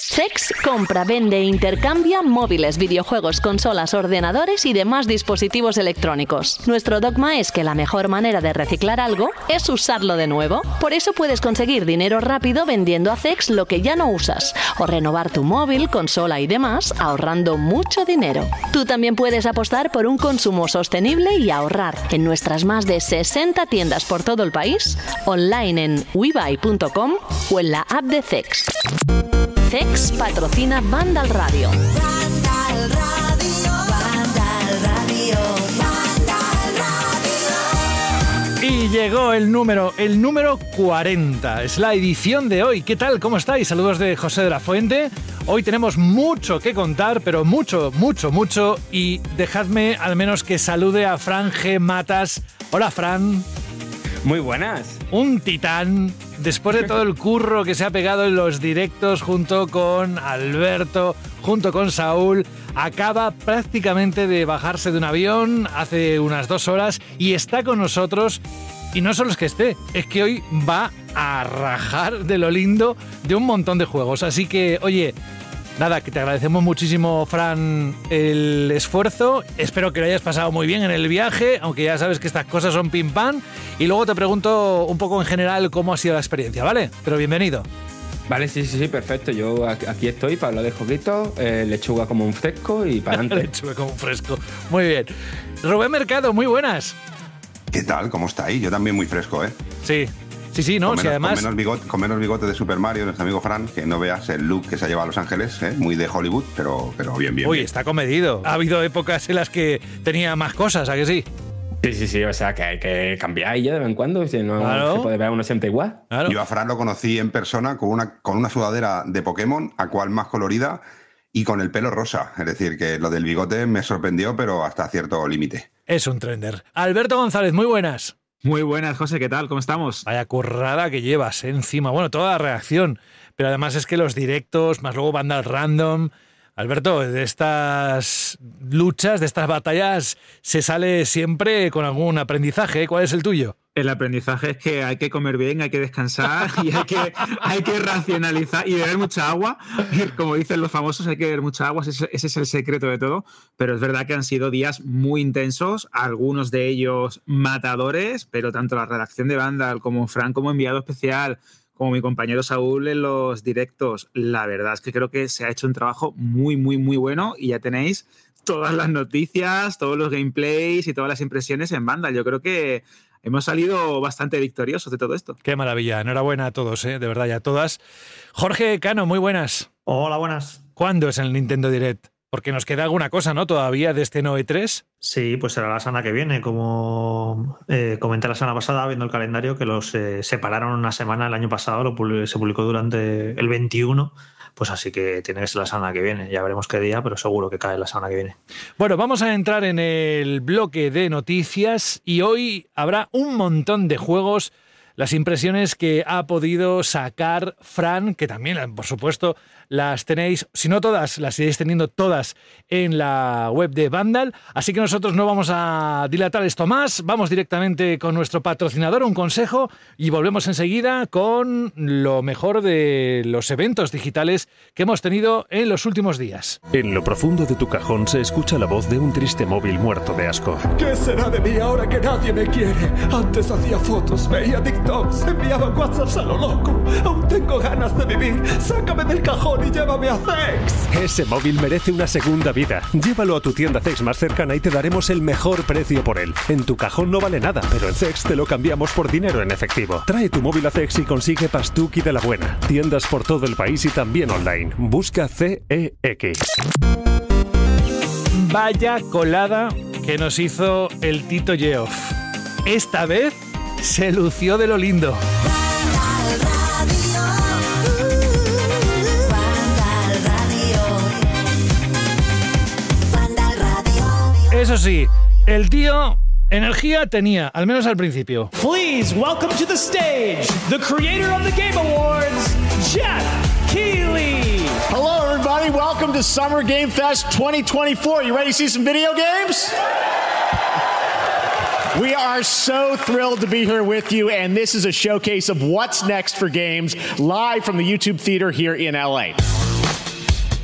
Sex compra, vende e intercambia móviles, videojuegos, consolas, ordenadores y demás dispositivos electrónicos. Nuestro dogma es que la mejor manera de reciclar algo es usarlo de nuevo. Por eso puedes conseguir dinero rápido vendiendo a Sex lo que ya no usas o renovar tu móvil, consola y demás ahorrando mucho dinero. Tú también puedes apostar por un consumo sostenible y ahorrar en nuestras más de 60 tiendas por todo el país, online en webuy.com o en la app de Sex. Ex patrocina Banda al Radio. Radio. Radio. Y llegó el número, el número 40. Es la edición de hoy. ¿Qué tal? ¿Cómo estáis? Saludos de José de la Fuente. Hoy tenemos mucho que contar, pero mucho, mucho, mucho. Y dejadme al menos que salude a Fran G. Matas. Hola, Fran. Muy buenas. Un titán. Después de todo el curro que se ha pegado en los directos junto con Alberto, junto con Saúl, acaba prácticamente de bajarse de un avión hace unas dos horas y está con nosotros. Y no solo es que esté, es que hoy va a rajar de lo lindo de un montón de juegos. Así que, oye, Nada, que te agradecemos muchísimo, Fran, el esfuerzo. Espero que lo hayas pasado muy bien en el viaje, aunque ya sabes que estas cosas son pim pam. Y luego te pregunto un poco en general cómo ha sido la experiencia, ¿vale? Pero bienvenido. Vale, sí, sí, sí, perfecto. Yo aquí estoy para hablar de juguitos, eh, lechuga como un fresco y para adelante. lechuga como un fresco. Muy bien. Rubén Mercado, muy buenas. ¿Qué tal? ¿Cómo está ahí? Yo también muy fresco, ¿eh? Sí, Sí, sí, no, con menos, además. Con menos, bigote, de Super Mario, nuestro amigo Fran, que no veas el look que se ha llevado a Los Ángeles, ¿eh? muy de Hollywood, pero, pero bien, bien. Uy, está comedido. Ha habido épocas en las que tenía más cosas, ¿a que sí? Sí, sí, sí, o sea, que hay que cambiar ya de vez en cuando, si no se puede ver uno siempre igual. Yo a Fran lo conocí en persona con una, con una sudadera de Pokémon, a cual más colorida, y con el pelo rosa. Es decir, que lo del bigote me sorprendió, pero hasta cierto límite. Es un trender. Alberto González, muy buenas. Muy buenas, José, ¿qué tal? ¿Cómo estamos? Vaya currada que llevas eh, encima. Bueno, toda la reacción, pero además es que los directos, más luego bandas random. Alberto, de estas luchas, de estas batallas, se sale siempre con algún aprendizaje. ¿eh? ¿Cuál es el tuyo? El aprendizaje es que hay que comer bien, hay que descansar y hay que, hay que racionalizar y beber mucha agua. Como dicen los famosos, hay que beber mucha agua, ese, es el secreto de todo. Pero es verdad que han sido días muy intensos, algunos de ellos matadores, pero tanto la redacción de Vandal como Frank como enviado especial, como mi compañero Saúl en los directos, la verdad es que creo que se ha hecho un trabajo muy, muy, muy bueno y ya tenéis todas las noticias, todos los gameplays y todas las impresiones en banda. Yo creo que hemos salido bastante victoriosos de todo esto. Qué maravilla, enhorabuena a todos, eh, de verdad y a todas. Jorge Cano, muy buenas. Hola, buenas. ¿Cuándo es el Nintendo Direct? Porque nos queda alguna cosa, ¿no? Todavía de este 9.3. Sí, pues será la semana que viene. Como eh, comenté la semana pasada, viendo el calendario, que los eh, separaron una semana el año pasado, se publicó durante el 21 pues así que tiene que ser la semana que viene. Ya veremos qué día, pero seguro que cae la semana que viene. Bueno, vamos a entrar en el bloque de noticias y hoy habrá un montón de juegos las impresiones que ha podido sacar Fran, que también, por supuesto, las tenéis, si no todas, las iréis teniendo todas en la web de Vandal. Así que nosotros no vamos a dilatar esto más, vamos directamente con nuestro patrocinador, un consejo, y volvemos enseguida con lo mejor de los eventos digitales que hemos tenido en los últimos días. En lo profundo de tu cajón se escucha la voz de un triste móvil muerto de asco. ¿Qué será de mí ahora que nadie me quiere? Antes hacía fotos, veía TikToks, enviaba WhatsApps a lo loco. Aún tengo ganas de vivir, sácame del cajón y llévame a Ese móvil merece una segunda vida. Llévalo a tu tienda sex más cercana y te daremos el mejor precio por él. En tu cajón no vale nada, pero en sex te lo cambiamos por dinero en efectivo. Trae tu móvil a sex y consigue Pastuki de la Buena. Tiendas por todo el país y también online. Busca CEX. Vaya colada que nos hizo el Tito Yeoff. Esta vez se lució de lo lindo. Eso sí, el tío energía tenía, al menos al principio. Please welcome to the stage the creator of the Game Awards, Jeff Keighley. Hello, everybody. Welcome to Summer Game Fest 2024. You ready to see some video games? We are so thrilled to be here with you, and this is a showcase of what's next for games live from the YouTube Theater here in LA.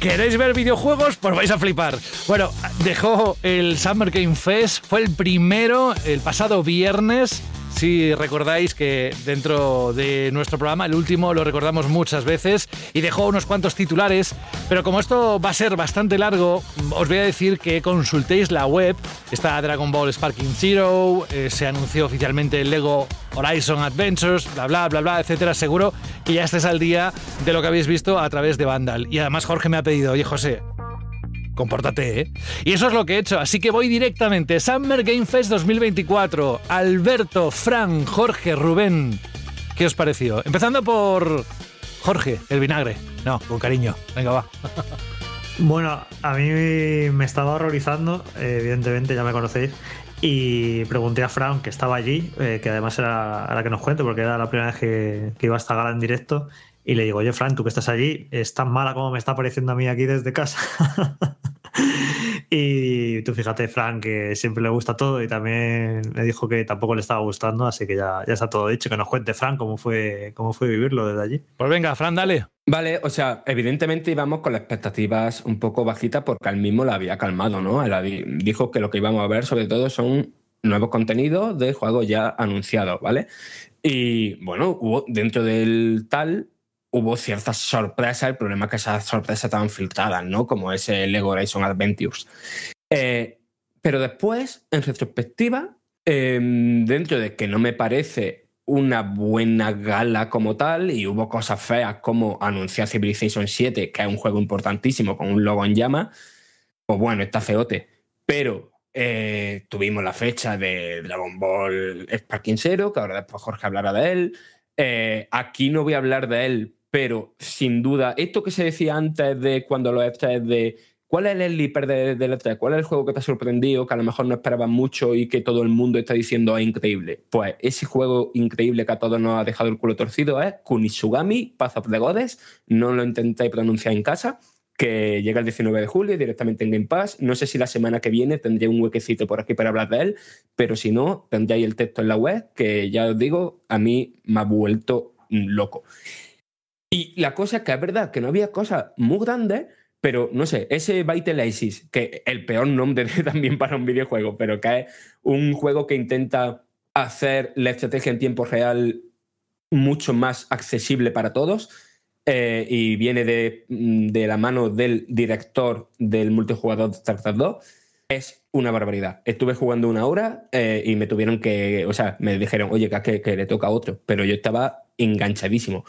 ¿Queréis ver videojuegos? Pues vais a flipar. Bueno, dejó el Summer Game Fest, fue el primero el pasado viernes si recordáis que dentro de nuestro programa, el último, lo recordamos muchas veces y dejó unos cuantos titulares, pero como esto va a ser bastante largo, os voy a decir que consultéis la web. Está Dragon Ball Sparking Zero, eh, se anunció oficialmente el Lego Horizon Adventures, bla, bla, bla, bla, etcétera. Seguro que ya estés al día de lo que habéis visto a través de Vandal. Y además Jorge me ha pedido, oye José, compórtate, ¿eh? Y eso es lo que he hecho, así que voy directamente. Summer Game Fest 2024. Alberto, Fran, Jorge, Rubén. ¿Qué os pareció? Empezando por Jorge, el vinagre. No, con cariño. Venga, va. Bueno, a mí me estaba horrorizando, evidentemente, ya me conocéis. Y pregunté a Fran, que estaba allí, eh, que además era, la que nos cuente, porque era la primera vez que, que iba a esta gala en directo, y le digo, oye, Fran, tú que estás allí, es tan mala como me está pareciendo a mí aquí desde casa. y tú fíjate, Fran, que siempre le gusta todo y también me dijo que tampoco le estaba gustando, así que ya, ya está todo dicho. Que nos cuente, Fran, cómo fue, cómo fue vivirlo desde allí. Pues venga, Fran, dale. Vale, o sea, evidentemente íbamos con las expectativas un poco bajitas porque al mismo la había calmado, ¿no? Él dijo que lo que íbamos a ver sobre todo son nuevos contenidos de juegos ya anunciados, ¿vale? Y bueno, hubo dentro del tal hubo ciertas sorpresas, el problema es que esas sorpresas estaban filtradas, ¿no? Como ese Lego Horizon Adventures. Eh, pero después, en retrospectiva, em, dentro de que no me parece una buena gala como tal, y hubo cosas feas como anunciar Civilization 7, que es un juego importantísimo con un logo en llama, pues bueno, está feote. Pero eh, tuvimos la fecha de Dragon Ball Sparking Zero, que ahora después Jorge hablará de él. Eh, aquí no voy a hablar de él pero sin duda, esto que se decía antes de cuando lo es de cuál es el hiper de, la 3, cuál es el juego que te ha sorprendido, que a lo mejor no esperabas mucho y que todo el mundo está diciendo es ah, increíble. Pues ese juego increíble que a todos nos ha dejado el culo torcido es Kunisugami, Path of the Goddess. No lo intentáis pronunciar en casa que llega el 19 de julio directamente en Game Pass. No sé si la semana que viene tendré un huequecito por aquí para hablar de él, pero si no, tendréis el texto en la web, que ya os digo, a mí me ha vuelto loco. Y la cosa es que es verdad que no había cosas muy grandes, pero no sé, ese Byte Aces que el peor nombre también para un videojuego, pero que es un juego que intenta hacer la estrategia en tiempo real mucho más accesible para todos. Eh, y viene de, mm, de, la mano del director del multijugador StarCraft 2, es una barbaridad. Estuve jugando una hora eh, y me tuvieron que, o sea, me dijeron, oye, que, que, le toca a otro, pero yo estaba enganchadísimo.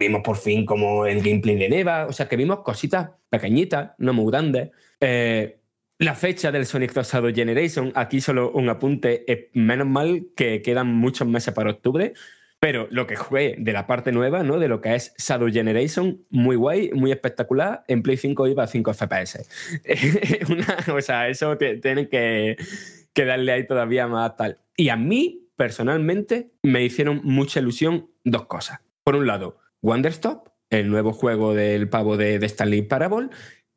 Vimos por fin como el gameplay de Neva, o sea que vimos cositas pequeñitas, no muy grandes. Eh, la fecha del Sonic 2 Shadow Generation, aquí solo un apunte, menos mal que quedan muchos meses para octubre, pero lo que fue de la parte nueva, ¿no? De lo que es Shadow Generation, muy guay, muy espectacular, en Play 5 iba a 5 FPS. Una, o sea, eso tienen que, que darle ahí todavía más tal. Y a mí, personalmente, me hicieron mucha ilusión dos cosas. Por un lado, Wonderstop, el nuevo juego del pavo de, Stanley Parable,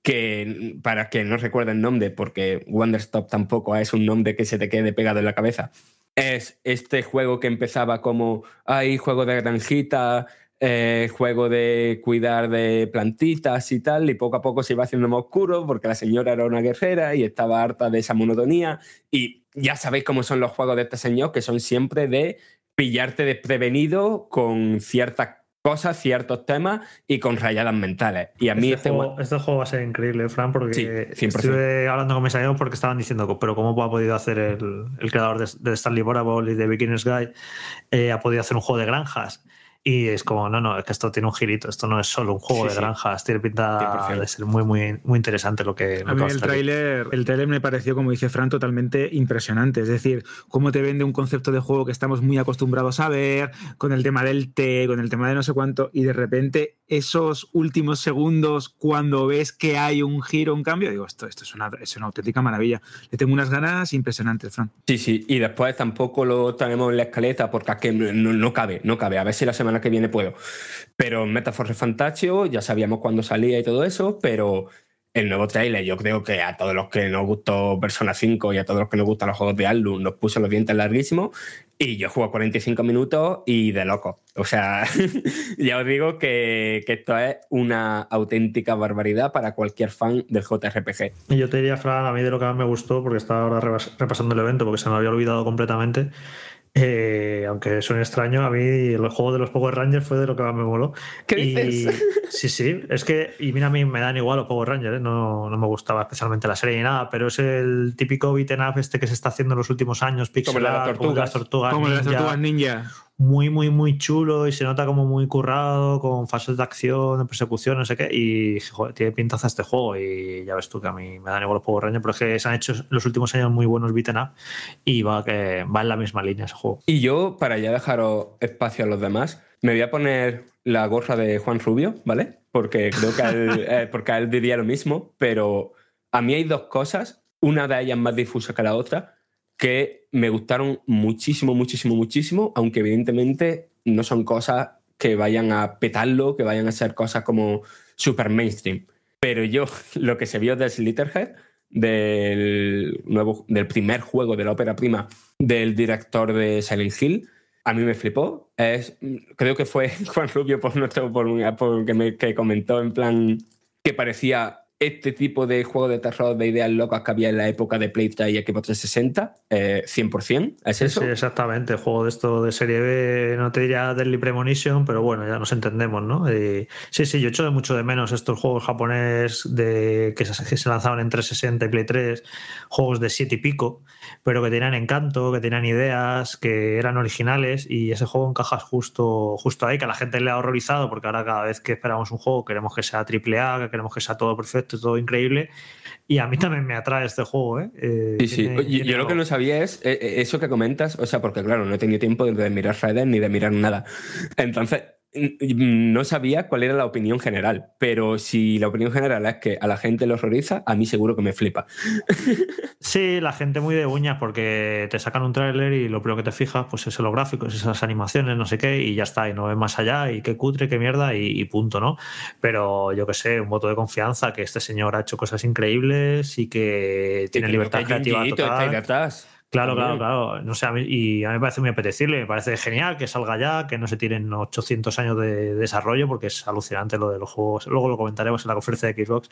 que para que no recuerden el nombre, porque Wonderstop tampoco es un nombre que se te quede pegado en la cabeza, es este juego que empezaba como, hay juego de granjita, eh, juego de cuidar de plantitas y tal, y poco a poco se iba haciendo más oscuro porque la señora era una guerrera y estaba harta de esa monotonía, y ya sabéis cómo son los juegos de este señor, que son siempre de pillarte desprevenido con ciertas cosas, ciertos temas y con rayadas mentales. Y a mí este, este juego, este juego, va a ser increíble, Fran, porque estuve hablando con mis amigos porque estaban diciendo, pero ¿cómo ha podido hacer el, creador de, Stanley Borable y de Beginner's Guide? Eh, ha podido hacer un juego de granjas. Y es como, no, no, es que esto tiene un girito, esto no es solo un juego de granjas, tiene pinta de ser muy, muy, muy interesante lo que... A mí el tráiler el trailer me pareció, como dice Fran, totalmente impresionante, es decir, cómo te vende un concepto de juego que estamos muy acostumbrados a ver, con el tema del té, con el tema de no sé cuánto, y de repente esos últimos segundos cuando ves que hay un giro, un cambio, digo, esto, esto es, una, es una auténtica maravilla. Le tengo unas ganas impresionantes, Fran. Sí, sí, y después tampoco lo tenemos en la escaleta porque que no, no cabe, no cabe. A ver si la semana que viene puedo. Pero Metaphor Fantasio, ya sabíamos cuándo salía y todo eso, pero el nuevo trailer, yo creo que a todos los que nos gustó Persona 5 y a todos los que nos gustan los juegos de Atlus, nos puso los dientes larguísimos y yo juego 45 minutos y de loco. O sea, ya os digo que, que, esto es una auténtica barbaridad para cualquier fan del JRPG. Y yo te diría, Fran, a mí de lo que más me gustó, porque estaba ahora repasando el evento, porque se me había olvidado completamente, eh, aunque suene extraño, a mí el juego de los Power Rangers fue de lo que más me moló. ¿Qué dices? Sí, sí, es que, y mira, a mí me dan igual los Power Rangers, ¿eh? no, me gustaba especialmente la serie ni nada, pero es el típico beaten up este que se está haciendo en los últimos años, pixel como, la tortugas, las tortugas, como las tortugas ninja muy, muy, muy chulo y se nota como muy currado, con fases de acción, de persecución, no sé qué. Y joder, tiene pintaza este juego. Y ya ves tú que a mí me dan igual los Power Rangers, pero es que se han hecho los últimos años muy buenos beaten up y va, que, va en la misma línea ese juego. Y yo, para ya dejaros espacio a los demás, me voy a poner la gorra de Juan Rubio, ¿vale? Porque creo que eh, porque él diría lo mismo, pero a mí hay dos cosas, una de ellas más difusa que la otra que me gustaron muchísimo, muchísimo, muchísimo, aunque evidentemente no son cosas que vayan a petarlo, que vayan a ser cosas como super mainstream. Pero yo, lo que se vio de Slitterhead, del, nuevo, del primer juego de la ópera prima del director de Silent Hill, a mí me flipó. creo que fue Juan Rubio por nuestro, por, por que me que comentó en plan que parecía este tipo de juego de terror de ideas locas que había en la época de PlayStation y Equipo 360, eh, 100%, ¿es eso? Sí, exactamente. juego de esto de serie B, no te diría Deadly Premonition, pero bueno, ya nos entendemos, ¿no? sí, sí, yo echo mucho de menos estos juegos japoneses que, se, lanzaban en 360 y Play 3, juegos de 7 y pico pero que tenían encanto, que tenían ideas, que eran originales y ese juego encaja justo, justo ahí, que a la gente le ha horrorizado porque ahora cada vez que esperamos un juego queremos que sea AAA, que queremos que sea todo perfecto, todo increíble y a mí también me atrae este juego. ¿eh? eh sí, sí. yo, lo que no sabía es eh, eh, eso que comentas, o sea, porque claro, no he tenido tiempo de mirar Friday ni de mirar nada. Entonces, Mm, no sabía cuál era la opinión general, pero si la opinión general es que a la gente le horroriza, a mí seguro que me flipa. Sí, la gente muy de uñas porque te sacan un tráiler y lo primero que te fijas pues es en los gráficos, esas animaciones, no sé qué, y ya está, y no ves más allá, y qué cutre, qué mierda, y, punto, ¿no? Pero yo qué sé, un voto de confianza que este señor ha hecho cosas increíbles y que tiene libertad creativa total. Claro, claro, claro. No sé, y a mí me parece muy apetecible, me parece genial que salga ya, que no se tiren 800 años de desarrollo, porque es alucinante lo de los juegos. Luego lo comentaremos en la conferencia de Xbox,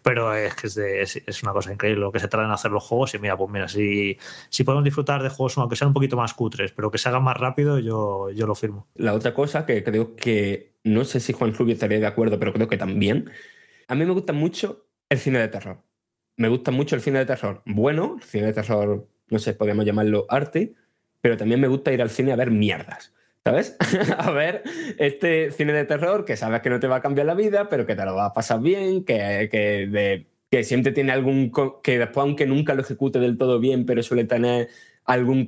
pero es que es, una cosa increíble lo que se trata en hacer los juegos. Y mira, pues mira, si, si podemos disfrutar de juegos, aunque sean un poquito más cutres, pero que se hagan más rápido, yo, yo lo firmo. La otra cosa que creo que, no sé si Juan Rubio estaría de acuerdo, pero creo que también, a mí me gusta mucho el cine de terror. Me gusta mucho el cine de terror. Bueno, el cine de terror no sé, podríamos llamarlo arte, pero también me gusta ir al cine a ver mierdas. ¿Sabes? a ver, este cine de terror que sabes que no te va a cambiar la vida, pero que te lo va a pasar bien, que, que, que siempre tiene algún. que después, aunque nunca lo ejecute del todo bien, pero suele tener algún.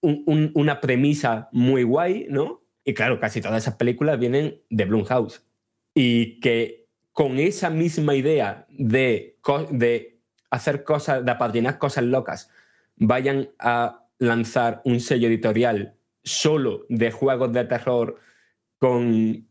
Un, una premisa muy guay, ¿no? Y claro, casi todas esas películas vienen de Blumhouse. Y que con esa misma idea de, de hacer cosas, de apadrinar cosas locas vayan a lanzar un sello editorial solo de juegos de terror con,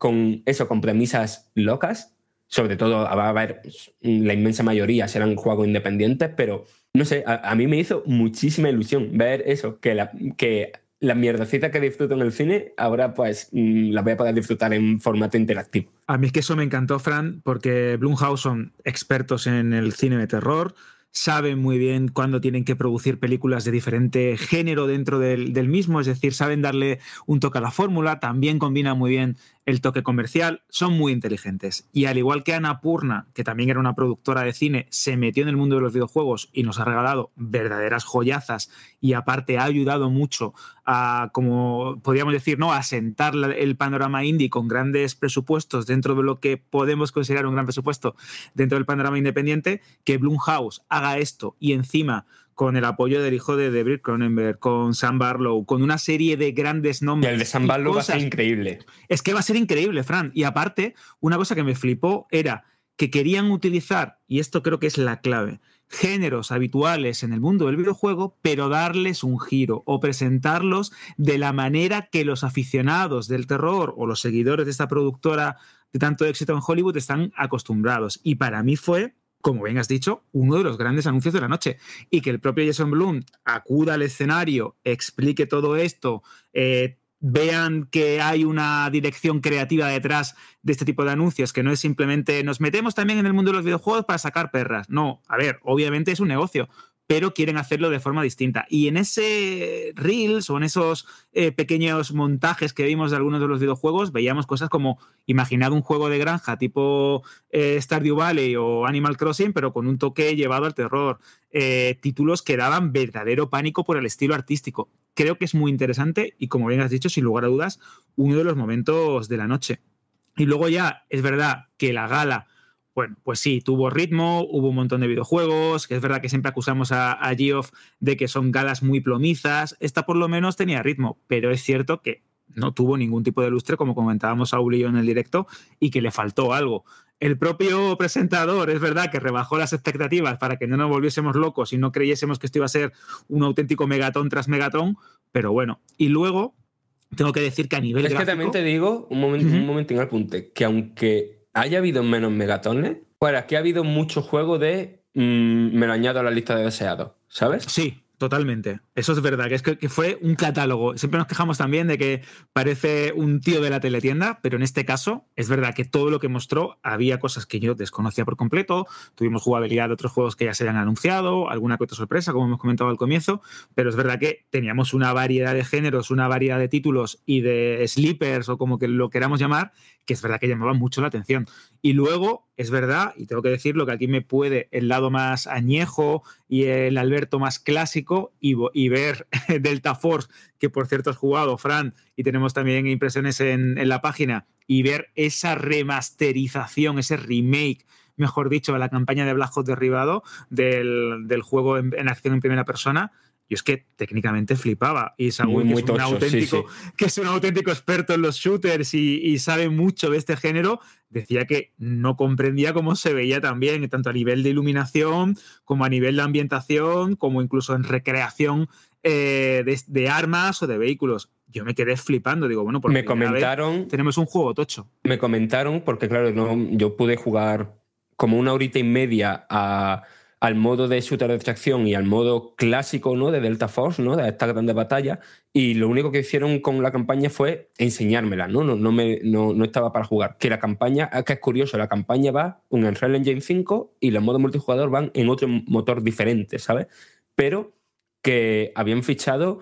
eso, con premisas locas. Sobre todo, va a haber, la inmensa mayoría serán juegos independientes, pero no sé, a, mí me hizo muchísima ilusión ver eso, que, la, que las mierdocitas que disfruto en el cine, ahora pues mm, las voy a poder disfrutar en formato interactivo. A mí es que eso me encantó, Fran, porque Blumhouse son expertos en el cine de terror, saben muy bien cuándo tienen que producir películas de diferente género dentro del, del mismo, es decir, saben darle un toque a la fórmula, también combina muy bien el toque comercial, son muy inteligentes. Y al igual que Ana Purna, que también era una productora de cine, se metió en el mundo de los videojuegos y nos ha regalado verdaderas joyazas y aparte ha ayudado mucho a, como podríamos decir, ¿no? a sentar el panorama indie con grandes presupuestos dentro de lo que podemos considerar un gran presupuesto dentro del panorama independiente, que Blumhouse haga esto y encima con el apoyo del hijo de David Cronenberg, con Sam Barlow, con una serie de grandes nombres. El de Sam Barlow va a ser increíble. Es que va a ser increíble, Fran. Y aparte, una cosa que me flipó era que querían utilizar, y esto creo que es la clave, géneros habituales en el mundo del videojuego, pero darles un giro o presentarlos de la manera que los aficionados del terror o los seguidores de esta productora de tanto éxito en Hollywood están acostumbrados. Y para mí fue como bien has dicho, uno de los grandes anuncios de la noche. Y que el propio Jason Bloom acuda al escenario, explique todo esto, eh, vean que hay una dirección creativa detrás de este tipo de anuncios, que no es simplemente nos metemos también en el mundo de los videojuegos para sacar perras. No, a ver, obviamente es un negocio, pero quieren hacerlo de forma distinta. Y en ese reels o en esos eh, pequeños montajes que vimos de algunos de los videojuegos, veíamos cosas como imaginad un juego de granja tipo eh, Stardew Valley o Animal Crossing, pero con un toque llevado al terror. Eh, títulos que daban verdadero pánico por el estilo artístico. Creo que es muy interesante y, como bien has dicho, sin lugar a dudas, uno de los momentos de la noche. Y luego ya, es verdad que la gala bueno, pues sí, tuvo ritmo, hubo un montón de videojuegos, que es verdad que siempre acusamos a, Geoff de que son galas muy plomizas, esta por lo menos tenía ritmo, pero es cierto que no tuvo ningún tipo de lustre, como comentábamos a yo en el directo, y que le faltó algo. El propio presentador, es verdad, que rebajó las expectativas para que no nos volviésemos locos y no creyésemos que esto iba a ser un auténtico megatón tras megatón, pero bueno. Y luego, tengo que decir que a nivel. Es que también te digo, un, momento, un momentín punte, que aunque ¿Haya habido menos megatones? Bueno, aquí ha habido mucho juego de mm, me lo añado a la lista de deseados, ¿sabes? Sí, Totalmente. Eso es verdad, que es que, fue un catálogo. Siempre nos quejamos también de que parece un tío de la teletienda, pero en este caso es verdad que todo lo que mostró había cosas que yo desconocía por completo. Tuvimos jugabilidad de otros juegos que ya se habían anunciado, alguna cuota sorpresa, como hemos comentado al comienzo, pero es verdad que teníamos una variedad de géneros, una variedad de títulos y de sleepers o como que lo queramos llamar, que es verdad que llamaba mucho la atención. Y luego, es verdad, y tengo que decirlo, que aquí me puede el lado más añejo y el Alberto más clásico y, ver Delta Force, que por cierto has jugado, Fran, y tenemos también impresiones en, la página, y ver esa remasterización, ese remake mejor dicho, a la campaña de Black derribado del, juego en, acción en primera persona, y es que técnicamente flipaba. Y es un auténtico, que es un auténtico experto en los shooters y, sabe mucho de este género, decía que no comprendía cómo se veía también, tanto a nivel de iluminación, como a nivel de ambientación, como incluso en recreación eh, de, armas o de vehículos yo me quedé flipando. Digo, bueno, por me comentaron, tenemos un juego tocho. Me comentaron, porque claro, yo pude jugar como una horita y media a, al modo de shooter de extracción y al modo clásico ¿no? de Delta Force, ¿no? de esta gran batalla, y lo único que hicieron con la campaña fue enseñármela, no, no, no, me, no, estaba para jugar. Que la campaña, ah, que es curioso, la campaña va en Unreal Engine 5 y los modos multijugador van en otro motor diferente, ¿sabes? Pero que habían fichado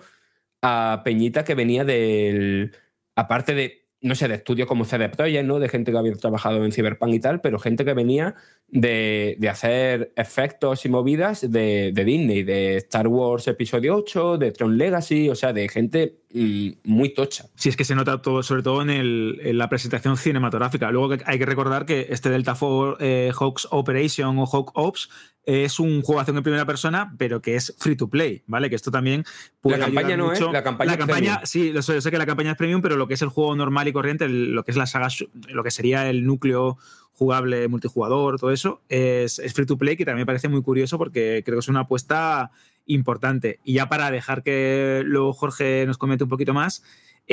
a Peñita que venía del. aparte de, no sé, de estudios como CD Projekt, ¿no? De gente que había trabajado en Cyberpunk y tal, pero gente que venía de, hacer efectos y movidas de, Disney, de Star Wars Episodio 8, de Tron Legacy, o sea, de gente mm, muy tocha. Sí, es que se nota todo, sobre todo en, en la presentación cinematográfica. Luego hay que recordar que este Delta Force eh, Hawks Operation o Hawk Ops es un juego de acción en primera persona, pero que es free to play, ¿vale? Que esto también La campaña no es, la campaña, la campaña Sí, sé, yo sé que la campaña es premium, pero lo que es el juego normal y corriente, lo que es la saga, lo que sería el núcleo jugable, multijugador, todo eso, es, free to play, que también me parece muy curioso porque creo que es una apuesta importante. Y ya para dejar que luego Jorge nos comente un poquito más,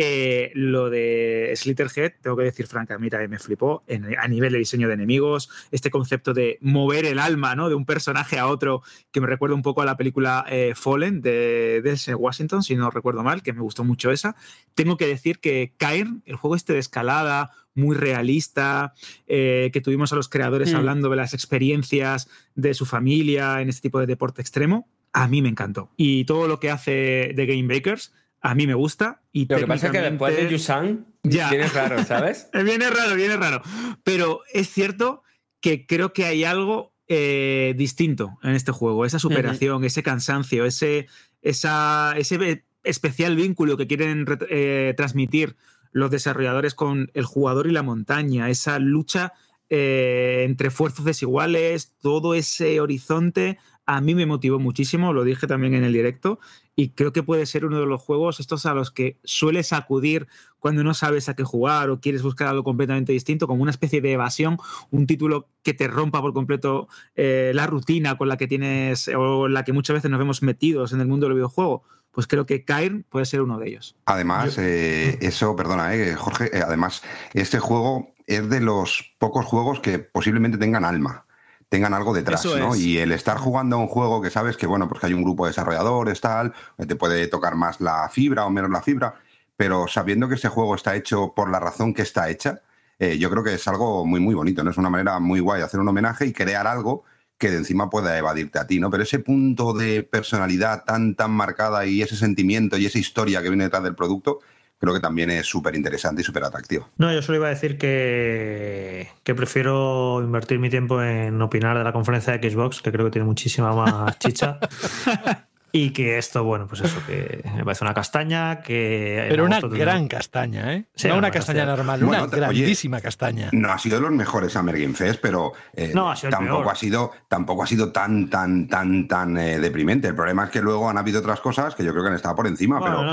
eh, lo de Slitterhead, tengo que decir franca, mira, me flipó a nivel de diseño de enemigos, este concepto de mover el alma ¿no? de un personaje a otro, que me recuerda un poco a la película eh, Fallen de, de Washington, si no recuerdo mal, que me gustó mucho esa. Tengo que decir que Cairn, el juego este de escalada, muy realista, eh, que tuvimos a los creadores mm. hablando de las experiencias de su familia en este tipo de deporte extremo, a mí me encantó. Y todo lo que hace The Game Bakers a mí me gusta. Y Lo que pasa es que después de Yusan viene raro, ¿sabes? Eh, viene raro, viene raro. Pero es cierto que creo que hay algo eh, distinto en este juego. Esa superación, ese cansancio, ese, ese especial vínculo que quieren eh, transmitir los desarrolladores con el jugador y la montaña, esa lucha entre fuerzas desiguales, todo ese horizonte a mí me motivó muchísimo, lo dije también en el directo, y creo que puede ser uno de los juegos estos a los que sueles acudir cuando no sabes a qué jugar o quieres buscar algo completamente distinto, como una especie de evasión, un título que te rompa por completo eh, la rutina con la que tienes o la que muchas veces nos vemos metidos en el mundo del videojuego. Pues creo que Cairn puede ser uno de ellos. Además, eh, eso, perdona, eh, Jorge, además, este juego es de los pocos juegos que posiblemente tengan alma tengan algo detrás, ¿no? Y el estar jugando a un juego que sabes que, bueno, pues que hay un grupo de desarrolladores, tal, eh, te puede tocar más la fibra o menos la fibra, pero sabiendo que ese juego está hecho por la razón que está hecha, eh, yo creo que es algo muy, muy bonito, ¿no? Es una manera muy guay de hacer un homenaje y crear algo que de encima pueda evadirte a ti, ¿no? Pero ese punto de personalidad tan, tan marcada y ese sentimiento y esa historia que viene detrás del producto, creo que también es súper interesante y súper atractivo. No, yo solo iba a decir que, que prefiero invertir mi tiempo en opinar de la conferencia de Xbox, que creo que tiene muchísima más chicha, Y que esto, bueno, pues eso, que me parece una castaña, que... Pero ¿eh? una gran castaña, ¿eh? no una, castaña, normal, una grandísima castaña. No ha sido de los mejores Summer Game pero eh, tampoco, ha sido, tampoco ha sido tan, tan, tan, tan eh, deprimente. El problema es que luego han habido otras cosas que yo creo que han estado por encima, pero,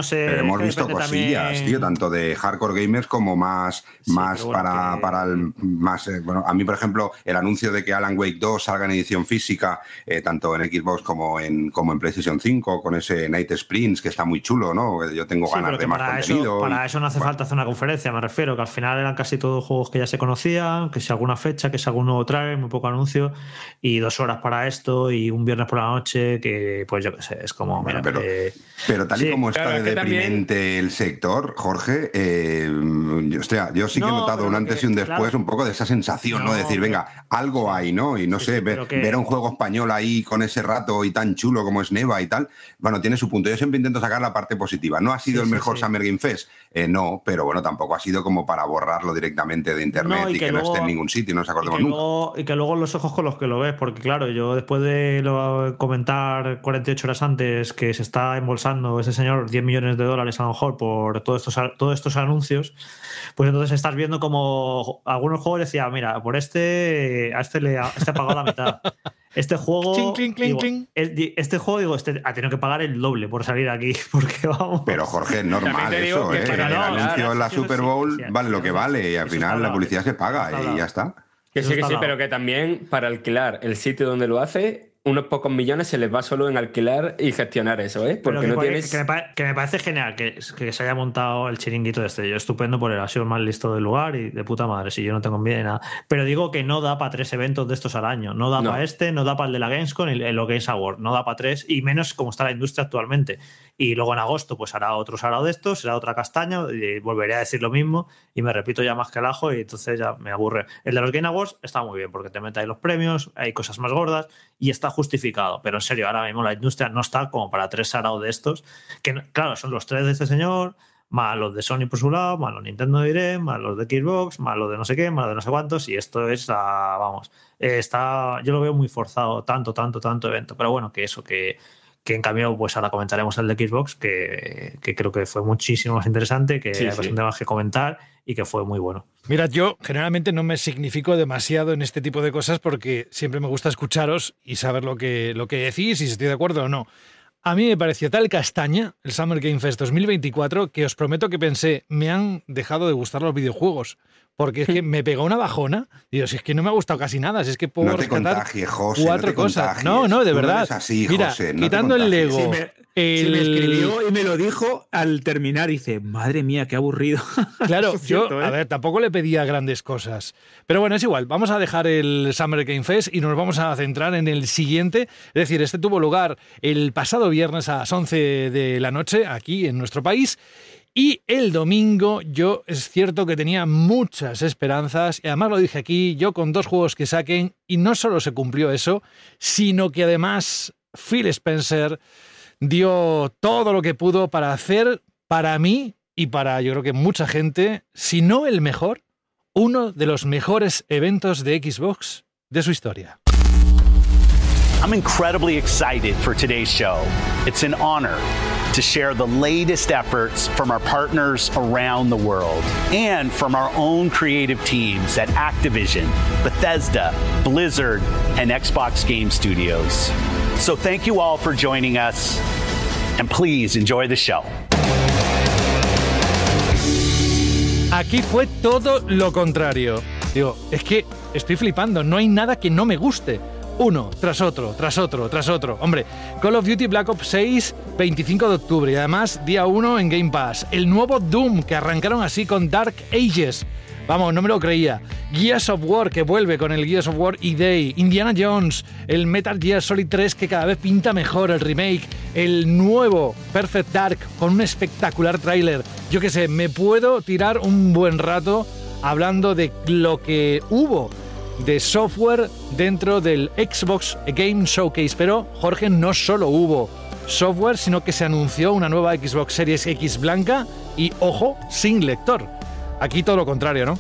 hemos visto cosillas, tío, tanto de hardcore gamers como más, más para, para el... Más, bueno, a mí, por ejemplo, el anuncio de que Alan Wake 2 salga en edición física, tanto en Xbox como en, como en PlayStation 5, con ese Night Sprints, que está muy chulo, ¿no? Yo tengo ganas de más para contenido. Eso, para eso no hace falta hacer una conferencia, me refiero, que al final eran casi todos juegos que ya se conocían, que si alguna fecha, que si algún nuevo trailer, muy poco anuncio, y dos horas para esto, y un viernes por la noche, que pues yo qué sé, es como... Eh, pero, tal y como está deprimente el sector, Jorge, eh, yo, yo sí que he notado un antes y un después un poco de esa sensación, ¿no? decir, venga, algo hay, ¿no? Y no sé, ver, un juego español ahí con ese rato y tan chulo como es Neva y tal, bueno, tiene su punto. Yo siempre intento sacar la parte positiva. No ha sido el mejor Summer Game Fest, eh, no, pero bueno, tampoco ha sido como para borrarlo directamente de internet y, que, no esté en ningún sitio, y nunca. y que luego los ojos con los que lo ves, porque claro, yo después de lo, comentar 48 horas antes que se está embolsando ese señor 10 millones de dólares a lo mejor por todos estos, todos estos anuncios, pues entonces estás viendo como algunos juegos decían, ah, mira, por este, a este le ha este pagado la mitad. Este juego. Este, juego, este ha tenido que pagar el doble por salir aquí, porque vamos. Pero Jorge, es normal eso, ¿eh? el anuncio la Super Bowl vale lo que vale y al final la publicidad se paga y ya está. Que sí, sí, pero que también para alquilar el sitio donde lo hace unos pocos millones se les va solo en alquilar y gestionar eso, ¿eh? Porque que, no tienes... que, me, parece genial que, se haya montado el chiringuito de este. Yo estupendo por él, ha sido más listo del lugar y de puta madre, si yo no tengo envidia de nada. Pero digo que no da para tres eventos de estos al año. No da para este, no da para el de la Gamescom y el, el Games Award. No da para tres y menos como está la industria actualmente. Y luego en agosto, pues hará otro sarao de estos, será otra castaña, y volveré a decir lo mismo y me repito ya más que el ajo y entonces ya me aburre. El de los Game Awards está muy bien porque te metes los premios, hay cosas más gordas y está justificado. Pero en serio, ahora mismo la industria no está como para tres sarao de estos, que claro, son los tres de este señor, más los de Sony por su lado, más los Nintendo Direct, más los de Xbox, más los de no sé qué, más los de no sé cuántos, y esto es, vamos, eh, está, yo lo veo muy forzado, tanto, tanto, tanto evento, pero bueno, que eso, que que en cambio, pues ahora comentaremos el de Xbox, que, que creo que fue muchísimo más interesante, que sí, hay bastante más que comentar y que fue muy bueno. Mirad, yo generalmente no me significo demasiado en este tipo de cosas porque siempre me gusta escucharos y saber lo que, lo que decís, si estoy de acuerdo o no. A mí me pareció tal castaña el Summer Game Fest 2024 que os prometo que pensé, me han dejado de gustar los videojuegos porque es que me pegó una bajona. Digo, si es que no me ha gustado casi nada, si es que puedo no te otra José, no No, de verdad. Mira, quitando el Lego. Si me, escribió y me lo dijo al terminar, dice, madre mía, qué aburrido. Claro, yo, a ¿eh? ver, tampoco le pedía grandes cosas. Pero bueno, es igual, vamos a dejar el Summer Game Fest y nos vamos a centrar en el siguiente. Es decir, este tuvo lugar el pasado viernes a las 11 de la noche aquí en nuestro país y el domingo yo es cierto que tenía muchas esperanzas, y además lo dije aquí, yo con dos juegos que saquen, y no solo se cumplió eso, sino que además Phil Spencer dio todo lo que pudo para hacer para mí y para yo creo que mucha gente, si no el mejor, uno de los mejores eventos de Xbox de su historia. for today's show. It's an honor. to share the latest efforts from our partners around the world and from our own creative teams at Activision, Bethesda, Blizzard, and Xbox Game Studios. So thank you all for joining us, and please enjoy the show. Aquí fue todo lo contrario. Digo, es que estoy flipando, no hay nada que no me guste. uno tras otro, tras otro, tras otro. Hombre, Call of Duty Black Ops 6, 25 de octubre y además día 1 en Game Pass. El nuevo Doom que arrancaron así con Dark Ages. Vamos, no me lo creía. Gears of War que vuelve con el Gears of War E-Day. Indiana Jones, el Metal Gear Solid 3 que cada vez pinta mejor, el remake. El nuevo Perfect Dark con un espectacular tráiler. Yo qué sé, me puedo tirar un buen rato hablando de lo que hubo de software dentro del Xbox Game Showcase. Pero, Jorge, no solo hubo software, sino que se anunció una nueva Xbox Series X blanca y, ojo, sin lector. Aquí todo lo contrario, ¿no?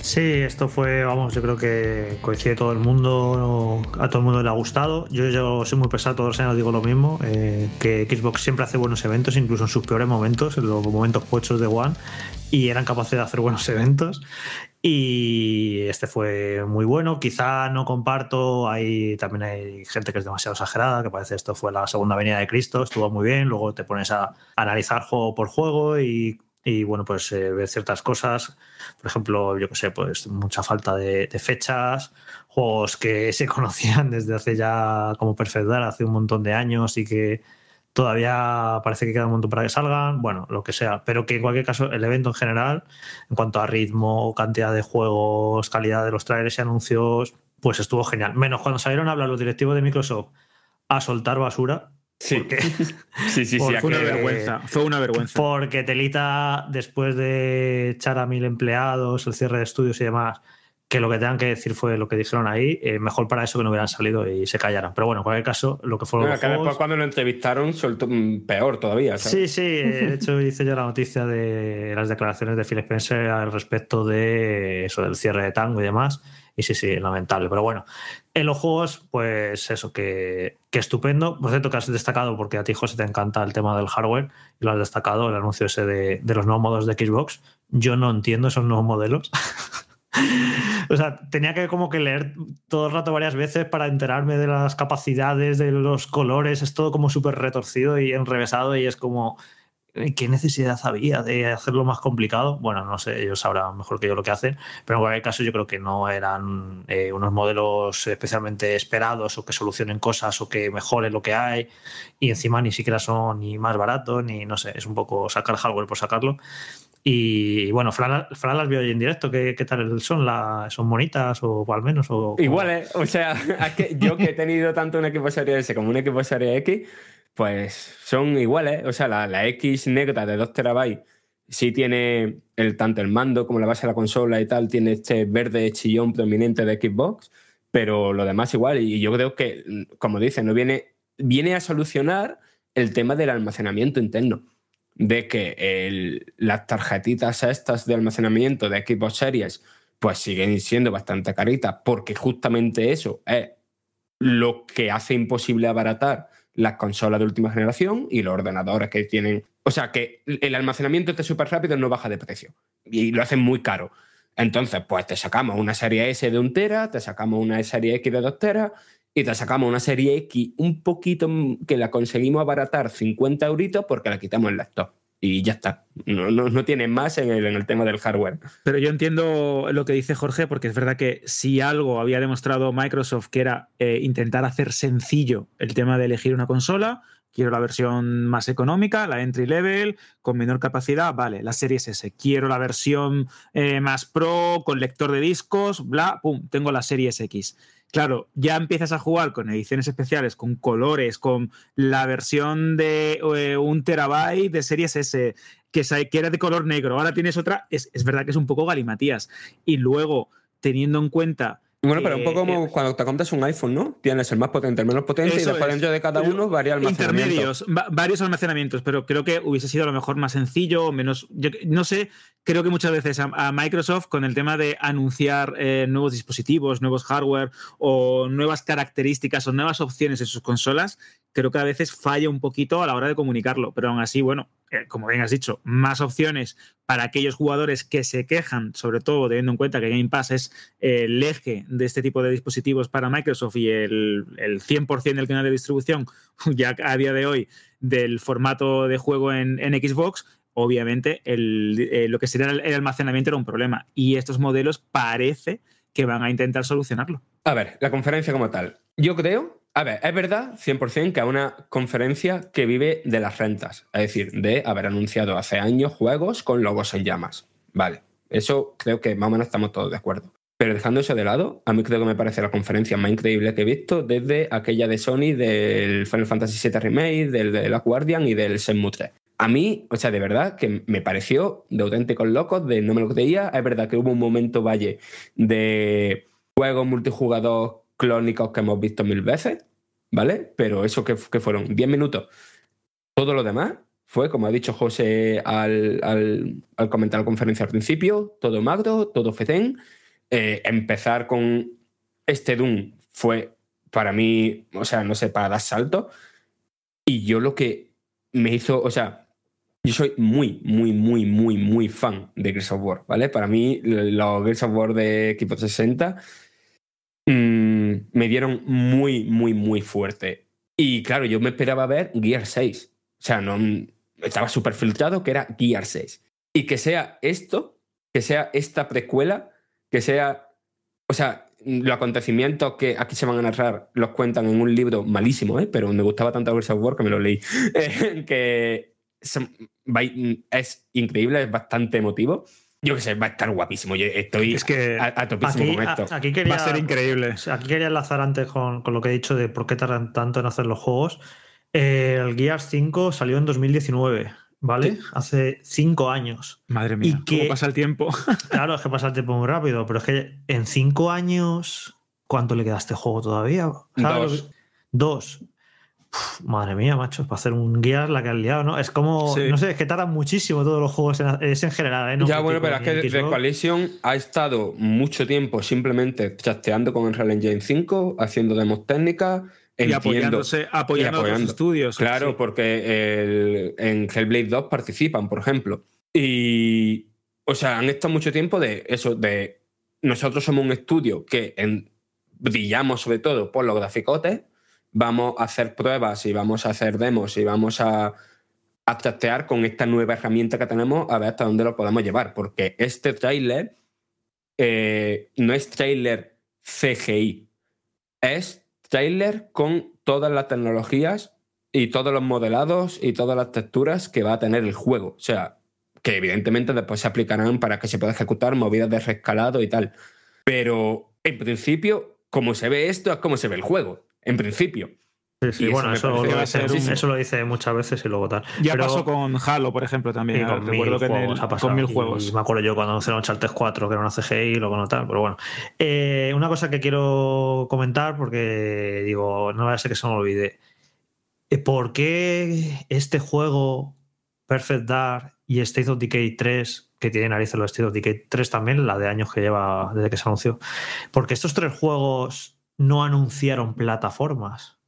Sí, esto fue, vamos, yo creo que coincide todo el mundo, a todo el mundo le ha gustado. Yo, yo soy muy pesado, todos los años digo lo mismo, eh, que Xbox siempre hace buenos eventos, incluso en sus peores momentos, en los momentos puestos de One, y eran capaces de hacer buenos eventos. Y este fue muy bueno. Quizá no comparto, hay, también hay gente que es demasiado exagerada, que parece esto fue la segunda venida de Cristo, estuvo muy bien. Luego te pones a analizar juego por juego y bueno, pues eh, ver ciertas cosas, por ejemplo, yo que sé, pues mucha falta de, fechas, juegos que se conocían desde hace ya como perfectar, hace un montón de años y que todavía parece que queda un montón para que salgan, bueno, lo que sea, pero que en cualquier caso el evento en general, en cuanto a ritmo, cantidad de juegos, calidad de los trailers y anuncios, pues estuvo genial. Menos cuando salieron a hablar los directivos de Microsoft a soltar basura. Sí, sí, sí, sí, fue una vergüenza. Fue una vergüenza. Porque Telita, después de echar a mil empleados, el cierre de estudios y demás, que lo que tengan que decir fue lo que dijeron ahí, eh, mejor para eso que no hubieran salido y se callaran. Pero bueno, en cualquier caso, lo que fue que después cuando lo entrevistaron, soltó mm, peor todavía. Sí, sí, eh, de hecho hice yo la noticia de las declaraciones de Phil Spencer al respecto de eso, del cierre de tango y demás. Y sí, sí, lamentable. Pero bueno, en los juegos, pues eso, que, que estupendo. Por cierto, que has destacado, porque a ti, José, te encanta el tema del hardware y lo has destacado, el anuncio ese de, de los nuevos modos de Xbox. Yo no entiendo esos nuevos modelos. o sea, tenía que como que leer todo el rato varias veces para enterarme de las capacidades, de los colores, es todo como súper retorcido y enrevesado y es como, eh, ¿qué necesidad había de hacerlo más complicado? Bueno, no sé, ellos sabrán mejor que yo lo que hacen, pero en cualquier caso yo creo que no eran eh, unos modelos especialmente esperados o que solucionen cosas o que mejoren lo que hay y encima ni siquiera son ni más baratos ni no sé, es un poco sacar hardware por sacarlo y bueno, Fran, las veo en directo. ¿Qué, tal son? La, ¿Son bonitas o al menos? O, Igual, ¿eh? o sea, yo que he tenido tanto un equipo Serie S como un equipo Serie X, pues son iguales. ¿eh? O sea, la, X negra de 2 terabytes sí tiene el, tanto el mando como la base de la consola y tal, tiene este verde chillón prominente de Xbox, pero lo demás igual. Y yo creo que, como dice, no viene, viene a solucionar el tema del almacenamiento interno de que las tarjetitas estas de almacenamiento de Xbox Series pues siguen siendo bastante caritas porque justamente eso es lo que hace imposible abaratar las consolas de última generación y los ordenadores que tienen. O sea, que el almacenamiento esté súper rápido no baja de precio y lo hacen muy caro. Entonces, pues te sacamos una serie S de un tera, te sacamos una serie X de dos teras y te sacamos una serie X un poquito mm, que la conseguimos abaratar 50 euritos porque la quitamos en laptop. Y ya está. No, no, más en el, tema del hardware. Pero yo entiendo lo que dice Jorge, porque es verdad que si algo había demostrado Microsoft que era eh, intentar hacer sencillo el tema de elegir una consola, quiero la versión más económica, la entry level, con menor capacidad, vale, la serie S. Quiero la versión eh, más pro, con lector de discos, bla, pum, tengo la serie X claro, ya empiezas a jugar con ediciones especiales, con colores, con la versión de eh, un terabyte de series S, que, que era de color negro, ahora tienes otra, es, es verdad que es un poco galimatías. Y luego, teniendo en cuenta bueno, pero un eh, poco como eh, cuando te compras un iPhone, ¿no? Tienes el más potente, el menos potente y después de cada uno varía Intermedios, varios almacenamientos, pero creo que hubiese sido a lo mejor más sencillo o menos. no sé, creo que muchas veces a, Microsoft con el tema de anunciar eh, nuevos dispositivos, nuevos hardware o nuevas características o nuevas opciones en sus consolas, creo que a veces falla un poquito a la hora de comunicarlo, pero aún así, bueno, eh, como bien has dicho, más opciones para aquellos jugadores que se quejan, sobre todo teniendo en cuenta que Game Pass es el eje de este tipo de dispositivos para Microsoft y el, 100% del canal de distribución ya a día de hoy del formato de juego en, Xbox, obviamente eh, lo que sería el almacenamiento era un problema y estos modelos parece que van a intentar solucionarlo. A ver, la conferencia como tal. Yo creo a ver, es verdad 100% que es una conferencia que vive de las rentas, es decir, de haber anunciado hace años juegos con logos en llamas. Vale, eso creo que más o menos estamos todos de acuerdo. Pero dejando eso de lado, a mí creo que me parece la conferencia más increíble que he visto desde aquella de Sony del Final Fantasy VII Remake, del The la Guardian y del Shenmue 3. A mí, o sea, de verdad que me pareció de auténticos locos, de no me lo creía. Es verdad que hubo un momento valle de juegos multijugador clónicos que hemos visto mil veces, ¿vale? Pero eso que, fueron 10 minutos. Todo lo demás fue, como ha dicho José al, comentar la conferencia al principio, todo Magdo, todo fetén. Eh, empezar con este Doom fue para mí, o sea, no sé, para dar salto. Y yo lo que me hizo, o sea, yo soy muy, muy, muy, muy, muy fan de Gears of War, ¿vale? Para mí, los Gears of War de Equipo 60 Mm, me dieron muy, muy, muy fuerte. Y claro, yo me esperaba ver Gear 6. O sea, no, estaba súper filtrado que era Gear 6. Y que sea esto, que sea esta precuela, que sea. O sea, los acontecimientos que aquí se van a narrar los cuentan en un libro malísimo, ¿eh? pero me gustaba tanto el War que me lo leí. Eh, que es increíble, es bastante emotivo. Yo qué sé, va a estar guapísimo. Yo estoy es a, topísimo aquí, con esto. va a ser increíble. Aquí quería enlazar antes con, lo que he dicho de por qué tardan tanto en hacer los juegos. el Gears 5 salió en 2019, ¿vale? Hace cinco años. Madre mía, y ¿cómo pasa el tiempo? claro, es que pasa el tiempo muy rápido, pero es que en cinco años, ¿cuánto le queda a este juego todavía? Dos. Dos madre mía, macho, para hacer un guía la que han liado, ¿no? Es como, no sé, es que tardan muchísimo todos los juegos, en, general, ¿eh? ya, bueno, pero es que The Coalition ha estado mucho tiempo simplemente chasteando con Unreal Engine 5, haciendo demos técnicas. Y apoyándose, apoyando, los estudios. Claro, porque el, en Hellblade 2 participan, por ejemplo. Y, o sea, han estado mucho tiempo de eso, de nosotros somos un estudio que brillamos sobre todo por los graficotes, vamos a hacer pruebas y vamos a hacer demos y vamos a, a con esta nueva herramienta que tenemos a ver hasta dónde lo podemos llevar, porque este trailer eh, no es trailer CGI, es trailer con todas las tecnologías y todos los modelados y todas las texturas que va a tener el juego. O sea, que evidentemente después se aplicarán para que se pueda ejecutar movidas de rescalado y tal. Pero en principio, como se ve esto, es como se ve el juego en principio. Sí, y bueno, eso, lo dice muchas veces y luego tal. Ya pasó con Halo, por ejemplo, también. Con mil, juegos, que pasado, con juegos. me acuerdo yo cuando anunciaron Charter 4, que era una CGI y luego no tal. Pero bueno, eh, una cosa que quiero comentar, porque digo, no vaya a ser que se me olvide. Eh, ¿Por qué este juego, Perfect Dark y State of Decay 3, que tiene narices los State of Decay 3 también, la de años que lleva desde que se anunció? Porque estos tres juegos no anunciaron plataformas.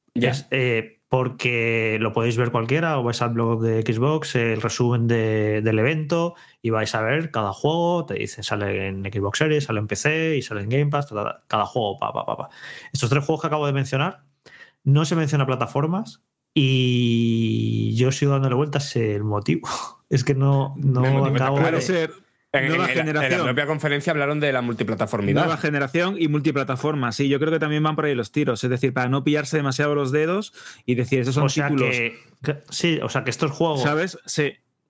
Eh, porque lo podéis ver cualquiera, o vais al blog de Xbox, el resumen del evento, y vais a ver cada juego, te dice, sale en Xbox Series, sale en PC y sale en Game Pass, cada juego, pa, pa, pa, Estos tres juegos que acabo de mencionar, no se menciona plataformas, y yo sigo dándole vueltas el motivo. Es que no, no, acabo de... En, generación. la propia conferencia hablaron de la multiplataformidad. Nueva generación y multiplataforma, sí. Yo creo que también van por ahí los tiros. Es decir, para no pillarse demasiado los dedos y decir, esos son o Que, sí, o sea, que estos juegos. ¿Sabes?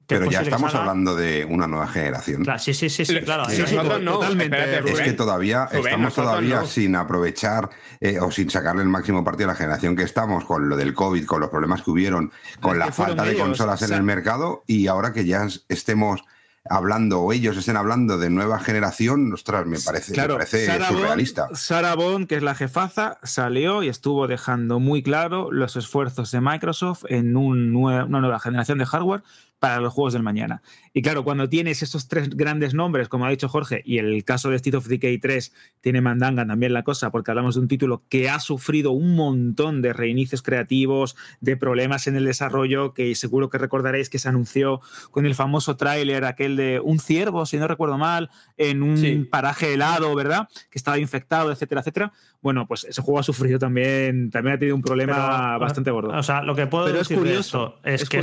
Pero ya estamos hablando de una nueva generación. Claro, sí, sí, sí, claro. es que todavía estamos todavía sin aprovechar eh, o sin sacarle el máximo partido a la generación que estamos con lo del COVID, con los problemas que hubieron, con la falta de consolas en el mercado y ahora que ya estemos hablando o ellos estén hablando de nueva generación, ostras, me parece, me parece surrealista. Bond, que es la jefaza, salió y estuvo dejando muy claro los esfuerzos de Microsoft en una nueva generación de hardware para los juegos del mañana. Y claro, cuando tienes estos tres grandes nombres, como ha dicho Jorge, y el caso de State of Decay 3 tiene mandanga también la cosa, porque hablamos de un título que ha sufrido un montón de reinicios creativos, de problemas en el desarrollo, que seguro que recordaréis que se anunció con el famoso tráiler aquel de un ciervo, si no recuerdo mal, en un paraje helado, ¿verdad? Que estaba infectado, etcétera, etcétera. Bueno, pues ese juego ha sufrido también, también ha tenido un problema bastante gordo. O sea, lo que puedo decir es de esto es, que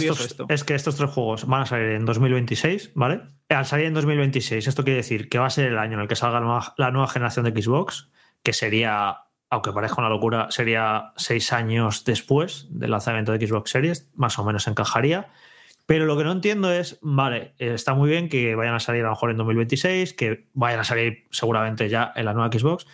estos, tres juegos van a salir en 2026, ¿vale? Al salir en 2026, esto quiere decir que va a ser el año en el que salga la nueva, la nueva generación de Xbox, que sería aunque parezca una locura, sería seis años después del lanzamiento de Xbox Series, más o menos encajaría. Pero lo que no entiendo es, vale, está muy bien que vayan a salir a lo mejor en 2026, que vayan a salir seguramente ya en la nueva Xbox,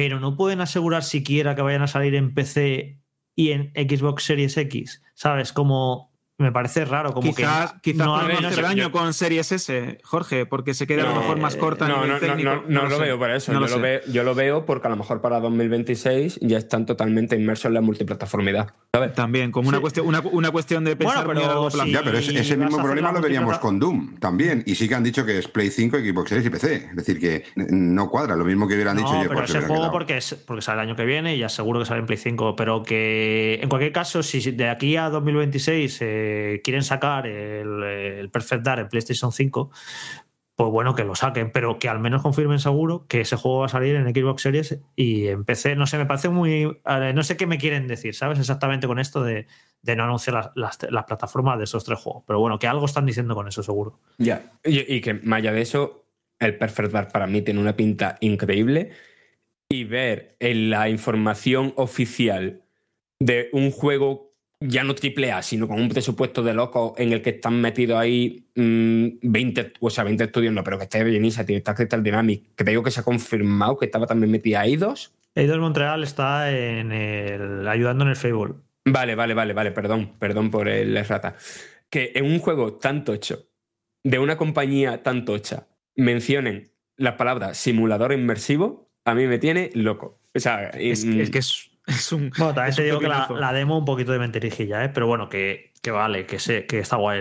pero no pueden asegurar siquiera que vayan a salir en PC y en Xbox Series X, ¿sabes? Como me parece raro, como quizás, que. Quizás no no hacer daño con series S, Jorge, porque se queda a lo mejor eh, más corta no, No, no, lo, veo para eso. Yo lo, veo, yo, lo veo, porque a lo mejor para 2026 ya están totalmente inmersos en la multiplataformidad. También, como una, cuestión, una, cuestión de pensar pero, Ya, pero ese, mismo problema lo veníamos con Doom también. Y sí que han dicho que es Play 5, Xbox Series y PC. Es decir, que no cuadra. Lo mismo que hubieran dicho yo. ese juego porque, es, porque sale el año que viene y aseguro seguro que sale en Play 5. Pero que en cualquier caso, si de aquí a 2026. Eh, quieren sacar el, Perfect Dark en PlayStation 5, pues bueno, que lo saquen, pero que al menos confirmen seguro que ese juego va a salir en Xbox Series y empecé, No sé, me parece muy. Eh, no sé qué me quieren decir, ¿sabes? Exactamente con esto de, no anunciar las, plataformas de esos tres juegos. Pero bueno, que algo están diciendo con eso, seguro. Ya, y, que más allá de eso, el Perfect Dark para mí tiene una pinta increíble y ver en la información oficial de un juego ya no triple A, sino con un presupuesto de loco en el que están metidos ahí 20, mm, o sea, 20 estudios, no, pero que esté bien que está Crystal Dynamics, que te digo que se ha confirmado que estaba también metida dos. Eidos Montreal está en ayudando en el Fable. Vale, vale, vale, vale, perdón, perdón por el rata. Que en un juego tan tocho, de una compañía tan tocha, mencionen las palabras simulador inmersivo, a mí me tiene loco. O sea, es, que es Es un, bueno, también te digo que la, demo un poquito de mentirijilla, ¿eh? pero bueno, que, vale, que, se, que está guay.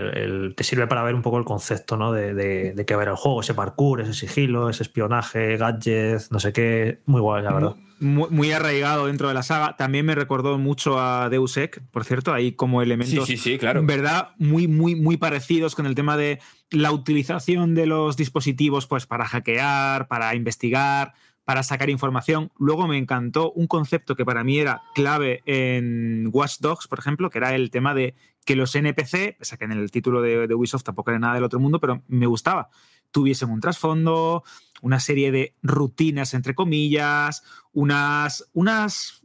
te sirve para ver un poco el concepto ¿no? de, de, de a ver el juego, ese parkour, ese sigilo, ese espionaje, gadgets, no sé qué. Muy guay, la verdad. Muy, arraigado dentro de la saga. También me recordó mucho a Deus Ex, por cierto, ahí como elementos, sí, sí, sí, ¿verdad? Muy, muy, muy parecidos con el tema de la utilización de los dispositivos pues, para hackear, para investigar para sacar información. Luego me encantó un concepto que para mí era clave en Watch Dogs, por ejemplo, que era el tema de que los NPC, pese a que en el título de, Ubisoft tampoco era nada del otro mundo, pero me gustaba, tuviesen un trasfondo, una serie de rutinas, entre comillas, unas, unas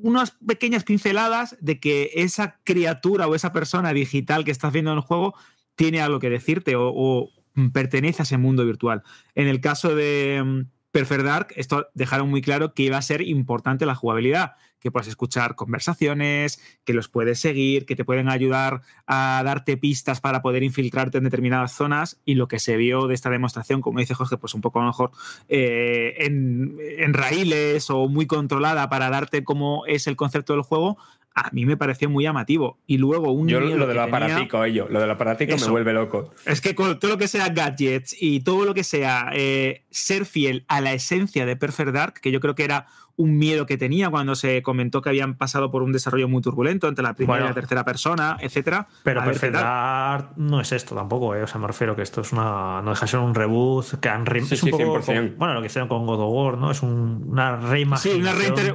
unas pequeñas pinceladas de que esa criatura o esa persona digital que estás viendo en el juego tiene algo que decirte o pertenece a ese mundo virtual. En el caso de, Perfect Dark, esto dejaron muy claro que iba a ser importante la jugabilidad, que puedes escuchar conversaciones, que los puedes seguir, que te pueden ayudar a darte pistas para poder infiltrarte en determinadas zonas y lo que se vio de esta demostración, como dice Jorge, pues un poco mejor eh, en, en, raíles o muy controlada para darte cómo es el concepto del juego, a mí me pareció muy llamativo. Y luego un. Yo lo del aparatico, ello, lo del aparatico me vuelve loco. Es que con todo lo que sea gadgets y todo lo que sea eh, ser fiel a la esencia de Perfect Dark, que yo creo que era un miedo que tenía cuando se comentó que habían pasado por un desarrollo muy turbulento entre la primera y la tercera persona, etcétera. Pero perfectar no es esto tampoco, ¿eh? O sea, me refiero que esto es una. No deja de ser un reboot que han Bueno, lo que hicieron con God of War, ¿no? Es una reimaginación. Sí,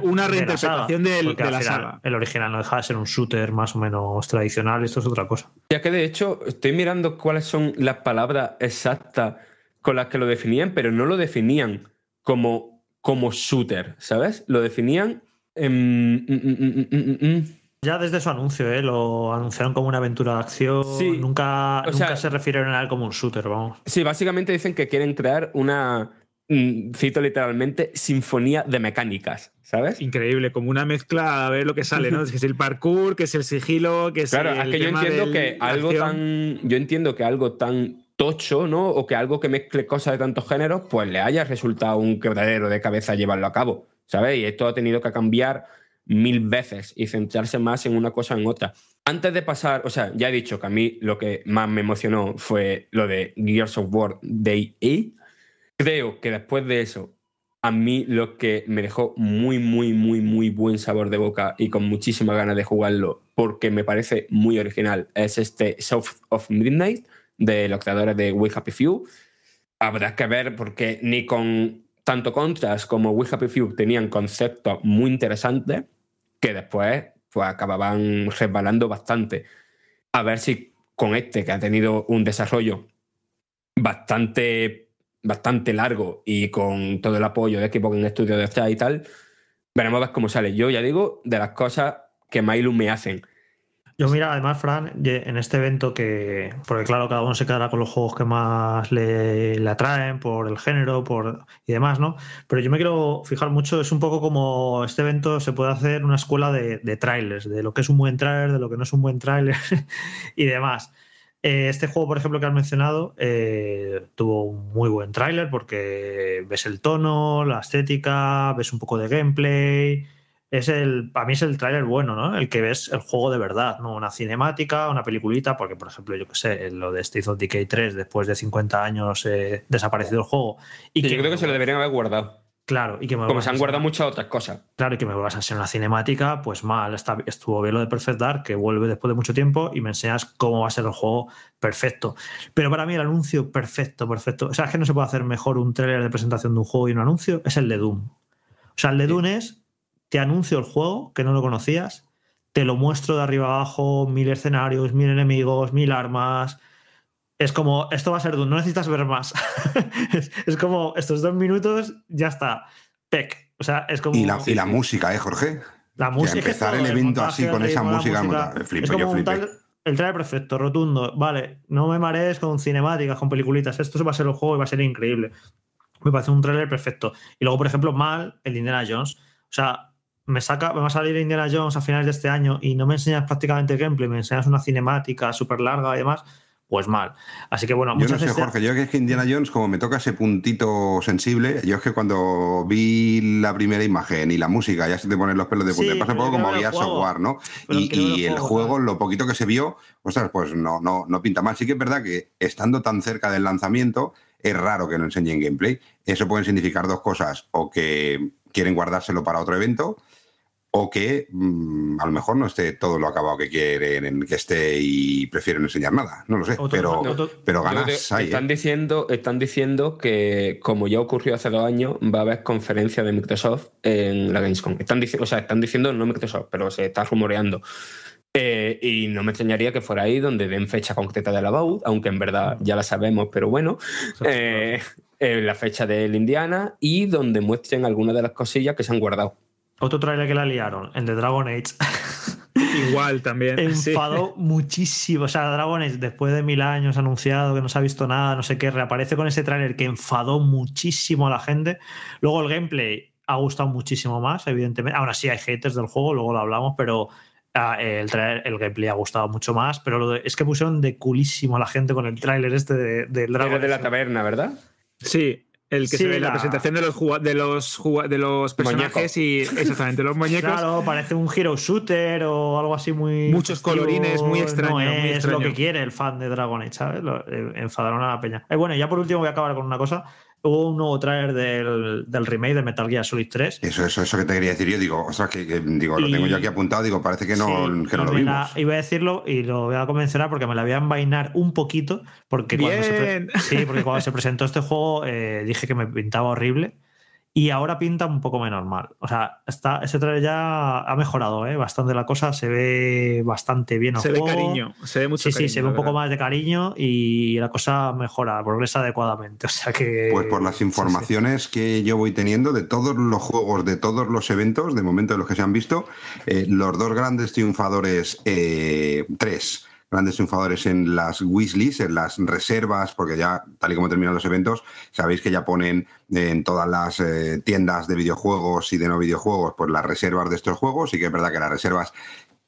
una, reinterpretación de la, saga, del, El original no deja de ser un shooter más o menos tradicional, esto es otra cosa. Ya que de hecho estoy mirando cuáles son las palabras exactas con las que lo definían, pero no lo definían como como shooter, ¿sabes? Lo definían. Mm, mm, mm, ya desde su anuncio, ¿eh? lo anunciaron como una aventura de acción. nunca, se refirieron a él como un shooter, vamos. Sí, básicamente dicen que quieren crear una, cito literalmente, sinfonía de mecánicas, ¿sabes? Increíble, como una mezcla a ver lo que sale, ¿no? que es el parkour, que es el sigilo, que es claro, el. Claro, es que yo entiendo que algo tan. Yo entiendo que algo tan tocho, ¿no? O que algo que mezcle cosas de tantos géneros, pues le haya resultado un quebradero de cabeza llevarlo a cabo, ¿sabes? Y esto ha tenido que cambiar mil veces y centrarse más en una cosa o en otra. Antes de pasar, o sea, ya he dicho que a mí lo que más me emocionó fue lo de Gears of War Day E. Creo que después de eso, a mí lo que me dejó muy, muy, muy, muy buen sabor de boca y con muchísima ganas de jugarlo, porque me parece muy original, es este South of Midnight de los creadores de We Happy Few. Habrá que ver porque ni con tanto Contras como We Happy Few tenían conceptos muy interesantes que después pues, acababan resbalando bastante. A ver si con este, que ha tenido un desarrollo bastante, bastante largo y con todo el apoyo de equipo en estudio de atrás y tal, veremos cómo sale. Yo ya digo, de las cosas que Mailum me hacen. Yo mira, además, Fran, en este evento que, porque claro, cada uno se quedará con los juegos que más le, atraen, por el género, por y demás, ¿no? Pero yo me quiero fijar mucho, es un poco como este evento se puede hacer una escuela de, trailers, de lo que es un buen trailer, de lo que no es un buen trailer y demás. Eh, este juego, por ejemplo, que has mencionado, eh, tuvo un muy buen tráiler porque ves el tono, la estética, ves un poco de gameplay, es el, para mí es el tráiler bueno, ¿no? El que ves el juego de verdad, no una cinemática, una peliculita, porque por ejemplo, yo que sé, lo de State of Decay 3 después de 50 años eh, desaparecido el juego. Y yo creo que se lo deberían haber guardado. Claro, y que me Como se han guardado muchas otras cosas. Claro, y que me vuelvas a hacer una cinemática, pues mal, estuvo bien lo de Perfect Dark, que vuelve después de mucho tiempo y me enseñas cómo va a ser el juego perfecto. Pero para mí el anuncio perfecto, perfecto. O sea, que no se puede hacer mejor un tráiler de presentación de un juego y un anuncio, es el de Doom. O sea, el de Doom es te anuncio el juego, que no lo conocías, te lo muestro de arriba abajo, mil escenarios, mil enemigos, mil armas. Es como, esto va a ser no necesitas ver más. es, como, estos dos minutos, ya está. Peck. O sea, es como. Y la, música, ¿eh, Jorge? La música. empezar el evento así con esa música, es como yo el trailer perfecto, rotundo. Vale, no me marees con cinemáticas, con peliculitas. Esto va a ser el juego y va a ser increíble. Me parece un trailer perfecto. Y luego, por ejemplo, mal el Indiana Jones. O sea, me saca, me va a salir Indiana Jones a finales de este año y no me enseñas prácticamente gameplay, me enseñas una cinemática súper larga y demás, pues mal. Así que bueno, yo no sé, Jorge, yo que es que Indiana Jones, como me toca ese puntito sensible, yo es que cuando vi la primera imagen y la música, ya se te ponen los pelos de punta, pasa un poco como había software, ¿no? y, el juego, lo poquito que se vio, pues no, no, no pinta mal. Sí que es verdad que estando tan cerca del lanzamiento, es raro que no enseñen gameplay. Eso pueden significar dos cosas, o que quieren guardárselo para otro evento, o que mm, a lo mejor no esté todo lo acabado que quieren, que esté y prefieren enseñar nada, no lo sé, pero, pero ganas ¿eh? Están, diciendo, están diciendo que, como ya ocurrió hace dos años, va a haber conferencia de Microsoft en la Gamescom. Están, o sea, están diciendo, no Microsoft, pero se está rumoreando. Eh, y no me extrañaría que fuera ahí donde den fecha concreta de la about, aunque en verdad ya la sabemos, pero bueno, eh, la fecha del Indiana y donde muestren algunas de las cosillas que se han guardado. Otro trailer que la liaron, el de Dragon Age. Igual también. Enfadó muchísimo. O sea, Dragon Age, después de mil años anunciado, que no se ha visto nada, no sé qué, reaparece con ese trailer que enfadó muchísimo a la gente. Luego el gameplay ha gustado muchísimo más, evidentemente. Ahora sí hay haters del juego, luego lo hablamos, pero ah, el, trailer, el gameplay ha gustado mucho más, pero lo es que pusieron de culísimo a la gente con el trailer este del de, de Dragon. de la taberna, ¿verdad? Sí, el que se ve la, presentación de los, de los, de los personajes y exactamente los muñecos. Claro, parece un hero shooter o algo así muy. Muchos colorines, muy extraño. es lo que quiere el fan de Dragon Age, ¿sabes? Eh, enfadaron a la peña. Eh, bueno, ya por último voy a acabar con una cosa Hubo uno trailer del, del remake de Metal Gear Solid 3. Eso, eso, eso que te quería decir yo. Digo, ostras, que, digo, lo tengo yo aquí apuntado. Digo, parece que no, lo vimos. iba a decirlo y lo voy a convencer porque me la voy a envainar un poquito. Porque sí, porque cuando se presentó este juego eh, dije que me pintaba horrible. Y ahora pinta un poco menos mal. O sea, está, ese trailer ya ha mejorado ¿eh? bastante la cosa, se ve bastante bien. se ve cariño, se ve mucho cariño. Sí, sí, se ve un poco más de cariño y la cosa mejora, progresa adecuadamente. O sea que. Pues por las informaciones que yo voy teniendo de todos los juegos, de todos los eventos, de momento de los que se han visto, eh, los dos grandes triunfadores, eh, tres grandes triunfadores en las Weasleys, en las reservas, porque ya, tal y como terminan los eventos, sabéis que ya ponen eh, en todas las eh, tiendas de videojuegos y de no videojuegos, pues las reservas de estos juegos. y que es verdad que las reservas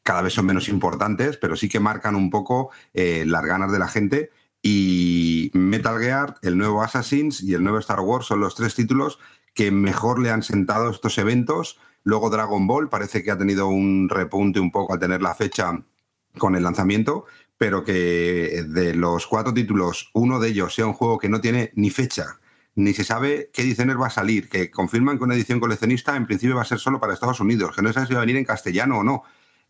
cada vez son menos importantes, pero sí que marcan un poco eh, las ganas de la gente. Y Metal Gear, el nuevo Assassins y el nuevo Star Wars son los tres títulos que mejor le han sentado estos eventos. Luego Dragon Ball parece que ha tenido un repunte un poco al tener la fecha con el lanzamiento, pero que de los cuatro títulos, uno de ellos sea un juego que no tiene ni fecha, ni se sabe qué edición va a salir, que confirman que una edición coleccionista en principio va a ser solo para Estados Unidos, que no sabe si va a venir en castellano o no.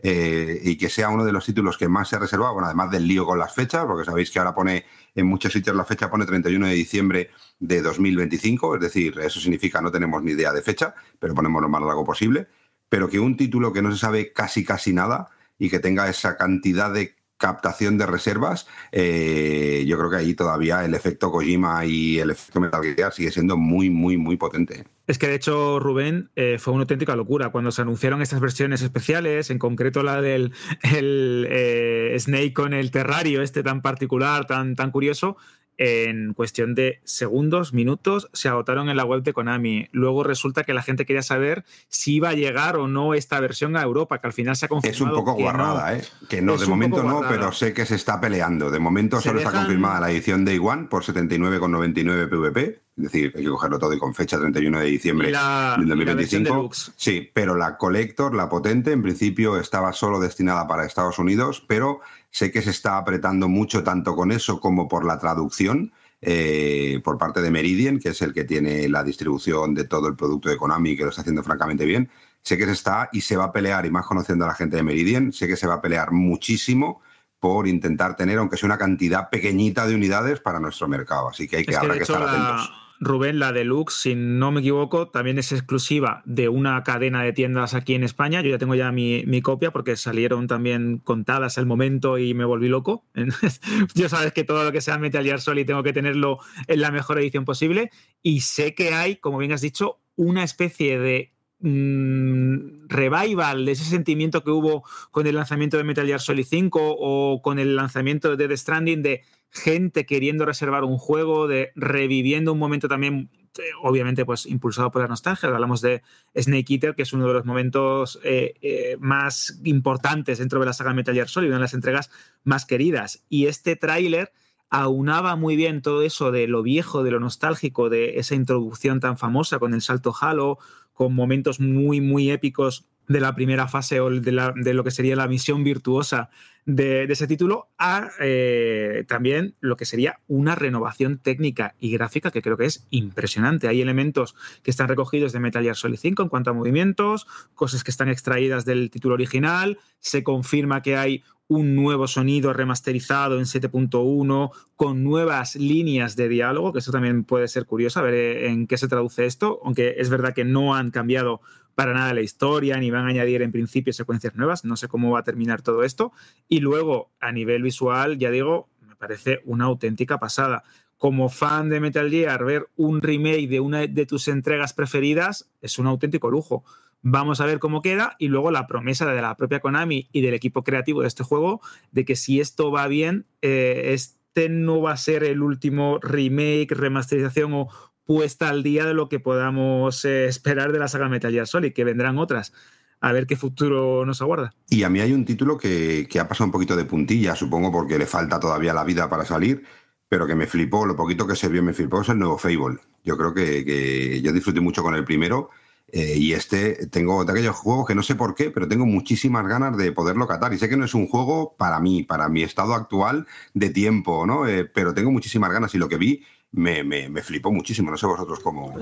Eh, y que sea uno de los títulos que más se ha reservado, bueno, además del lío con las fechas, porque sabéis que ahora pone en muchos sitios la fecha pone 31 de diciembre de 2025, es decir, eso significa no tenemos ni idea de fecha, pero ponemos lo más largo posible, pero que un título que no se sabe casi casi nada, y que tenga esa cantidad de captación de reservas, eh, yo creo que ahí todavía el efecto Kojima y el efecto Metal Gear sigue siendo muy, muy, muy potente. Es que de hecho, Rubén, eh, fue una auténtica locura cuando se anunciaron estas versiones especiales, en concreto la del eh, Snake con el terrario, este tan particular, tan, tan curioso en cuestión de segundos, minutos, se agotaron en la web de Konami. Luego resulta que la gente quería saber si iba a llegar o no esta versión a Europa, que al final se ha confirmado. Es un poco guardada, guarrada, ¿eh? Que no, de momento no, pero sé que se está peleando. De momento solo está confirmada la edición de Iguan por 79,99 PVP. Es decir, hay que cogerlo todo y con fecha 31 de diciembre del 2025. sí, pero la Collector, la potente, en principio estaba solo destinada para Estados Unidos, pero Sé que se está apretando mucho tanto con eso como por la traducción. Eh, por parte de Meridian, que es el que tiene la distribución de todo el producto de Konami, que lo está haciendo francamente bien. Sé que se está y se va a pelear, y más conociendo a la gente de Meridian, sé que se va a pelear muchísimo por intentar tener, aunque sea una cantidad pequeñita de unidades para nuestro mercado. Así que hay que, habrá que estar atentos. Rubén, la Deluxe, si no me equivoco, también es exclusiva de una cadena de tiendas aquí en España. Yo ya tengo ya mi, copia porque salieron también contadas al momento y me volví loco. Yo sabes que todo lo que sea Metal Gear Solid tengo que tenerlo en la mejor edición posible. Y sé que hay, como bien has dicho, una especie de mm, revival, de ese sentimiento que hubo con el lanzamiento de Metal Gear Solid 5 o con el lanzamiento de The Stranding, de gente queriendo reservar un juego, de reviviendo un momento también, eh, obviamente, pues impulsado por la nostalgia. Hablamos de Snake Eater, que es uno de los momentos eh, eh, más importantes dentro de la saga Metal Gear Solid, una de las entregas más queridas. Y este tráiler aunaba muy bien todo eso de lo viejo, de lo nostálgico, de esa introducción tan famosa con el salto halo, con momentos muy, muy épicos de la primera fase o de, de, lo que sería la misión virtuosa de, ese título a eh, también lo que sería una renovación técnica y gráfica que creo que es impresionante. Hay elementos que están recogidos de Metal Gear Solid 5 en cuanto a movimientos, cosas que están extraídas del título original, se confirma que hay un nuevo sonido remasterizado en 7.1 con nuevas líneas de diálogo, que eso también puede ser curioso, a ver eh, en qué se traduce esto, aunque es verdad que no han cambiado para nada la historia, ni van a añadir en principio secuencias nuevas, no sé cómo va a terminar todo esto. Y luego, a nivel visual, ya digo, me parece una auténtica pasada. Como fan de Metal Gear, ver un remake de una de tus entregas preferidas es un auténtico lujo. Vamos a ver cómo queda y luego la promesa de la propia Konami y del equipo creativo de este juego de que si esto va bien, eh, este no va a ser el último remake, remasterización o puesta al día de lo que podamos eh, esperar de la saga Metal Gear Solid, que vendrán otras a ver qué futuro nos aguarda. Y a mí hay un título que, ha pasado un poquito de puntilla, supongo porque le falta todavía la vida para salir, pero que me flipó, lo poquito que se vio me flipó es el nuevo Fable. Yo creo que, que yo disfruté mucho con el primero eh, y este, tengo de aquellos juegos que no sé por qué, pero tengo muchísimas ganas de poderlo catar. Y sé que no es un juego para mí, para mi estado actual de tiempo, ¿no? Eh, pero tengo muchísimas ganas. Y lo que vi me, me, flipó muchísimo. No sé vosotros cómo.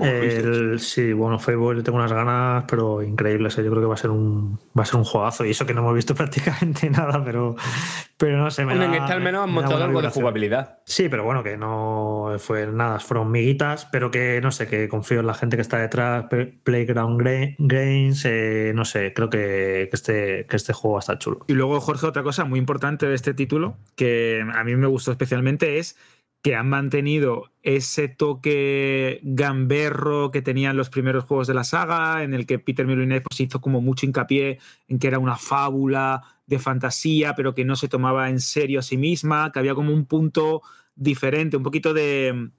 sí, bueno, Fable yo tengo unas ganas, pero increíbles. Yo creo que va a ser un va a ser un juegazo. Y eso que no hemos visto prácticamente nada, pero, pero no sé. Me al menos han montado algo de jugabilidad. Sí, pero bueno, que no fue nada, fueron miguitas, pero que no sé, que confío en la gente que está detrás, Playground Games, eh, no sé, creo que, este, que este juego está chulo. Y luego, Jorge, otra cosa muy importante de este título que a mí me gustó especialmente es que han mantenido ese toque gamberro que tenían los primeros juegos de la saga, en el que Peter Molyneux se pues, hizo como mucho hincapié en que era una fábula de fantasía, pero que no se tomaba en serio a sí misma, que había como un punto diferente, un poquito de mm,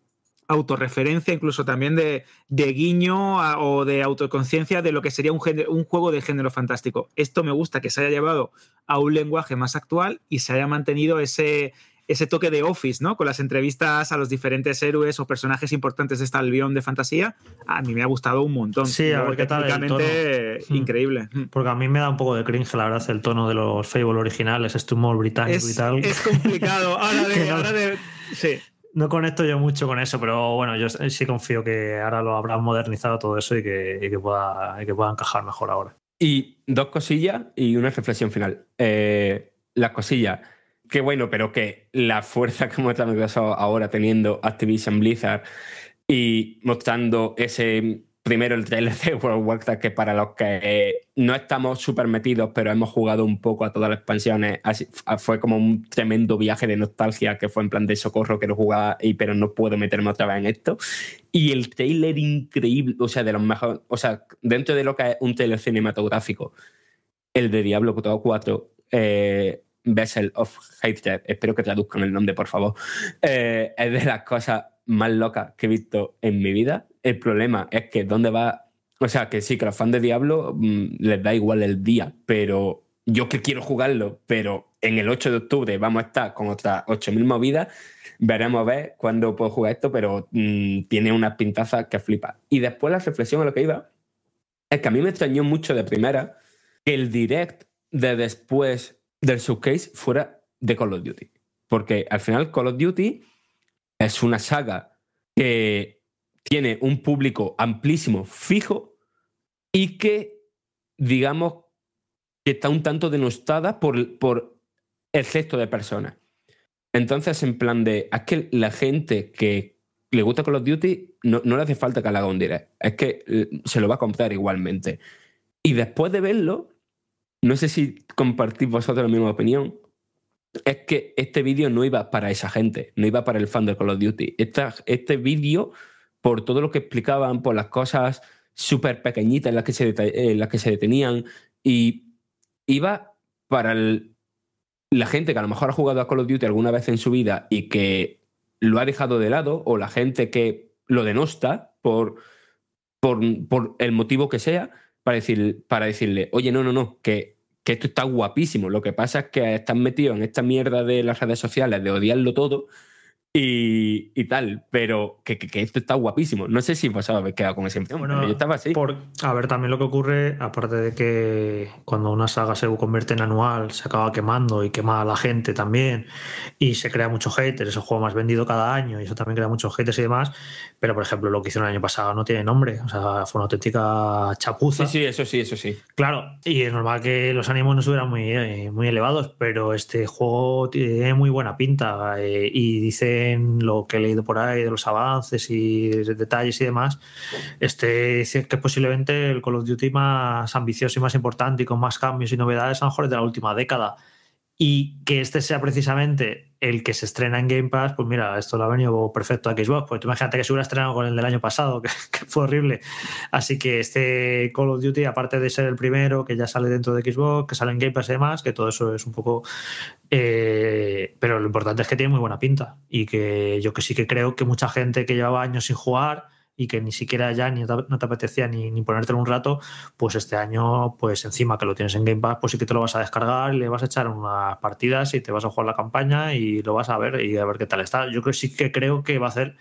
autorreferencia, incluso también de, de guiño o de autoconciencia de lo que sería un, un juego de género fantástico. Esto me gusta que se haya llevado a un lenguaje más actual y se haya mantenido ese, ese toque de Office, ¿no? Con las entrevistas a los diferentes héroes o personajes importantes de esta albión de fantasía, a mí me ha gustado un montón. Sí, a ver qué tal. Hmm. increíble. Hmm. Porque a mí me da un poco de cringe, la verdad, el tono de los Fable originales, este humor británico y tal. Es complicado. Ahora de. sí. No conecto yo mucho con eso, pero bueno, yo sí confío que ahora lo habrán modernizado todo eso y que, pueda, encajar mejor ahora. Y dos cosillas y una reflexión final. Eh, las cosillas. Qué bueno, pero que la fuerza que muestra Microsoft ahora teniendo Activision Blizzard y mostrando ese primero el trailer de World of Warcraft, que para los que no estamos súper metidos, pero hemos jugado un poco a todas las expansiones, así, ah, fue como un tremendo viaje de nostalgia que fue en plan de socorro, que lo jugaba, y, pero no puedo meterme otra vez en esto. Y el trailer increíble, o sea, de los mejores, o sea, dentro de lo que es un trailer cinematográfico, el de Diablo 4, eh, Vessel of Hatred, espero que traduzcan el nombre, por favor, eh, es de las cosas más locas que he visto en mi vida. El problema es que dónde va... O sea, que sí, que los fans de Diablo mm, les da igual el día, pero yo que quiero jugarlo, pero en el 8 de octubre vamos a estar con otras 8.000 movidas, veremos a ver cuándo puedo jugar esto, pero mm, tiene una pintaza que flipa. Y después la reflexión a lo que iba, es que a mí me extrañó mucho de primera que el direct de después del showcase fuera de Call of Duty. Porque al final Call of Duty es una saga que tiene un público amplísimo, fijo, y que, digamos, que está un tanto denostada por, por el gesto de personas. Entonces, en plan de, es que la gente que le gusta Call of Duty no, no le hace falta que la haga un directo. es que eh, se lo va a comprar igualmente. Y después de verlo, no sé si compartís vosotros la misma opinión, es que este vídeo no iba para esa gente, no iba para el fan de Call of Duty. este vídeo, por todo lo que explicaban, por las cosas súper pequeñitas en las, que se, detenían, y iba para la gente que a lo mejor ha jugado a Call of Duty alguna vez en su vida y que lo ha dejado de lado, o la gente que lo denosta por, por el motivo que sea, para, decir, para decirle, oye, no, no, no, que, que esto está guapísimo. Lo que pasa es que estás metido en esta mierda de las redes sociales, de odiarlo todo, y, tal, pero que, esto está guapísimo. No sé si me habéis quedado con ese bueno, yo estaba así. a ver, también lo que ocurre, aparte de que cuando una saga se convierte en anual, se acaba quemando y quema a la gente también, y se crea mucho haters, es el juego más vendido cada año, y eso también crea muchos haters y demás, pero por ejemplo, lo que hicieron el año pasado no tiene nombre, o sea, fue una auténtica chapuza. Sí, sí, eso sí, eso sí. Claro, y es normal que los ánimos no estuvieran muy, eh, muy elevados, pero este juego tiene muy buena pinta eh, y dice en lo que he leído por ahí de los avances y detalles y demás, este, que posiblemente el Call of Duty más ambicioso y más importante y con más cambios y novedades, a lo mejor de la última década y que este sea precisamente el que se estrena en Game Pass, pues mira, esto lo ha venido perfecto a Xbox. porque imagínate que se hubiera estrenado con el del año pasado, que, fue horrible. Así que este Call of Duty, aparte de ser el primero, que ya sale dentro de Xbox, que sale en Game Pass y demás, que todo eso es un poco. Eh, pero lo importante es que tiene muy buena pinta. Y que yo que sí que creo que mucha gente que llevaba años sin jugar y que ni siquiera ya ni no te apetecía ni, ni, ponértelo un rato, pues este año, pues encima que lo tienes en Game Pass, pues sí que te lo vas a descargar, le vas a echar unas partidas y te vas a jugar la campaña y lo vas a ver y a ver qué tal está. Yo creo, sí que creo que va a hacer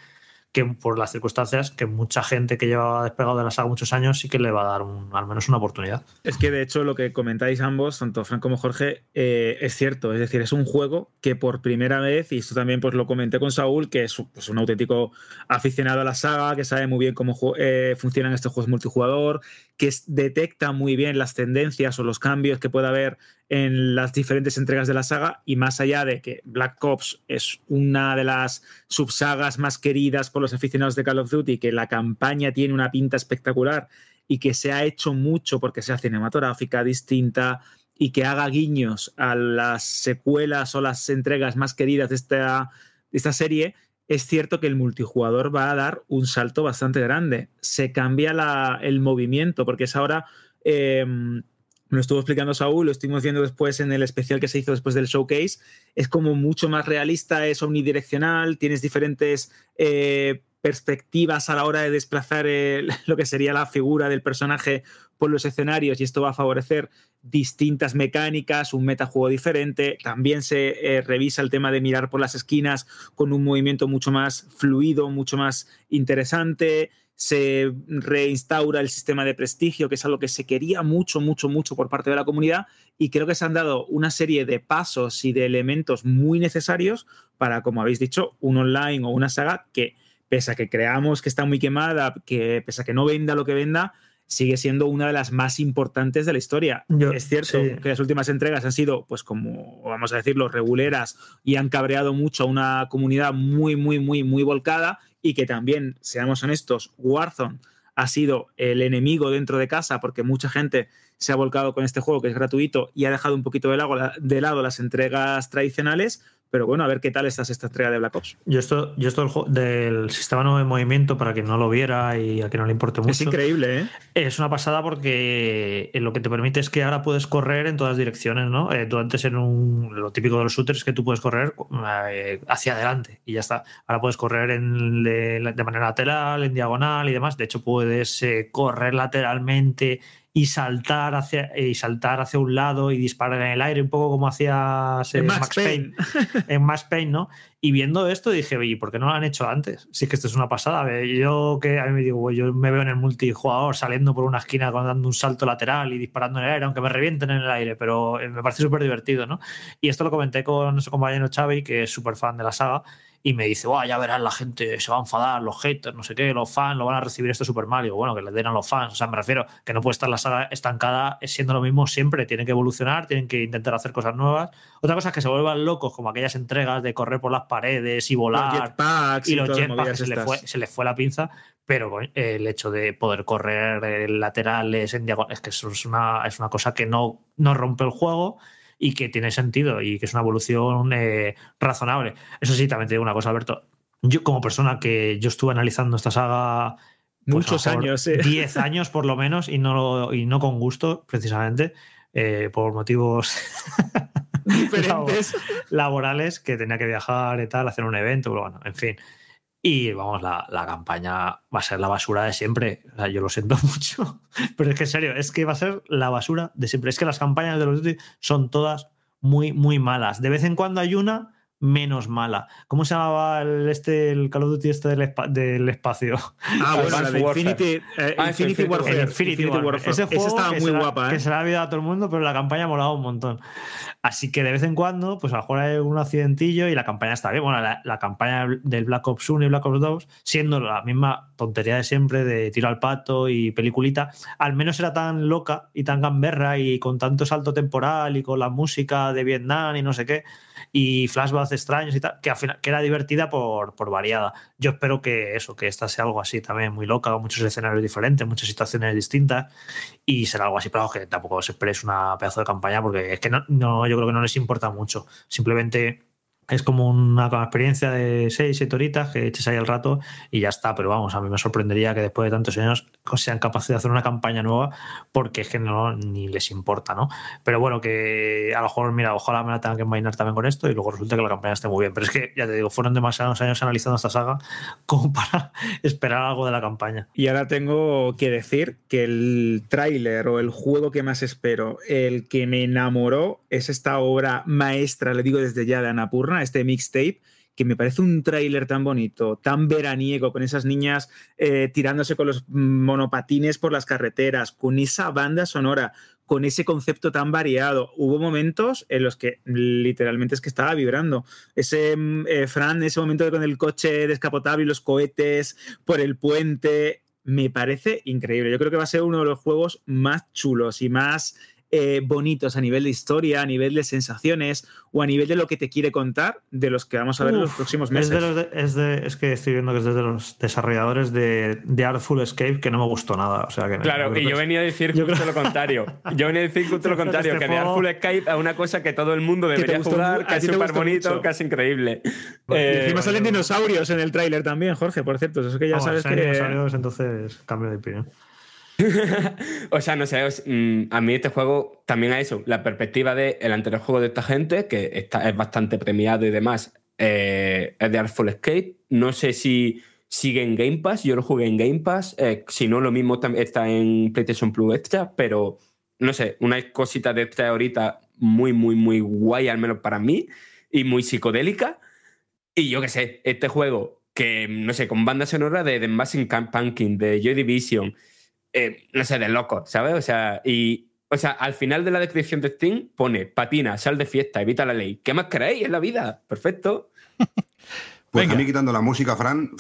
que por las circunstancias, que mucha gente que llevaba despegado de la saga muchos años sí que le va a dar al menos una oportunidad. Es que de hecho lo que comentáis ambos, tanto Frank como Jorge, eh, es cierto. Es decir, es un juego que por primera vez, y esto también pues, lo comenté con Saúl, que es pues, un auténtico aficionado a la saga, que sabe muy bien cómo eh, funcionan estos juegos multijugador, que detecta muy bien las tendencias o los cambios que puede haber en las diferentes entregas de la saga y más allá de que Black Ops es una de las subsagas más queridas por los aficionados de Call of Duty, que la campaña tiene una pinta espectacular y que se ha hecho mucho porque sea cinematográfica, distinta y que haga guiños a las secuelas o las entregas más queridas de esta, esta serie, es cierto que el multijugador va a dar un salto bastante grande. Se cambia el movimiento porque es ahora... Em, me lo estuvo explicando Saúl, lo estuvimos viendo después en el especial que se hizo después del showcase, es como mucho más realista, es omnidireccional, tienes diferentes eh, perspectivas a la hora de desplazar lo que sería la figura del personaje por los escenarios y esto va a favorecer distintas mecánicas, un metajuego diferente, también se eh, revisa el tema de mirar por las esquinas con un movimiento mucho más fluido, mucho más interesante se reinstaura el sistema de prestigio, que es algo que se quería mucho, mucho, mucho por parte de la comunidad, y creo que se han dado una serie de pasos y de elementos muy necesarios para, como habéis dicho, un online o una saga que, pese a que creamos que está muy quemada, que pese a que no venda lo que venda, sigue siendo una de las más importantes de la historia. es cierto que las últimas entregas han sido, pues como vamos a decirlo, reguleras y han cabreado mucho a una comunidad muy, muy, muy, muy volcada y que también, seamos honestos, Warzone ha sido el enemigo dentro de casa porque mucha gente se ha volcado con este juego que es gratuito y ha dejado un poquito de lado, de lado las entregas tradicionales, pero bueno, a ver qué tal estás esta estrella de Black Ops. Yo esto, yo esto del sistema no de movimiento, para quien no lo viera y a que no le importe mucho. Es increíble, ¿eh? Es una pasada porque eh, lo que te permite es que ahora puedes correr en todas direcciones, ¿no? Eh, tú antes en un, lo típico de los shooters es que tú puedes correr eh, hacia adelante y ya está. Ahora puedes correr de, manera lateral, en diagonal y demás. De hecho, puedes correr lateralmente y saltar hacia, eh, y saltar hacia un lado y disparar en el aire, un poco como hacía eh, en Max, Payne. en Max Payne, ¿no? Y viendo esto dije, ¿y por qué no lo han hecho antes? Si es que esto es una pasada. Yo que a mí me digo, pues yo me veo en el multijugador saliendo por una esquina dando un salto lateral y disparando en el aire, aunque me revienten en el aire, pero eh, me parece súper divertido, ¿no? Y esto lo comenté con nuestro compañero Xavi, que es súper fan de la saga, y me dice, ya verás, la gente se va a enfadar, los haters, no sé qué, los fans, lo van a recibir esto Super Mario. Bueno, que le den a los fans. O sea, me refiero que no puede estar la saga estancada siendo lo mismo siempre. Tienen que evolucionar, tienen que intentar hacer cosas nuevas. Otra cosa es que se vuelvan locos, como aquellas entregas de correr por las paredes y volar. Los jetpacks y, los jetpacks, se, les fue, se fue la pinza pero el hecho de poder correr eh, laterales en diagonal es que es una, es una cosa que no, no rompe el juego y que tiene sentido y que es una evolución eh, razonable. Eso sí, también te digo una cosa, Alberto. Yo, como persona que yo estuve analizando esta saga pues, muchos años, 10 años por lo menos, y no, y no con gusto, precisamente, eh, por motivos laborales, que tenía que viajar y tal, hacer un evento, bueno, en fin. Y vamos, la, campaña va a ser la basura de siempre. O sea, yo lo siento mucho, pero es que en serio, es que va a ser la basura de siempre. Es que las campañas de los son todas muy, muy malas. De vez en cuando hay una menos mala. ¿Cómo se llamaba el, este, el Call of Duty este del, espacio? Ah, bueno, ah, pues eh, ah, Infinity, Warfare. Infinity, Warfare. Ese juego estaba muy guapa, Que se la ¿eh? ha olvidado a todo el mundo, pero la campaña ha molado un montón. Así que de vez en cuando, pues a lo mejor hay un accidentillo y la campaña está bien. Bueno, la, la campaña del Black Ops 1 y Black Ops 2, siendo la misma tontería de siempre de tiro al pato y peliculita, al menos era tan loca y tan gamberra y con tanto salto temporal y con la música de Vietnam y no sé qué y flashbacks extraños y tal, que, al final, que era divertida por, variada. Yo espero que eso, que esta sea algo así también muy loca, muchos escenarios diferentes, muchas situaciones distintas y será algo así, pero que tampoco os esperes una pedazo de campaña porque es que no, no yo creo que no les importa mucho. Simplemente es como una experiencia de 6, 7 horitas que eches ahí al rato y ya está. Pero vamos, a mí me sorprendería que después de tantos años sean capaces de hacer una campaña nueva porque es que no ni les importa, ¿no? Pero bueno, que a lo mejor, mira, ojalá me la tengan que imaginar también con esto y luego resulta que la campaña esté muy bien. Pero es que, ya te digo, fueron demasiados años analizando esta saga como para esperar algo de la campaña. Y ahora tengo que decir que el tráiler o el juego que más espero, el que me enamoró, es esta obra maestra, le digo desde ya, de Anapurna este mixtape, que me parece un tráiler tan bonito, tan veraniego, con esas niñas eh, tirándose con los monopatines por las carreteras, con esa banda sonora, con ese concepto tan variado. Hubo momentos en los que literalmente es que estaba vibrando. Ese mm, eh, Fran, ese momento con el coche descapotable y los cohetes por el puente, me parece increíble. Yo creo que va a ser uno de los juegos más chulos y más eh, bonitos a nivel de historia, a nivel de sensaciones o a nivel de lo que te quiere contar de los que vamos a ver en los próximos meses. Es, de es, de, es, que estoy viendo que es de los desarrolladores de, de Artful Escape que no me gustó nada. O sea, que claro, y yo venía a decir justo creo... lo contrario. Yo venía a decir justo lo contrario, este que de Artful Escape a una cosa que todo el mundo debería jugar, casi súper bonito, casi increíble. y eh, encima salen dinosaurios en el tráiler también, Jorge, por cierto. Eso que ya sabes que... dinosaurios, entonces cambio de opinión. o sea, no sé, mm, a mí este juego también a eso, la perspectiva del el anterior juego de esta gente, que está, es bastante premiado y demás, eh, es de Artful Escape. No sé si sigue en Game Pass, yo lo jugué en Game Pass, eh, si no, lo mismo está en PlayStation Plus Extra, pero no sé, una cosita de esta ahorita muy, muy, muy guay, al menos para mí, y muy psicodélica. Y yo qué sé, este juego que, no sé, con banda sonora de The Massive Pumpkin, de Joy Division, eh, no sé, de loco, ¿sabes? O sea, y, o sea, al final de la descripción de Steam pone patina, sal de fiesta, evita la ley. ¿Qué más creéis Es la vida. Perfecto. pues a mí quitando la música, Fran,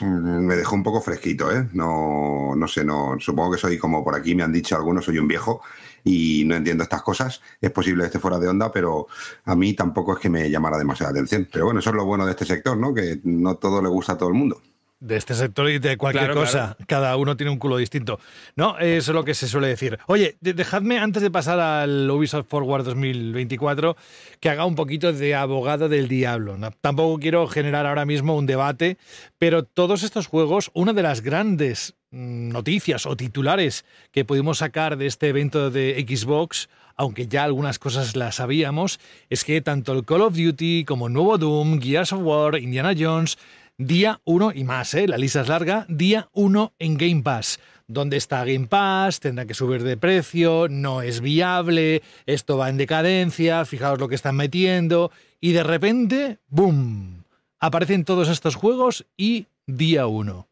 me dejó un poco fresquito, ¿eh? No, no sé, no, supongo que soy como por aquí me han dicho algunos, soy un viejo y no entiendo estas cosas. Es posible que esté fuera de onda, pero a mí tampoco es que me llamara demasiada atención. Pero bueno, eso es lo bueno de este sector, ¿no? Que no todo le gusta a todo el mundo de este sector y de cualquier cosa. Cada uno tiene un culo distinto. No, eso es lo que se suele decir. Oye, dejadme, antes de pasar al Ubisoft Forward 2024, que haga un poquito de abogado del diablo. tampoco quiero generar ahora mismo un debate, pero todos estos juegos, una de las grandes mm, noticias o titulares que pudimos sacar de este evento de Xbox, aunque ya algunas cosas las sabíamos, es que tanto el Call of Duty como nuevo Doom, Gears of War, Indiana Jones, día 1 y más, ¿eh? la lista es larga, día 1 en Game Pass. ¿Dónde está Game Pass? Tendrá que subir de precio, no es viable, esto va en decadencia, fijaos lo que están metiendo. Y de repente, ¡boom! Aparecen todos estos juegos y día 1.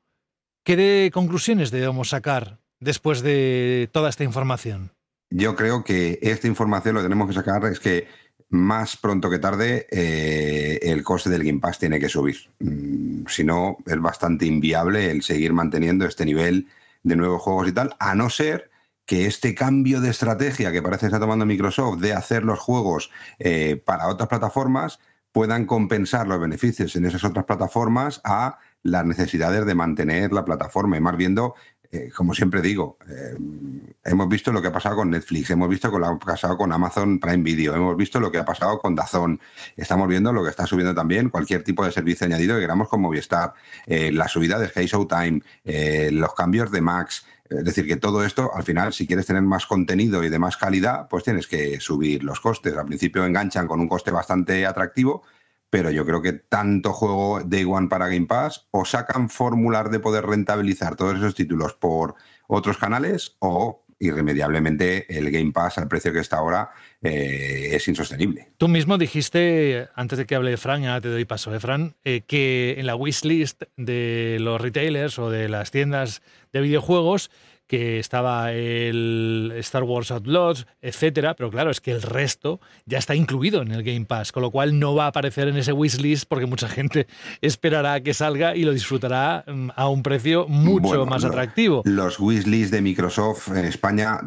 ¿Qué de conclusiones debemos sacar después de toda esta información? Yo creo que esta información lo tenemos que sacar es que más pronto que tarde eh, el coste del Game Pass tiene que subir. Mm, si no, es bastante inviable el seguir manteniendo este nivel de nuevos juegos y tal, a no ser que este cambio de estrategia que parece está tomando Microsoft de hacer los juegos eh, para otras plataformas puedan compensar los beneficios en esas otras plataformas a las necesidades de mantener la plataforma y más viendo eh, como siempre digo, eh, hemos visto lo que ha pasado con Netflix, hemos visto lo que ha pasado con Amazon Prime Video, hemos visto lo que ha pasado con Dazón, estamos viendo lo que está subiendo también cualquier tipo de servicio añadido que queramos con Movistar, eh, la subida de Sky Time, los cambios de Max. Es decir, que todo esto, al final, si quieres tener más contenido y de más calidad, pues tienes que subir los costes. Al principio enganchan con un coste bastante atractivo, pero yo creo que tanto juego Day One para Game Pass o sacan fórmulas de poder rentabilizar todos esos títulos por otros canales o irremediablemente el Game Pass al precio que está ahora eh, es insostenible. Tú mismo dijiste, antes de que hable de Fran, ya te doy paso de ¿eh, Fran, eh, que en la wishlist de los retailers o de las tiendas de videojuegos que estaba el Star Wars Outlaws, etcétera, pero claro, es que el resto ya está incluido en el Game Pass, con lo cual no va a aparecer en ese wishlist porque mucha gente esperará que salga y lo disfrutará mm, a un precio mucho más atractivo. Los, wishlists de Microsoft en España,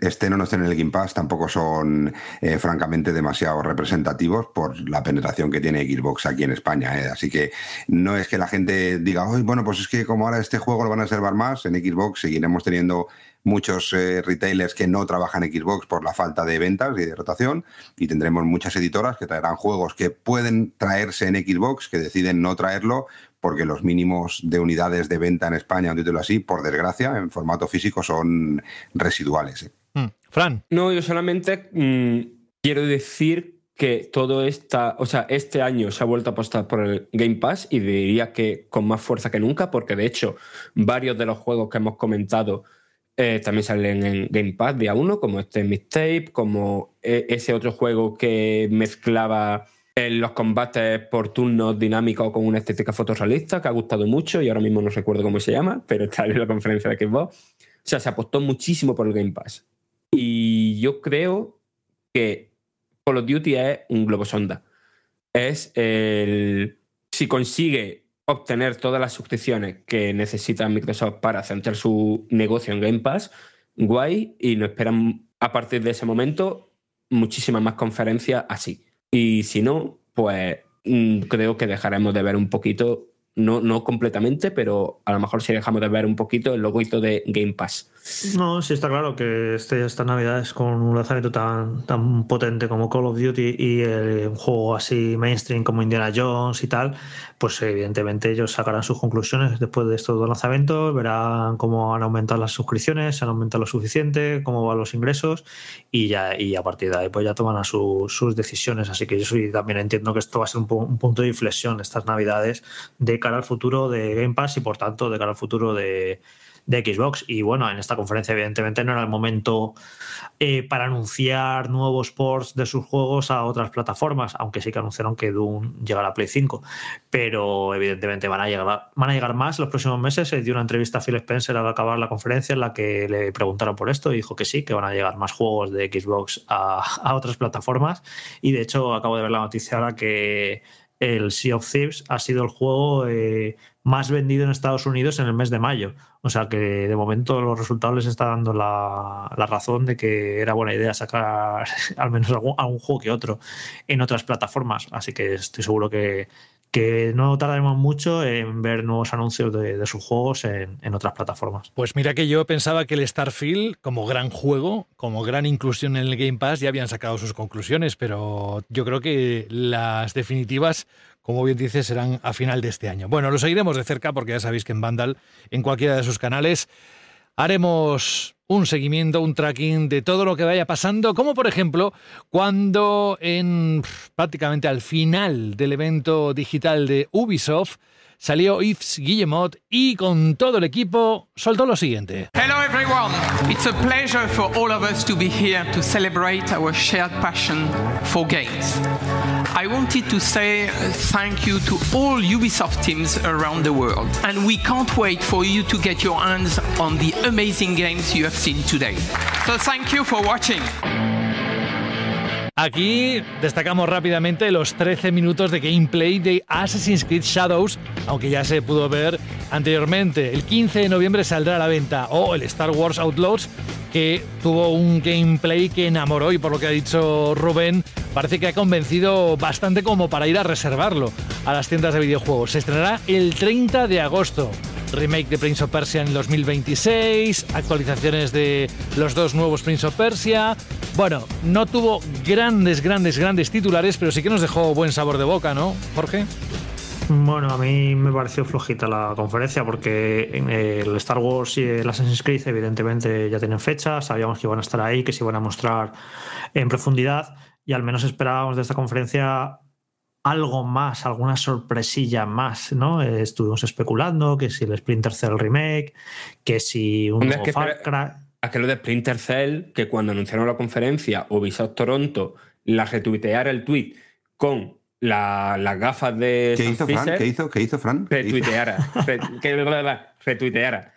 este o no estén en el Game Pass, tampoco son eh, francamente demasiado representativos por la penetración que tiene Xbox aquí en España. Eh. Así que no es que la gente diga, hoy bueno, pues es que como ahora este juego lo van a reservar más, en Xbox seguiremos teniendo muchos eh, retailers que no trabajan Xbox por la falta de ventas y de rotación, y tendremos muchas editoras que traerán juegos que pueden traerse en Xbox, que deciden no traerlo porque los mínimos de unidades de venta en España, un título así, por desgracia, en formato físico son residuales. ¿eh? Mm. Fran. No, yo solamente mm, quiero decir que todo esta, o sea, este año se ha vuelto a apostar por el Game Pass y diría que con más fuerza que nunca, porque de hecho varios de los juegos que hemos comentado eh, también salen en Game Pass día uno, como este Mixtape, como eh, ese otro juego que mezclaba eh, los combates por turnos dinámicos con una estética fotorrealista que ha gustado mucho y ahora mismo no recuerdo cómo se llama, pero está en la conferencia de Xbox. O sea, se apostó muchísimo por el Game Pass. Y yo creo que Call of Duty es un globo sonda. Es el. Si consigue obtener todas las suscripciones que necesita Microsoft para centrar su negocio en Game Pass, guay, y nos esperan a partir de ese momento muchísimas más conferencias así. Y si no, pues mm, creo que dejaremos de ver un poquito no, no completamente, pero a lo mejor si dejamos de ver un poquito el loguito de Game Pass. No, sí está claro que este, estas navidades con un lanzamiento tan, tan potente como Call of Duty y el, un juego así mainstream como Indiana Jones y tal, pues evidentemente ellos sacarán sus conclusiones después de estos dos lanzamientos, verán cómo han aumentado las suscripciones, se han aumentado lo suficiente, cómo van los ingresos y ya y a partir de ahí pues ya toman a sus decisiones. Así que yo soy, también entiendo que esto va a ser un, punto de inflexión estas Navidades de que cara al futuro de Game Pass y por tanto de cara al futuro de, Xbox. Y bueno, en esta conferencia evidentemente no era el momento eh, para anunciar nuevos ports de sus juegos a otras plataformas, aunque sí que anunciaron que Doom llegará a Play 5. Pero evidentemente van a llegar, van a llegar más los próximos meses. Se eh, dio una entrevista a Phil Spencer al acabar la conferencia en la que le preguntaron por esto y dijo que sí, que van a llegar más juegos de Xbox a, a otras plataformas. Y de hecho acabo de ver la noticia ahora que el Sea of Thieves ha sido el juego eh, más vendido en Estados Unidos en el mes de mayo. O sea que de momento los resultados les está dando la, razón de que era buena idea sacar al menos algún, juego que otro en otras plataformas. Así que estoy seguro que, que no tardaremos mucho en ver nuevos anuncios de, sus juegos en, en, otras plataformas. Pues mira que yo pensaba que el Starfield, como gran juego, como gran inclusión en el Game Pass, ya habían sacado sus conclusiones, pero yo creo que las definitivas, como bien dices, serán a final de este año. Bueno, lo seguiremos de cerca porque ya sabéis que en Vandal, en cualquiera de sus canales, haremos un seguimiento, un tracking de todo lo que vaya pasando, como por ejemplo cuando en prácticamente al final del evento digital de Ubisoft salió Yves Guillemot y con todo el equipo soltó lo siguiente. Hello everyone. It's a pleasure for all of us to be here to celebrate our shared passion for games. I wanted to say thank you to all Ubisoft teams around the world. And we can't wait for you to get your hands on the amazing games you have seen today. So thank you for watching. Aquí destacamos rápidamente los 13 minutos de gameplay de Assassin's Creed Shadows, aunque ya se pudo ver anteriormente. El 15 de noviembre saldrá a la venta. O el Star Wars Outlaws, que tuvo un gameplay que enamoró y por lo que ha dicho Rubén, parece que ha convencido bastante como para ir a reservarlo a las tiendas de videojuegos. Se estrenará el 30 de agosto remake de Prince of Persia en 2026, actualizaciones de los dos nuevos Prince of Persia. Bueno, no tuvo grandes, grandes, grandes titulares, pero sí que nos dejó buen sabor de boca, ¿no, Jorge? Bueno, a mí me pareció flojita la conferencia porque eh, el Star Wars y el Assassin's Creed evidentemente ya tienen fecha, sabíamos que iban a estar ahí, que se iban a mostrar en profundidad y al menos esperábamos de esta conferencia algo más, alguna sorpresilla más, ¿no? Eh, estuvimos especulando que si el Splinter Cell remake, que si un Aquello de Splinter Cell, que cuando anunciaron la conferencia, Ubisoft Toronto la retuiteara el tweet con la, las gafas de. ¿Qué hizo, Fran? hizo? ¿Qué hizo Fran? Retuiteara. que, retuiteara.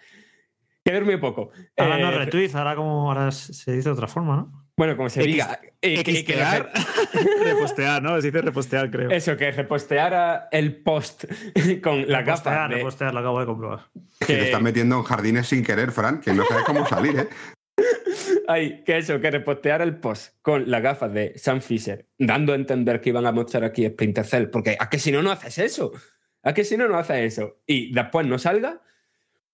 Que poco. Ahora no eh, retuit, ahora como ahora se dice de otra forma, ¿no? Bueno, como se diga. Eh, repostear, ¿no? Se dice repostear, creo. Eso, que reposteara el post con la repostear, Repostear, lo acabo de comprobar. Que te estás metiendo en jardines sin querer, Fran, que no sabes cómo salir, ¿eh? Ay, que eso, que repostear el post con la gafa de Sam Fisher, dando a entender que iban a mostrar aquí Splinter Cell, porque a que si no, no haces eso. A que si no, no haces eso. Y después no salga.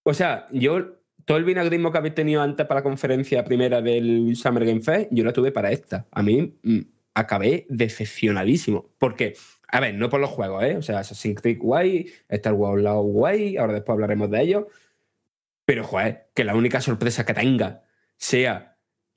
O sea, yo todo el vinagrismo que habéis tenido antes para la conferencia primera del Summer Game Fest, yo la tuve para esta. A mí mm, acabé decepcionadísimo. Porque, a ver, no por los juegos, ¿eh? O sea, Assassin's Creed guay, Star Wars Law guay, ahora después hablaremos de ellos. Pero, joder, que la única sorpresa que tenga sea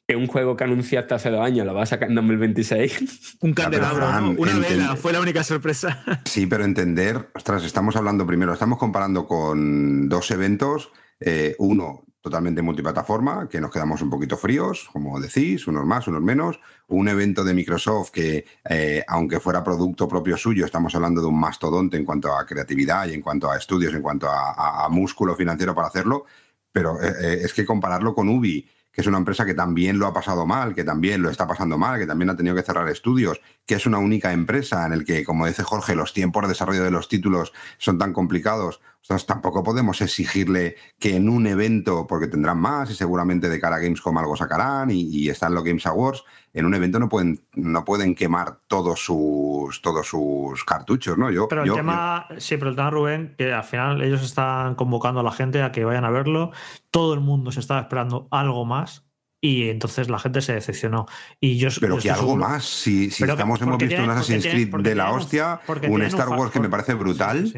que un juego que anunciaste hace dos años lo vas a sacar en 2026. Un candelabro, una vela, fue la única sorpresa. sí, pero entender, ostras, estamos hablando primero, estamos comparando con dos eventos eh, uno totalmente multiplataforma, que nos quedamos un poquito fríos, como decís, unos más, unos menos. Un evento de Microsoft que, eh, aunque fuera producto propio suyo, estamos hablando de un mastodonte en cuanto a creatividad y en cuanto a estudios, en cuanto a, músculo financiero para hacerlo. Pero eh, es que compararlo con Ubi, que es una empresa que también lo ha pasado mal, que también lo está pasando mal, que también ha tenido que cerrar estudios, que es una única empresa en el que, como dice Jorge, los tiempos de desarrollo de los títulos son tan complicados entonces, tampoco podemos exigirle que en un evento, porque tendrán más y seguramente de cara a Gamescom algo sacarán y, están los Games Awards, en un evento no pueden, no pueden quemar todos sus, todos sus cartuchos, ¿no? Yo, pero el tema, sí, pero el tema, Rubén, que al final ellos están convocando a la gente a que vayan a verlo, todo el mundo se estaba esperando algo más, y entonces la gente se decepcionó. Y yo, pero que algo más, si, estamos, hemos visto un Assassin's Creed de la hostia, un Star Wars que me parece brutal,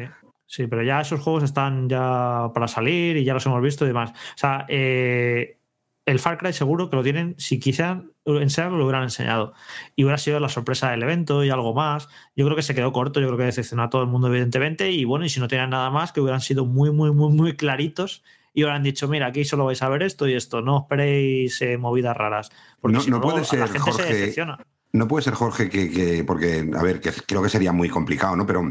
Sí, pero ya esos juegos están ya para salir y ya los hemos visto y demás. O sea, eh, el Far Cry seguro que lo tienen, si quisieran enseñarlo, lo hubieran enseñado. Y hubiera sido la sorpresa del evento y algo más. Yo creo que se quedó corto, yo creo que decepcionó a todo el mundo, evidentemente. Y bueno, y si no tenían nada más, que hubieran sido muy, muy, muy, muy claritos y hubieran dicho, mira, aquí solo vais a ver esto y esto, no esperéis eh, movidas raras. Porque no, si no, puede ser, la gente Jorge, se decepciona. No puede ser, Jorge, que, que porque, a ver, que creo que sería muy complicado, ¿no? Pero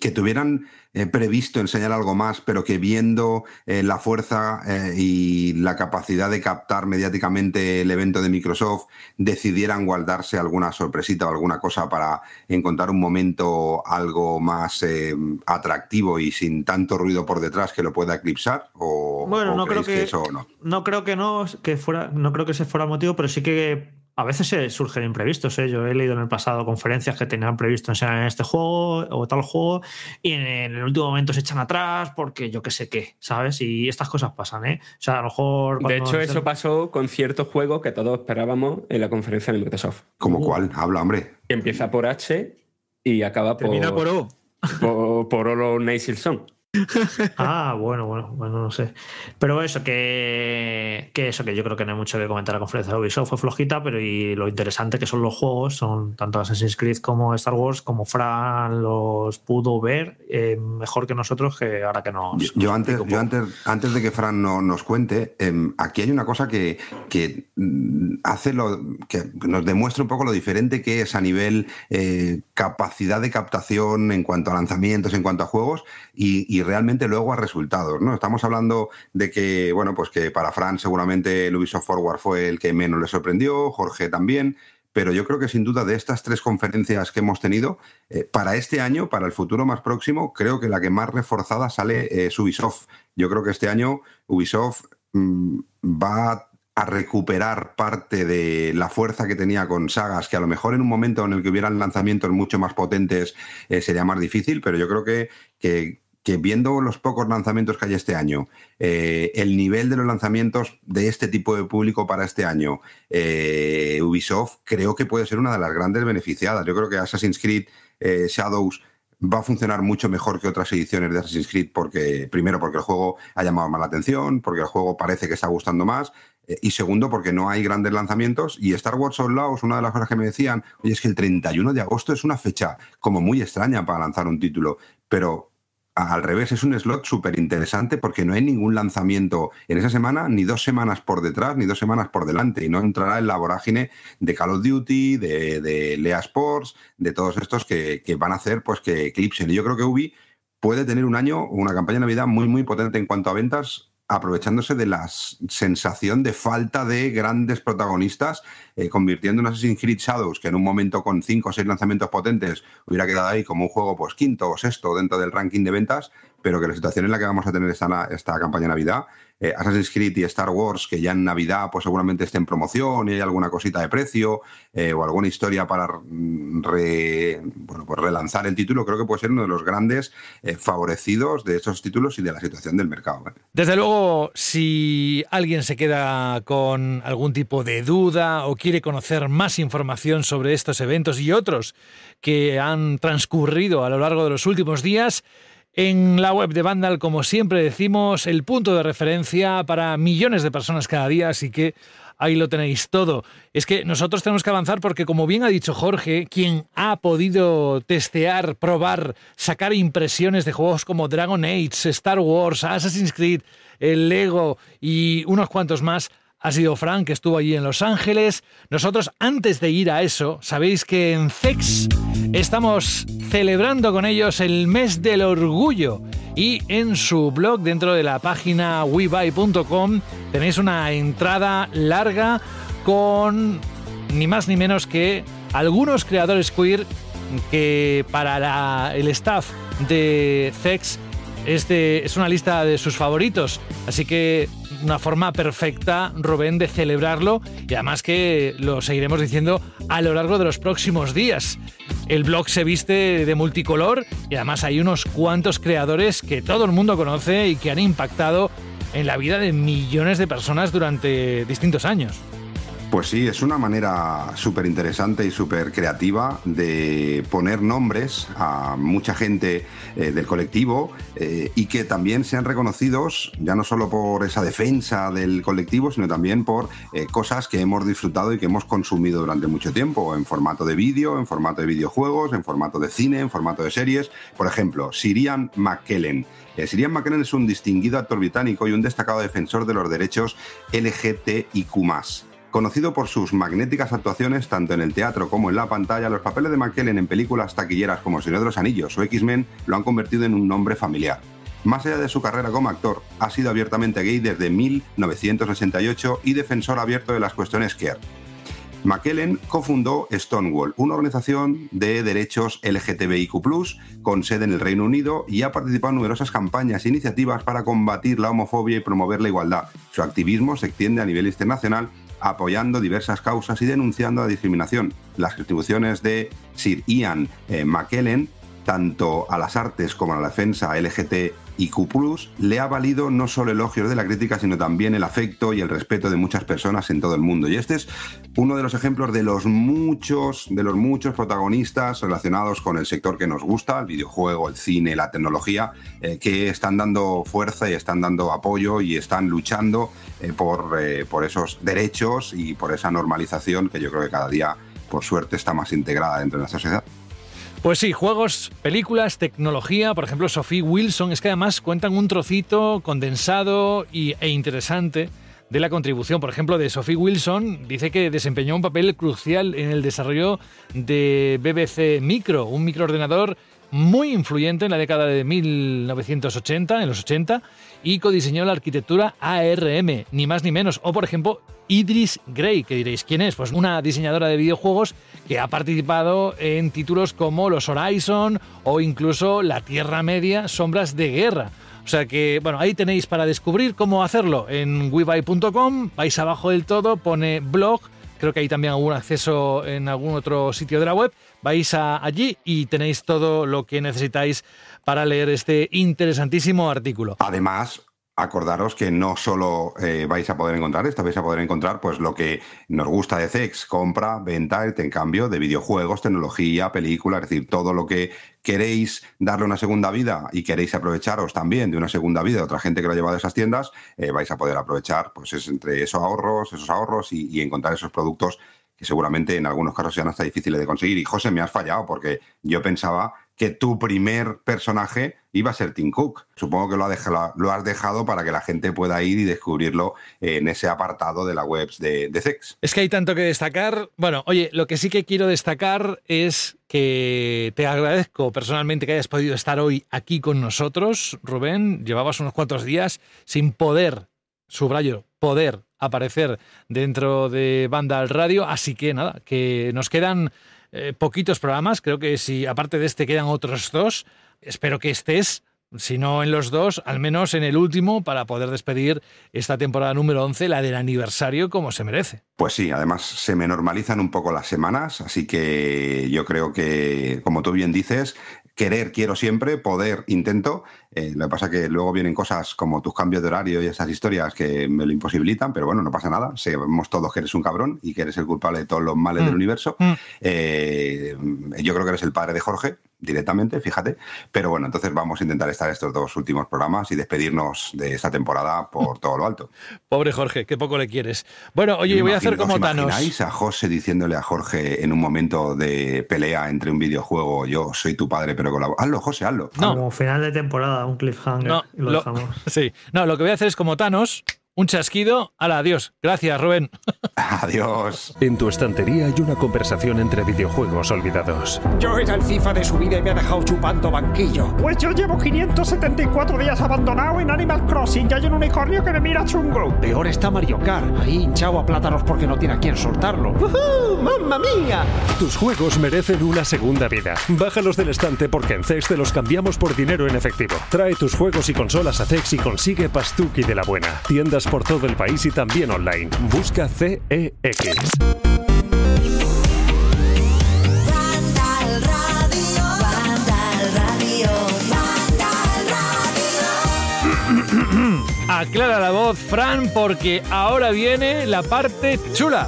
que tuvieran eh, previsto enseñar algo más, pero que viendo eh, la fuerza eh, y la capacidad de captar mediáticamente el evento de Microsoft, decidieran guardarse alguna sorpresita o alguna cosa para encontrar un momento algo más atractivo y sin tanto ruido por detrás que lo pueda eclipsar? ¿O, bueno, no creo que, eso no? No creo que no, que fuera, no creo que ese fuera motivo, pero sí que a veces surgen imprevistos. ¿eh? Yo he leído en el pasado conferencias que tenían previsto enseñar en este juego o tal juego y en el último momento se echan atrás porque yo qué sé qué, ¿sabes? Y estas cosas pasan, ¿eh? O sea, a lo mejor. De hecho, eso pasó con cierto juego que todos esperábamos en la conferencia de Microsoft. ¿Cómo uh. cuál? Habla, hombre. empieza por H y acaba por. Termina por O. Por, Olo ah, bueno, bueno, bueno, no sé. Pero eso, que, que, eso, que yo creo que no hay mucho que comentar. La conferencia de Ubisoft fue flojita, pero y lo interesante que son los juegos, son tanto Assassin's Creed como Star Wars, como Fran los pudo ver eh, mejor que nosotros, que ahora que no. Yo, antes, yo antes, antes de que Fran no, nos cuente, em, aquí hay una cosa que, que mm, hace lo. que nos demuestra un poco lo diferente que es a nivel eh, capacidad de captación en cuanto a lanzamientos, en cuanto a juegos, y realmente luego a resultados, ¿no? Estamos hablando de que, bueno, pues que para Fran seguramente el Ubisoft Forward fue el que menos le sorprendió, Jorge también, pero yo creo que sin duda de estas tres conferencias que hemos tenido, eh, para este año, para el futuro más próximo, creo que la que más reforzada sale es Ubisoft. Yo creo que este año Ubisoft mm, va a recuperar parte de la fuerza que tenía con sagas, que a lo mejor en un momento en el que hubieran lanzamientos mucho más potentes eh, sería más difícil, pero yo creo que que viendo los pocos lanzamientos que hay este año, eh, el nivel de los lanzamientos de este tipo de público para este año, eh, Ubisoft creo que puede ser una de las grandes beneficiadas. Yo creo que Assassin's Creed eh, Shadows va a funcionar mucho mejor que otras ediciones de Assassin's Creed porque, primero, porque el juego ha llamado más la atención, porque el juego parece que está gustando más, eh, y segundo, porque no hay grandes lanzamientos. Y Star Wars Outlaws, una de las cosas que me decían, oye, es que el 31 de agosto es una fecha como muy extraña para lanzar un título, pero al revés, es un slot súper interesante porque no hay ningún lanzamiento en esa semana, ni dos semanas por detrás, ni dos semanas por delante, y no entrará en la vorágine de Call of Duty, de, Lea Sports, de todos estos que, van a hacer pues que eclipsen. Y yo creo que Ubi puede tener un año, una campaña de Navidad muy, muy potente en cuanto a ventas, aprovechándose de la sensación de falta de grandes protagonistas, eh, convirtiendo en Assassin's Creed Shadows, que en un momento con cinco o seis lanzamientos potentes hubiera quedado ahí como un juego pues quinto o sexto dentro del ranking de ventas, pero que la situación en la que vamos a tener esta, esta campaña de Navidad, eh, Assassin's Creed y Star Wars, que ya en Navidad pues seguramente esté en promoción y hay alguna cosita de precio eh, o alguna historia para mm, pues, relanzar el título, creo que puede ser uno de los grandes eh, favorecidos de estos títulos y de la situación del mercado. Desde luego, si alguien se queda con algún tipo de duda o quiere conocer más información sobre estos eventos y otros que han transcurrido a lo largo de los últimos días, en la web de Vandal, como siempre decimos, el punto de referencia para millones de personas cada día, así que ahí lo tenéis todo. Es que nosotros tenemos que avanzar porque, como bien ha dicho Jorge, quien ha podido testear, probar, sacar impresiones de juegos como Dragon Age, Star Wars, Assassin's Creed, el Lego y unos cuantos más, ha sido Frank, que estuvo allí en Los Ángeles. Nosotros, antes de ir a eso, sabéis que en CEX estamos celebrando con ellos el mes del orgullo. Y en su blog, dentro de la página webuy.com, tenéis una entrada larga con ni más ni menos que algunos creadores queer que para el staff de CEX es una lista de sus favoritos. Así que una forma perfecta, Rubén, de celebrarlo y además que lo seguiremos diciendo a lo largo de los próximos días. El blog se viste de multicolor y además hay unos cuantos creadores que todo el mundo conoce y que han impactado en la vida de millones de personas durante distintos años. Pues sí, es una manera súper interesante y súper creativa de poner nombres a mucha gente eh, del colectivo eh, y que también sean reconocidos ya no solo por esa defensa del colectivo, sino también por eh, cosas que hemos disfrutado y que hemos consumido durante mucho tiempo, en formato de vídeo, en formato de videojuegos, en formato de cine, en formato de series. Por ejemplo, Sirian McKellen. Sirian McKellen es un distinguido actor británico y un destacado defensor de los derechos LGTIQ Conocido por sus magnéticas actuaciones tanto en el teatro como en la pantalla, los papeles de McKellen en películas taquilleras como Señor de los Anillos o X-Men lo han convertido en un nombre familiar. Más allá de su carrera como actor, ha sido abiertamente gay desde 1968 y defensor abierto de las cuestiones queer. McKellen cofundó Stonewall, una organización de derechos LGTBIQ, con sede en el Reino Unido, y ha participado en numerosas campañas e iniciativas para combatir la homofobia y promover la igualdad. Su activismo se extiende a nivel internacional apoyando diversas causas y denunciando la discriminación. Las contribuciones de Sir Ian eh, McKellen, tanto a las artes como a la defensa LGT y Q+, le ha valido no solo elogios de la crítica, sino también el afecto y el respeto de muchas personas en todo el mundo. Y este es uno de los ejemplos de los muchos, de los muchos protagonistas relacionados con el sector que nos gusta, el videojuego, el cine, la tecnología, eh, que están dando fuerza y están dando apoyo y están luchando eh, eh, por, esos derechos y por esa normalización que yo creo que cada día, por suerte, está más integrada dentro de nuestra sociedad. Pues sí, juegos, películas, tecnología, por ejemplo, Sophie Wilson, es que además cuentan un trocito condensado e interesante de la contribución, por ejemplo, de Sophie Wilson, dice que desempeñó un papel crucial en el desarrollo de BBC Micro, un microordenador muy influyente en la década de 1980, en los 80, y codiseñó la arquitectura ARM, ni más ni menos. O, por ejemplo, Idris Gray, que diréis, ¿quién es? Pues una diseñadora de videojuegos que ha participado en títulos como Los Horizon o incluso La Tierra Media, Sombras de Guerra. O sea que, bueno, ahí tenéis para descubrir cómo hacerlo en webuy.com, vais abajo del todo, pone blog, creo que hay también algún acceso en algún otro sitio de la web, vais a, allí y tenéis todo lo que necesitáis para leer este interesantísimo artículo. Además, acordaros que no solo eh, vais a poder encontrar esto, vais a poder encontrar pues lo que nos gusta de CEX, compra, venta, en cambio de videojuegos, tecnología, película, es decir, todo lo que queréis darle una segunda vida y queréis aprovecharos también de una segunda vida de otra gente que lo ha llevado a esas tiendas, eh, vais a poder aprovechar pues es entre esos ahorros, esos ahorros y, y encontrar esos productos que seguramente en algunos casos sean hasta difíciles de conseguir. Y José, me has fallado porque yo pensaba que tu primer personaje iba a ser Tim Cook. Supongo que lo, has dejado para que la gente pueda ir y descubrirlo en ese apartado de la web de, de Es que hay tanto que destacar. Bueno, oye, lo que sí que quiero destacar es que te agradezco personalmente que hayas podido estar hoy aquí con nosotros, Rubén. Llevabas unos cuantos días sin poder, subrayo, poder aparecer dentro de Banda al Radio. Así que nada, que nos quedan eh, poquitos programas, creo que si aparte de este quedan otros dos, espero que estés si no en los dos, al menos en el último, para poder despedir esta temporada número 11, la del aniversario, como se merece. Pues sí, además se me normalizan un poco las semanas, así que yo creo que, como tú bien dices, querer quiero siempre, poder intento, eh, lo que pasa es que luego vienen cosas como tus cambios de horario y esas historias que me lo imposibilitan, pero bueno, no pasa nada. Sabemos todos que eres un cabrón y que eres el culpable de todos los males mm. del universo. Mm. Eh, yo creo que eres el padre de Jorge directamente, fíjate. Pero bueno, entonces vamos a intentar estar estos dos últimos programas y despedirnos de esta temporada por todo lo alto. Pobre Jorge, qué poco le quieres. Bueno, oye, voy a hacer como Thanos. imagináis a José diciéndole a Jorge en un momento de pelea entre un videojuego, yo soy tu padre, pero con Hazlo, José, hazlo. No, como final de temporada un cliffhanger. y lo, lo dejamos. Sí, no, lo que voy a hacer es como Thanos un chasquido. Hala, adiós. Gracias, Rubén. Adiós. En tu estantería hay una conversación entre videojuegos olvidados. Yo era el FIFA de su vida y me ha dejado chupando banquillo. Pues yo llevo 574 días abandonado en Animal Crossing y hay un unicornio que me mira chungo. Peor está Mario Kart, ahí hinchado a plátanos porque no tiene a quién soltarlo. ¡Mamma mía! Tus juegos merecen una segunda vida. Bájalos del estante porque en CEX te los cambiamos por dinero en efectivo. Trae tus juegos y consolas a CEX y consigue Pastuki de la buena. Tiendas por todo el país y también online. Busca CEX. Aclara la voz, Fran, porque ahora viene la parte chula.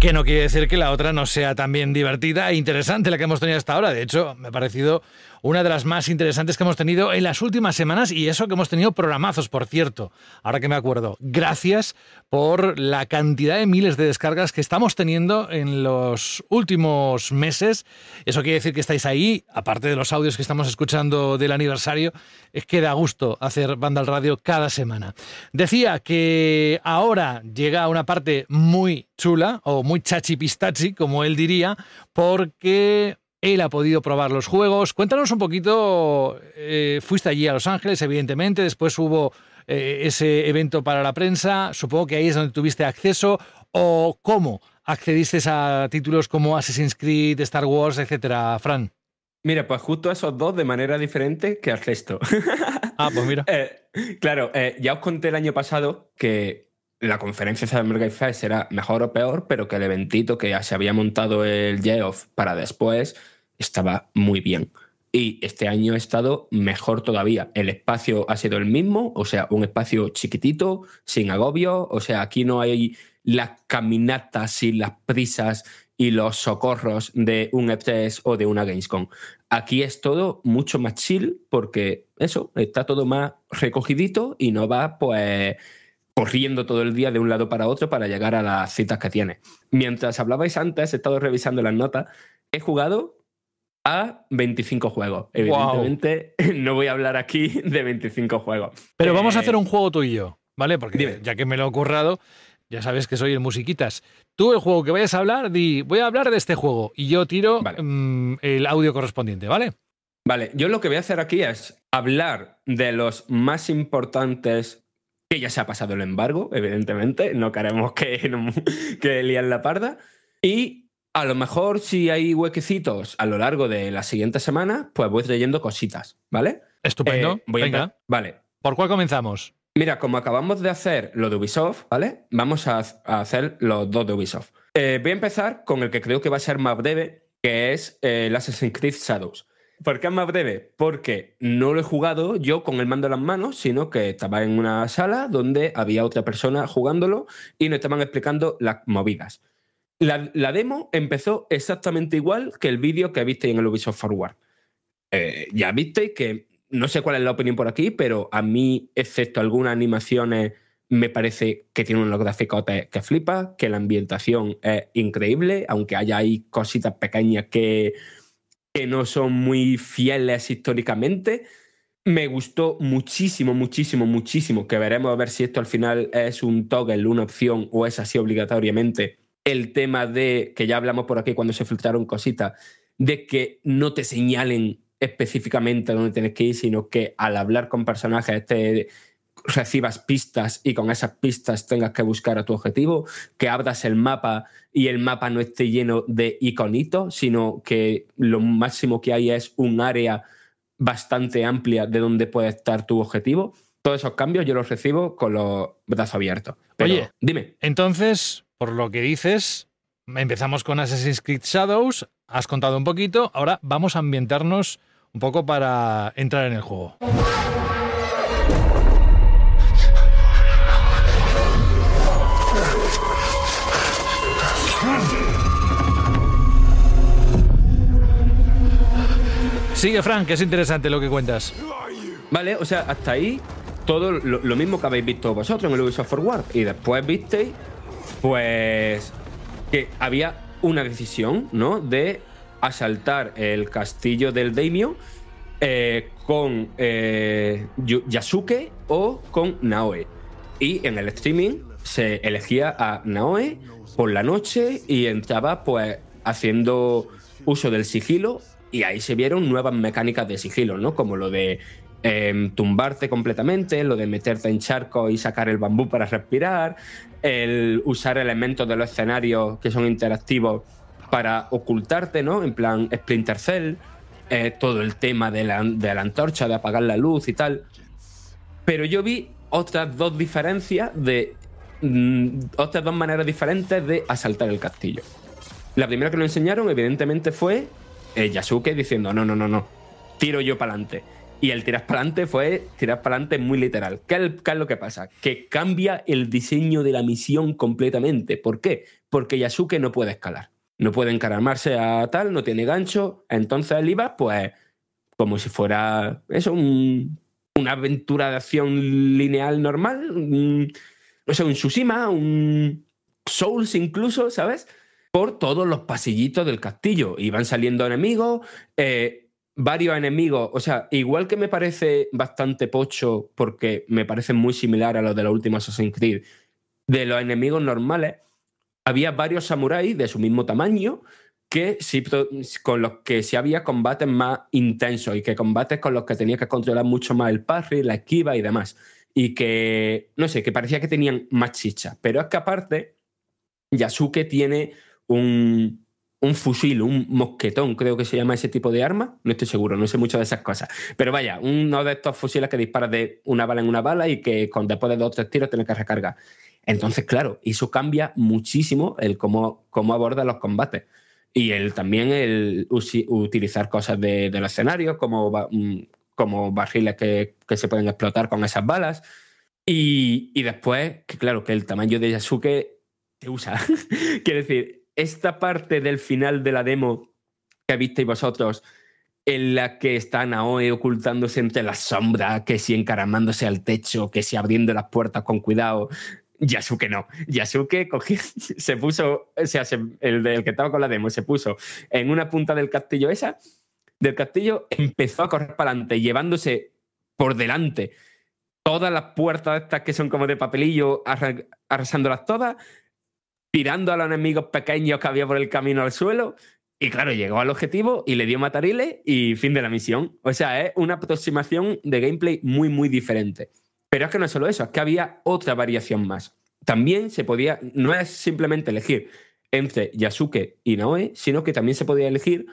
Que no quiere decir que la otra no sea también divertida e interesante la que hemos tenido hasta ahora. De hecho, me ha parecido una de las más interesantes que hemos tenido en las últimas semanas y eso que hemos tenido programazos, por cierto. Ahora que me acuerdo, gracias por la cantidad de miles de descargas que estamos teniendo en los últimos meses. Eso quiere decir que estáis ahí, aparte de los audios que estamos escuchando del aniversario, es que da gusto hacer banda al radio cada semana. Decía que ahora llega una parte muy chula o muy chachi pistachi, como él diría, porque él ha podido probar los juegos. Cuéntanos un poquito, eh, fuiste allí a Los Ángeles, evidentemente, después hubo eh, ese evento para la prensa, supongo que ahí es donde tuviste acceso, o cómo accediste a títulos como Assassin's Creed, Star Wars, etcétera, Fran. Mira, pues justo esos dos de manera diferente que al resto. ah, pues mira. Eh, claro, ya os conté el año pasado que la conferencia de Game Fest era mejor o peor, pero que el eventito que ya se había montado el Geoff para después estaba muy bien. Y este año ha estado mejor todavía. El espacio ha sido el mismo, o sea, un espacio chiquitito, sin agobio. O sea, aquí no hay las caminatas y las prisas y los socorros de un e o de una Gamescom. Aquí es todo mucho más chill porque eso, está todo más recogidito y no va pues corriendo todo el día de un lado para otro para llegar a las citas que tiene. Mientras hablabais antes, he estado revisando las notas, he jugado a 25 juegos. Evidentemente, no voy a hablar aquí de 25 juegos. Pero vamos a eh, hacer un juego tú y yo, ¿vale? Porque ya que me lo he currado, ya sabes que soy el musiquitas. Tú, el juego que vayas a hablar, di, voy a hablar de este juego y yo tiro mm, el audio correspondiente, ¿vale? Vale, yo lo que voy a hacer aquí es hablar de los más importantes que ya se ha pasado el embargo, evidentemente, no queremos que, que lían la parda, y a lo mejor si hay huequecitos a lo largo de la siguiente semana, pues voy leyendo cositas, ¿vale? Estupendo. Eh, Venga. Vale. ¿Por cuál comenzamos? Mira, como acabamos de hacer lo de Ubisoft, ¿vale? Vamos a, hacer los dos de Ubisoft. Eh, voy a empezar con el que creo que va a ser más breve, que es eh, el Assassin's Creed Shadows. ¿Por qué es más breve? Porque no lo he jugado yo con el mando en las manos, sino que estaba en una sala donde había otra persona jugándolo y nos estaban explicando las movidas la, demo empezó exactamente igual que el vídeo que visteis en el Ubisoft Forward. Eh, ya visteis que, no sé cuál es la opinión por aquí, pero a mí, excepto algunas animaciones, me parece que tiene unos gráficos que flipa, que la ambientación es increíble, aunque haya ahí cositas pequeñas que, que no son muy fieles históricamente. Me gustó muchísimo, muchísimo, muchísimo, que veremos a ver si esto al final es un toggle, una opción o es así obligatoriamente el tema de, que ya hablamos por aquí cuando se filtraron cositas, de que no te señalen específicamente dónde tienes que ir, sino que al hablar con personajes te recibas pistas y con esas pistas tengas que buscar a tu objetivo, que abras el mapa y el mapa no esté lleno de iconitos, sino que lo máximo que hay es un área bastante amplia de donde puede estar tu objetivo. Todos esos cambios yo los recibo con los brazos abiertos. Oye, dime. Entonces, lo que dices, empezamos con Assassin's Creed Shadows, has contado un poquito, ahora vamos a ambientarnos un poco para entrar en el juego. Sigue, Frank, que es interesante lo que cuentas. Vale, o sea, hasta ahí todo lo, mismo que habéis visto vosotros en el Ubisoft Forward. Y después visteis pues que había una decisión, ¿no? De asaltar el castillo del Daimio eh, con eh, Yasuke o con Naoe. Y en el streaming se elegía a Naoe por la noche y entraba pues haciendo uso del sigilo y ahí se vieron nuevas mecánicas de sigilo, ¿no? Como lo de em, tumbarte completamente, lo de meterte en charco y sacar el bambú para respirar, el usar elementos de los escenarios que son interactivos para ocultarte, ¿no? En plan Splinter Cell, eh, todo el tema de la, antorcha, de apagar la luz y tal. Pero yo vi otras dos diferencias de mm, otras dos maneras diferentes de asaltar el castillo. La primera que lo enseñaron, evidentemente, fue eh, Yasuke diciendo: No, no, no, no, tiro yo para adelante. Y el tirar para adelante fue tirar para adelante muy literal. ¿Qué, es lo que pasa? Que cambia el diseño de la misión completamente. ¿Por qué? Porque Yasuke no puede escalar. No puede encaramarse a tal, no tiene gancho. Entonces él iba, pues, como si fuera eso, una aventura de acción lineal normal. no sé, un Tsushima, un Souls incluso, ¿sabes? Por todos los pasillitos del castillo. Iban saliendo enemigos. Eh, varios enemigos. O sea, igual que me parece bastante pocho, porque me parece muy similar a lo de la última Assassin's Creed, de los enemigos normales, había varios samuráis de su mismo tamaño que con los que sí había combates más intensos y que combates con los que tenía que controlar mucho más el parry, la esquiva y demás. Y que, no sé, que parecía que tenían más chicha. Pero es que aparte, Yasuke tiene un, un fusil, un mosquetón, creo que se llama ese tipo de arma. No estoy seguro, no sé mucho de esas cosas. Pero vaya, uno de estos fusiles que dispara de una bala en una bala y que con después de dos o tres tiros tiene que recargar. Entonces, claro, eso cambia muchísimo el cómo, aborda los combates. Y el, también el utilizar cosas de, los escenarios como, mm, como barriles que, se pueden explotar con esas balas. Y, después, que claro, que el tamaño de Yasuke te usa. quiere decir, esta parte del final de la demo que visteis vosotros, en la que están Naoe ocultándose entre las sombras, que si encaramándose al techo, que si abriendo las puertas con cuidado. Yasuke no. Yasuke cogió, se puso, o sea, el del que estaba con la demo, se puso en una punta del castillo esa, del castillo, empezó a correr para adelante, llevándose por delante todas las puertas estas que son como de papelillo, arrasándolas todas, tirando a los enemigos pequeños que había por el camino al suelo. Y claro, llegó al objetivo y le dio matarile y fin de la misión. O sea, es una aproximación de gameplay muy, muy diferente. Pero es que no es solo eso, es que había otra variación más. También se podía, no es simplemente elegir entre Yasuke y Naoe, sino que también se podía elegir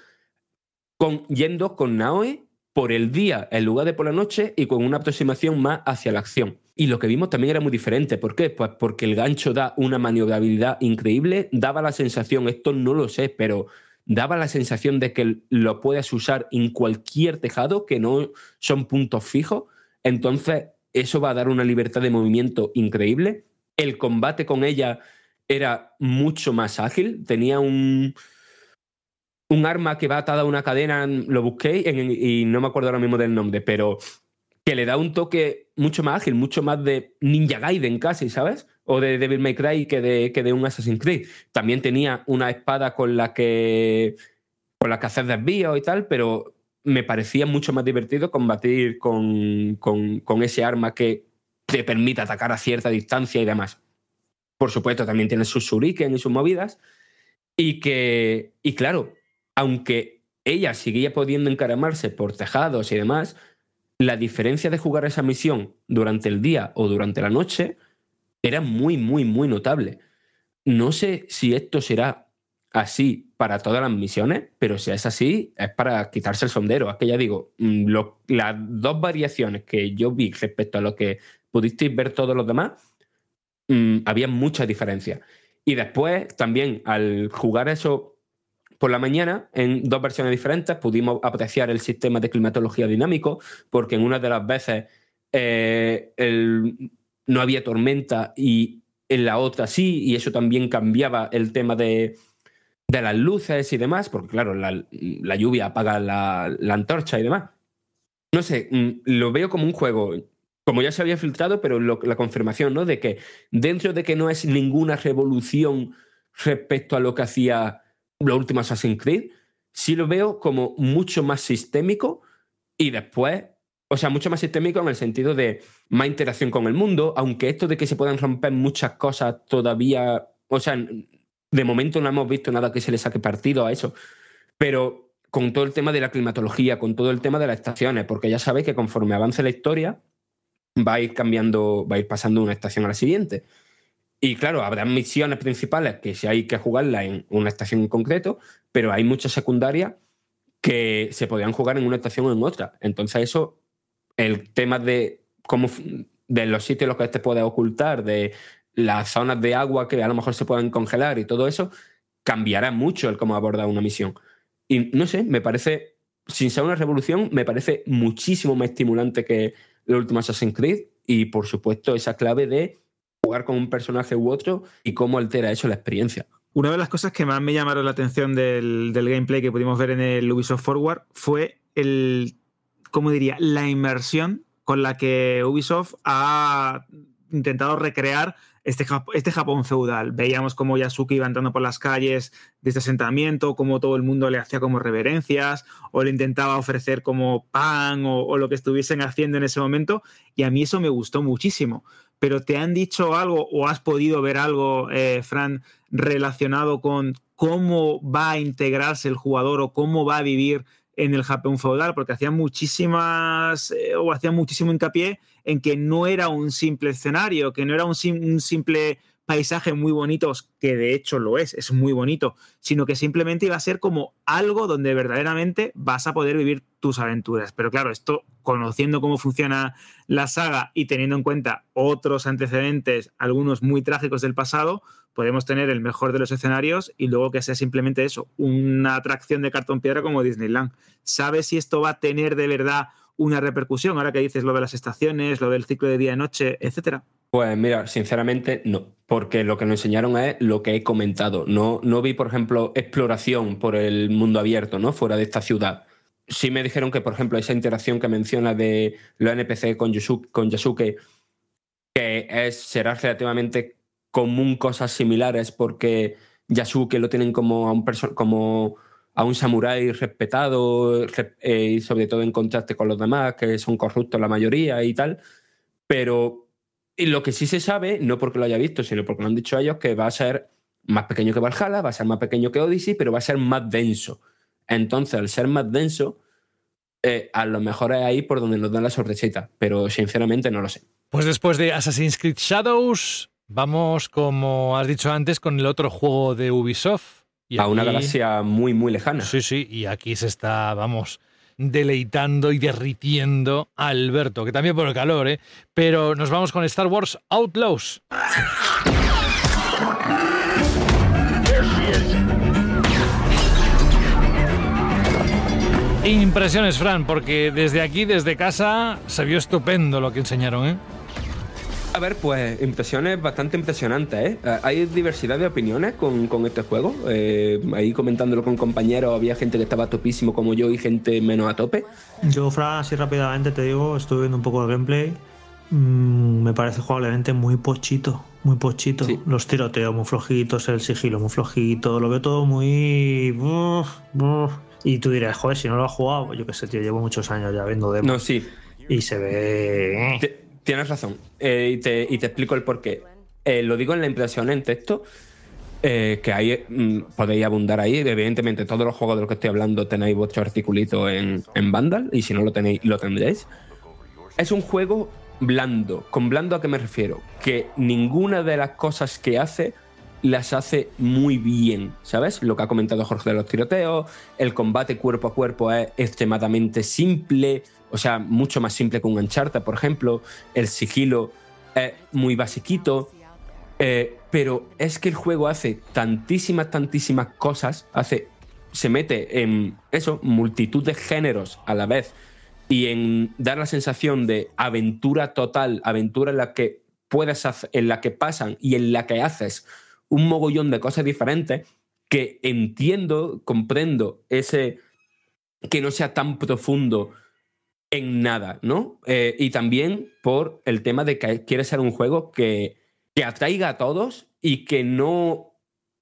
yendo con Naoe por el día en lugar de por la noche y con una aproximación más hacia la acción. Y lo que vimos también era muy diferente. ¿Por qué? Pues porque el gancho da una maniobrabilidad increíble, daba la sensación, esto no lo sé, pero daba la sensación de que lo puedes usar en cualquier tejado, que no son puntos fijos. Entonces, eso va a dar una libertad de movimiento increíble. El combate con ella era mucho más ágil, tenía un, un arma que va atada a una cadena, lo busqué y no me acuerdo ahora mismo del nombre, pero que le da un toque mucho más ágil, mucho más de Ninja Gaiden casi, ¿sabes? O de Devil May Cry que de, que de un Assassin's Creed. También tenía una espada con la que con la que hacer desvíos y tal, pero me parecía mucho más divertido combatir con, con, ese arma que te permite atacar a cierta distancia y demás. Por supuesto, también tiene sus shuriken y sus movidas. Y que, y claro, aunque ella seguía pudiendo encaramarse por tejados y demás, la diferencia de jugar esa misión durante el día o durante la noche era muy, muy, muy notable. No sé si esto será así para todas las misiones, pero si es así, es para quitarse el sombrero. Es que ya digo, mm, las dos variaciones que yo vi respecto a lo que pudisteis ver todos los demás, mm, había mucha diferencia. Y después, también al jugar eso por la mañana, en dos versiones diferentes, pudimos apreciar el sistema de climatología dinámico, porque en una de las veces eh, no había tormenta y en la otra sí, y eso también cambiaba el tema de, las luces y demás, porque claro, la, lluvia apaga la, antorcha y demás. No sé, mm, lo veo como un juego, como ya se había filtrado, pero la confirmación, ¿no? De que dentro de que no es ninguna revolución respecto a lo que hacía la último Assassin's Creed, sí lo veo como mucho más sistémico y después, o sea, mucho más sistémico en el sentido de más interacción con el mundo, aunque esto de que se puedan romper muchas cosas todavía, o sea, de momento no hemos visto nada que se le saque partido a eso, pero con todo el tema de la climatología, con todo el tema de las estaciones, porque ya sabéis que conforme avance la historia, va a ir cambiando, va a ir pasando de una estación a la siguiente. Y claro, habrá misiones principales que si hay que jugarlas en una estación en concreto, pero hay muchas secundarias que se podrían jugar en una estación o en otra. Entonces eso, el tema de cómo de los sitios en los que te puede ocultar, de las zonas de agua que a lo mejor se pueden congelar y todo eso, cambiará mucho el cómo abordar una misión. Y no sé, me parece, sin ser una revolución, me parece muchísimo más estimulante que la última Assassin's Creed y por supuesto esa clave de con un personaje u otro y cómo altera eso la experiencia. Una de las cosas que más me llamaron la atención del, gameplay que pudimos ver en el Ubisoft Forward fue el, ¿cómo diría?, la inmersión con la que Ubisoft ha intentado recrear este, este, Japón feudal. Veíamos como Yasuke iba entrando por las calles de este asentamiento, como todo el mundo le hacía como reverencias o le intentaba ofrecer como pan o, o, lo que estuviesen haciendo en ese momento. Y a mí eso me gustó muchísimo, pero ¿te han dicho algo o has podido ver algo, eh, Fran, relacionado con cómo va a integrarse el jugador o cómo va a vivir en el Japón feudal? Porque hacían muchísimas, eh, o hacían muchísimo hincapié en que no era un simple escenario, que no era un simple paisaje muy bonitos, que de hecho lo es, es muy bonito, sino que simplemente iba a ser como algo donde verdaderamente vas a poder vivir tus aventuras. Pero claro, esto conociendo cómo funciona la saga y teniendo en cuenta otros antecedentes, algunos muy trágicos del pasado, podemos tener el mejor de los escenarios y luego que sea simplemente eso, una atracción de cartón piedra como Disneyland. ¿Sabes si esto va a tener de verdad una repercusión ahora que dices lo de las estaciones, lo del ciclo de día y noche, etcétera? Pues mira, sinceramente no, porque lo que nos enseñaron es lo que he comentado. No, no vi, por ejemplo, exploración por el mundo abierto, ¿no? Fuera de esta ciudad. Sí me dijeron que, por ejemplo, esa interacción que menciona de lo NPC con, con Yasuke, que es, será relativamente común cosas similares porque Yasuke lo tienen como a un, como a un samurái respetado eh, y sobre todo en contraste con los demás, que son corruptos la mayoría y tal, pero y lo que sí se sabe, no porque lo haya visto, sino porque lo han dicho ellos, que va a ser más pequeño que Valhalla, va a ser más pequeño que Odyssey, pero va a ser más denso. Entonces, al ser más denso, eh, a lo mejor es ahí por donde nos dan la sorpresita, pero sinceramente no lo sé. Pues después de Assassin's Creed Shadows, vamos, como has dicho antes, con el otro juego de Ubisoft. Y a una galaxia muy, muy lejana. Sí, sí, y aquí se está, vamos, deleitando y derritiendo a Alberto, que también por el calor, ¿eh? Pero nos vamos con Star Wars Outlaws. Impresiones, Fran, porque desde aquí, desde casa, se vio estupendo lo que enseñaron, ¿eh? A ver, pues impresiones bastante impresionantes, ¿eh? Ah, hay diversidad de opiniones con, este juego. Eh, ahí comentándolo con compañeros, había gente que estaba topísimo como yo y gente menos a tope. Yo, Fran, así rápidamente te digo, estuve viendo un poco de gameplay. Mm, me parece jugablemente muy pochito, muy pochito. Los tiroteos muy flojitos, el sigilo muy flojito, lo veo todo muy... Y tú dirás, joder, si no lo has jugado, yo qué sé, tío, llevo muchos años ya viendo demos. No, sí. Y se ve... Eh. Tienes razón. Eh, y, te, explico el porqué. Eh, lo digo en la impresión en texto, eh, que ahí mm, podéis abundar ahí. Evidentemente, todos los juegos de los que estoy hablando tenéis vuestro articulito en, en Vandal, y si no lo tenéis, lo tendréis. Es un juego blando. ¿Con blando a qué me refiero? Que ninguna de las cosas que hace las hace muy bien, ¿sabes? Lo que ha comentado Jorge de los tiroteos, el combate cuerpo a cuerpo es extremadamente simple, o sea, mucho más simple que un Uncharted, por ejemplo. El sigilo es muy basiquito. Eh, pero es que el juego hace tantísimas, tantísimas cosas. Hace. Se mete en eso, multitud de géneros a la vez. Y en dar la sensación de aventura total, aventura en la que puedes hacer, en la que pasan y en la que haces un mogollón de cosas diferentes, que entiendo, comprendo ese que no sea tan profundo en nada, ¿no? Eh, y también por el tema de que quiere ser un juego que, que atraiga a todos y que no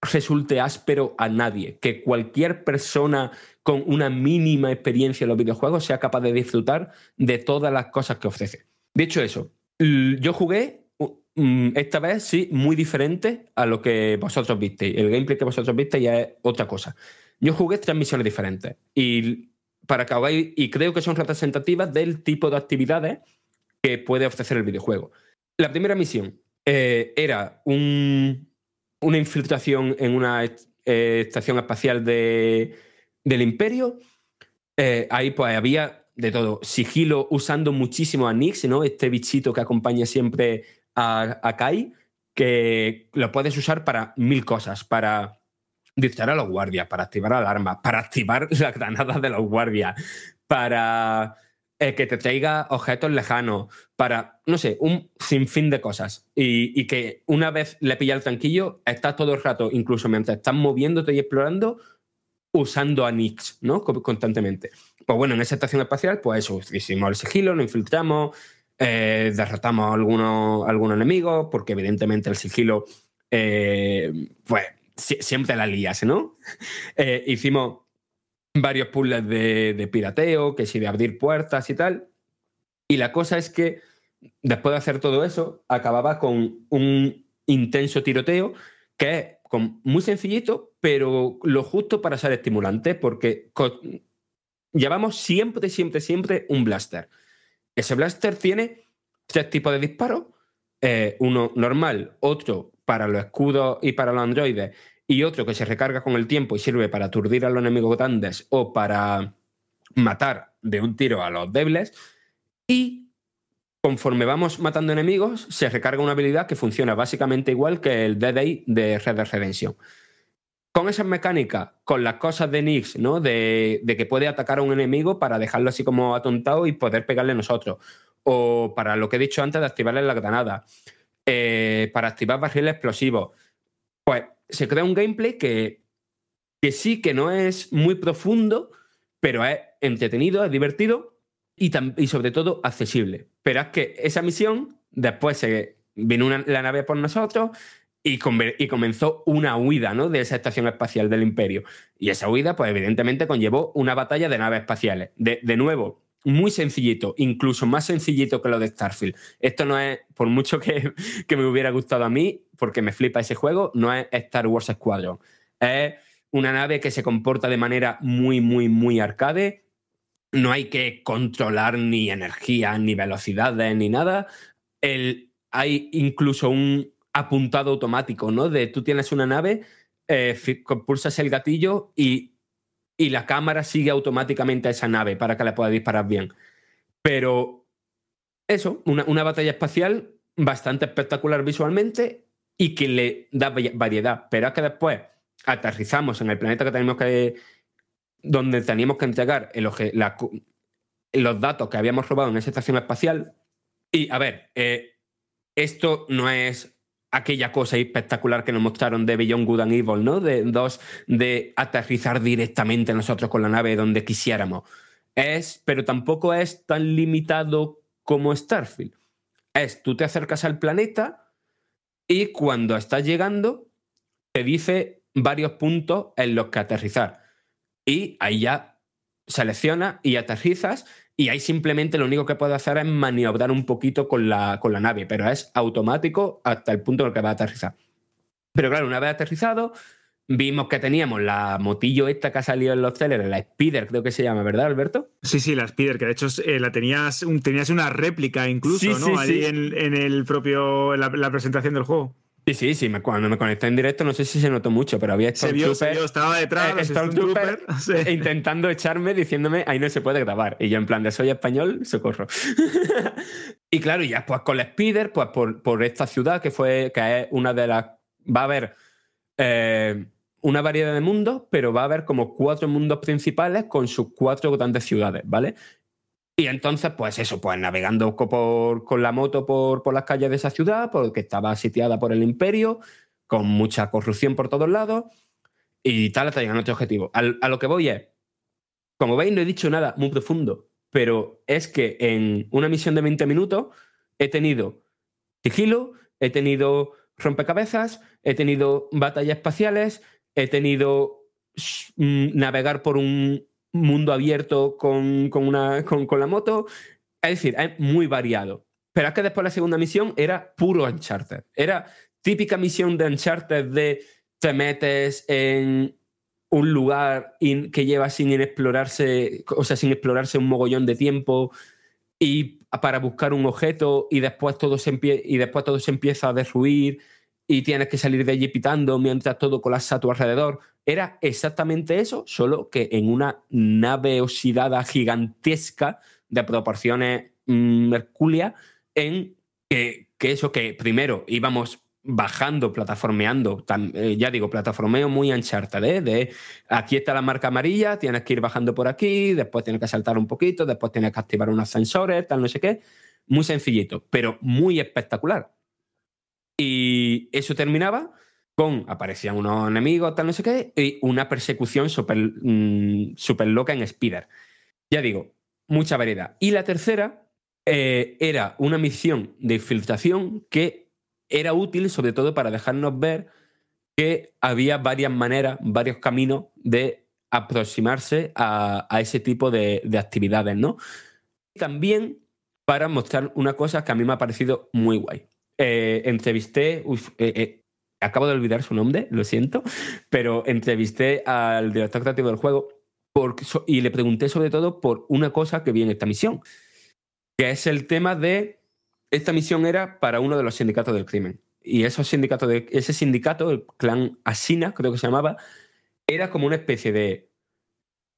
resulte áspero a nadie, que cualquier persona con una mínima experiencia en los videojuegos sea capaz de disfrutar de todas las cosas que ofrece. Dicho eso, yo jugué mm, esta vez sí muy diferente a lo que vosotros visteis. El gameplay que vosotros visteis ya es otra cosa. Yo jugué tres misiones diferentes y para y creo que son representativas del tipo de actividades que puede ofrecer el videojuego. La primera misión eh, era una infiltración en una eh, estación espacial del imperio. Eh, ahí pues, había de todo, sigilo usando muchísimo a Nix, ¿no? este bichito que acompaña siempre a, a Kai, que lo puedes usar para mil cosas, para disparar a los guardias, para activar alarmas, para activar las granadas de los guardias, para eh, que te traiga objetos lejanos, para, no sé, un sinfín de cosas. Y, que una vez le pilla el tranquillo, estás todo el rato, incluso mientras estás moviéndote y explorando, usando a Nix, ¿no? Constantemente. Pues bueno, en esa estación espacial, pues eso, hicimos el sigilo, lo infiltramos, eh, derrotamos a algunos, algún enemigos, porque evidentemente el sigilo, eh, pues siempre la lías, ¿no? Eh, hicimos varios puzzles de, pirateo, que si de abrir puertas y tal. Y la cosa es que después de hacer todo eso, acababa con un intenso tiroteo que es con, muy sencillito, pero lo justo para ser estimulante, porque llevamos siempre, siempre, siempre un blaster. Ese blaster tiene tres tipos de disparos, eh, uno normal, otro para los escudos y para los androides, y otro que se recarga con el tiempo y sirve para aturdir a los enemigos grandes o para matar de un tiro a los débiles. Y conforme vamos matando enemigos, se recarga una habilidad que funciona básicamente igual que el DDI de Red Dead Redemption. Con esas mecánicas, con las cosas de Nix, ¿no? De, de que puede atacar a un enemigo para dejarlo así como atontado y poder pegarle a nosotros. O para lo que he dicho antes de activarle la granada eh, para activar barriles explosivos. Pues se crea un gameplay que, que sí que no es muy profundo, pero es entretenido, es divertido y, sobre todo accesible. Pero es que esa misión, después se vino la nave por nosotros y, y, comenzó una huida ¿no? de esa estación espacial del imperio. Y esa huida, pues evidentemente conllevó una batalla de naves espaciales. De, de nuevo, muy sencillito, incluso más sencillito que lo de Starfield. Esto no es, por mucho que, me hubiera gustado a mí, porque me flipa ese juego, no es Star Wars Squadron. Es una nave que se comporta de manera muy, muy, muy arcade. No hay que controlar ni energía, ni velocidades, ni nada. hay incluso un apuntado automático, ¿no? De tú tienes una nave, eh, pulsas el gatillo y y la cámara sigue automáticamente a esa nave para que la pueda disparar bien. Pero eso, una, batalla espacial bastante espectacular visualmente y que le da variedad. Pero es que después aterrizamos en el planeta que tenemos que. donde teníamos que entregar el los datos que habíamos robado en esa estación espacial. Y a ver, eh, esto no es aquella cosa espectacular que nos mostraron de Beyond Good and Evil, ¿no? De dos, de aterrizar directamente nosotros con la nave donde quisiéramos. Es, pero tampoco es tan limitado como Starfield. Es, tú te acercas al planeta y cuando estás llegando te dice varios puntos en los que aterrizar. Y ahí ya seleccionas y aterrizas y ahí simplemente lo único que puedo hacer es maniobrar un poquito con la, con la nave, pero es automático hasta el punto en el que va a aterrizar. Pero claro, una vez aterrizado, vimos que teníamos la motillo esta que ha salido en los trailers, la Spider, creo que se llama, ¿verdad, Alberto? Sí, sí, la Spider, que de hecho eh, la tenías, tenías una réplica incluso, ¿no? Ahí En, el propio, la presentación del juego. Sí, sí, sí, cuando me conecté en directo no sé si se notó mucho, pero había Stormtrooper. Yo estaba detrás, eh, intentando echarme diciéndome, ahí no se puede grabar. Y yo en plan de soy español, socorro. y claro, ya pues con la Spider, pues por, esta ciudad que fue, que es una de las... Va a haber eh, una variedad de mundos, pero va a haber como cuatro mundos principales con sus cuatro grandes ciudades, ¿vale? Y entonces, pues eso, pues navegando con la moto por, las calles de esa ciudad, porque estaba sitiada por el imperio, con mucha corrupción por todos lados, y tal, hasta llegar a nuestro objetivo. a lo que voy es, como veis, no he dicho nada muy profundo, pero es que en una misión de 20 minutos he tenido sigilo, he tenido rompecabezas, he tenido batallas espaciales, he tenido mm, navegar por un mundo abierto con, una, con, la moto. Es decir, es muy variado. Pero es que después la segunda misión era puro Uncharted. Era típica misión de Uncharted de te metes en un lugar que lleva sin explorarse, o sea, sin explorarse un mogollón de tiempo y para buscar un objeto y después todo se, y después todo se empieza a derruir y tienes que salir de allí pitando mientras todo colapsa a tu alrededor. Era exactamente eso, solo que en una nave oxidada gigantesca de proporciones mm, mercuria en que, eso que primero íbamos bajando, plataformeando, eh, ya digo, plataformeo muy ancharta. ¿eh? de aquí está la marca amarilla, tienes que ir bajando por aquí, después tienes que saltar un poquito, después tienes que activar unos sensores, tal, no sé qué, muy sencillito, pero muy espectacular y eso terminaba con, aparecían unos enemigos, tal, no sé qué, y una persecución súper mm, super loca en Spider. Ya digo, mucha variedad. Y la tercera eh, era una misión de infiltración que era útil sobre todo para dejarnos ver que había varias maneras, varios caminos de aproximarse a, ese tipo de, de, actividades, ¿no? También para mostrar una cosa que a mí me ha parecido muy guay. Eh, entrevisté, eh, eh, acabo de olvidar su nombre, lo siento, pero entrevisté al director creativo del juego y le pregunté sobre todo por una cosa que vi en esta misión, que es el tema de, esta misión era para uno de los sindicatos del crimen. Y esos sindicatos de, ese sindicato, el clan Asina, creo que se llamaba, era como una especie de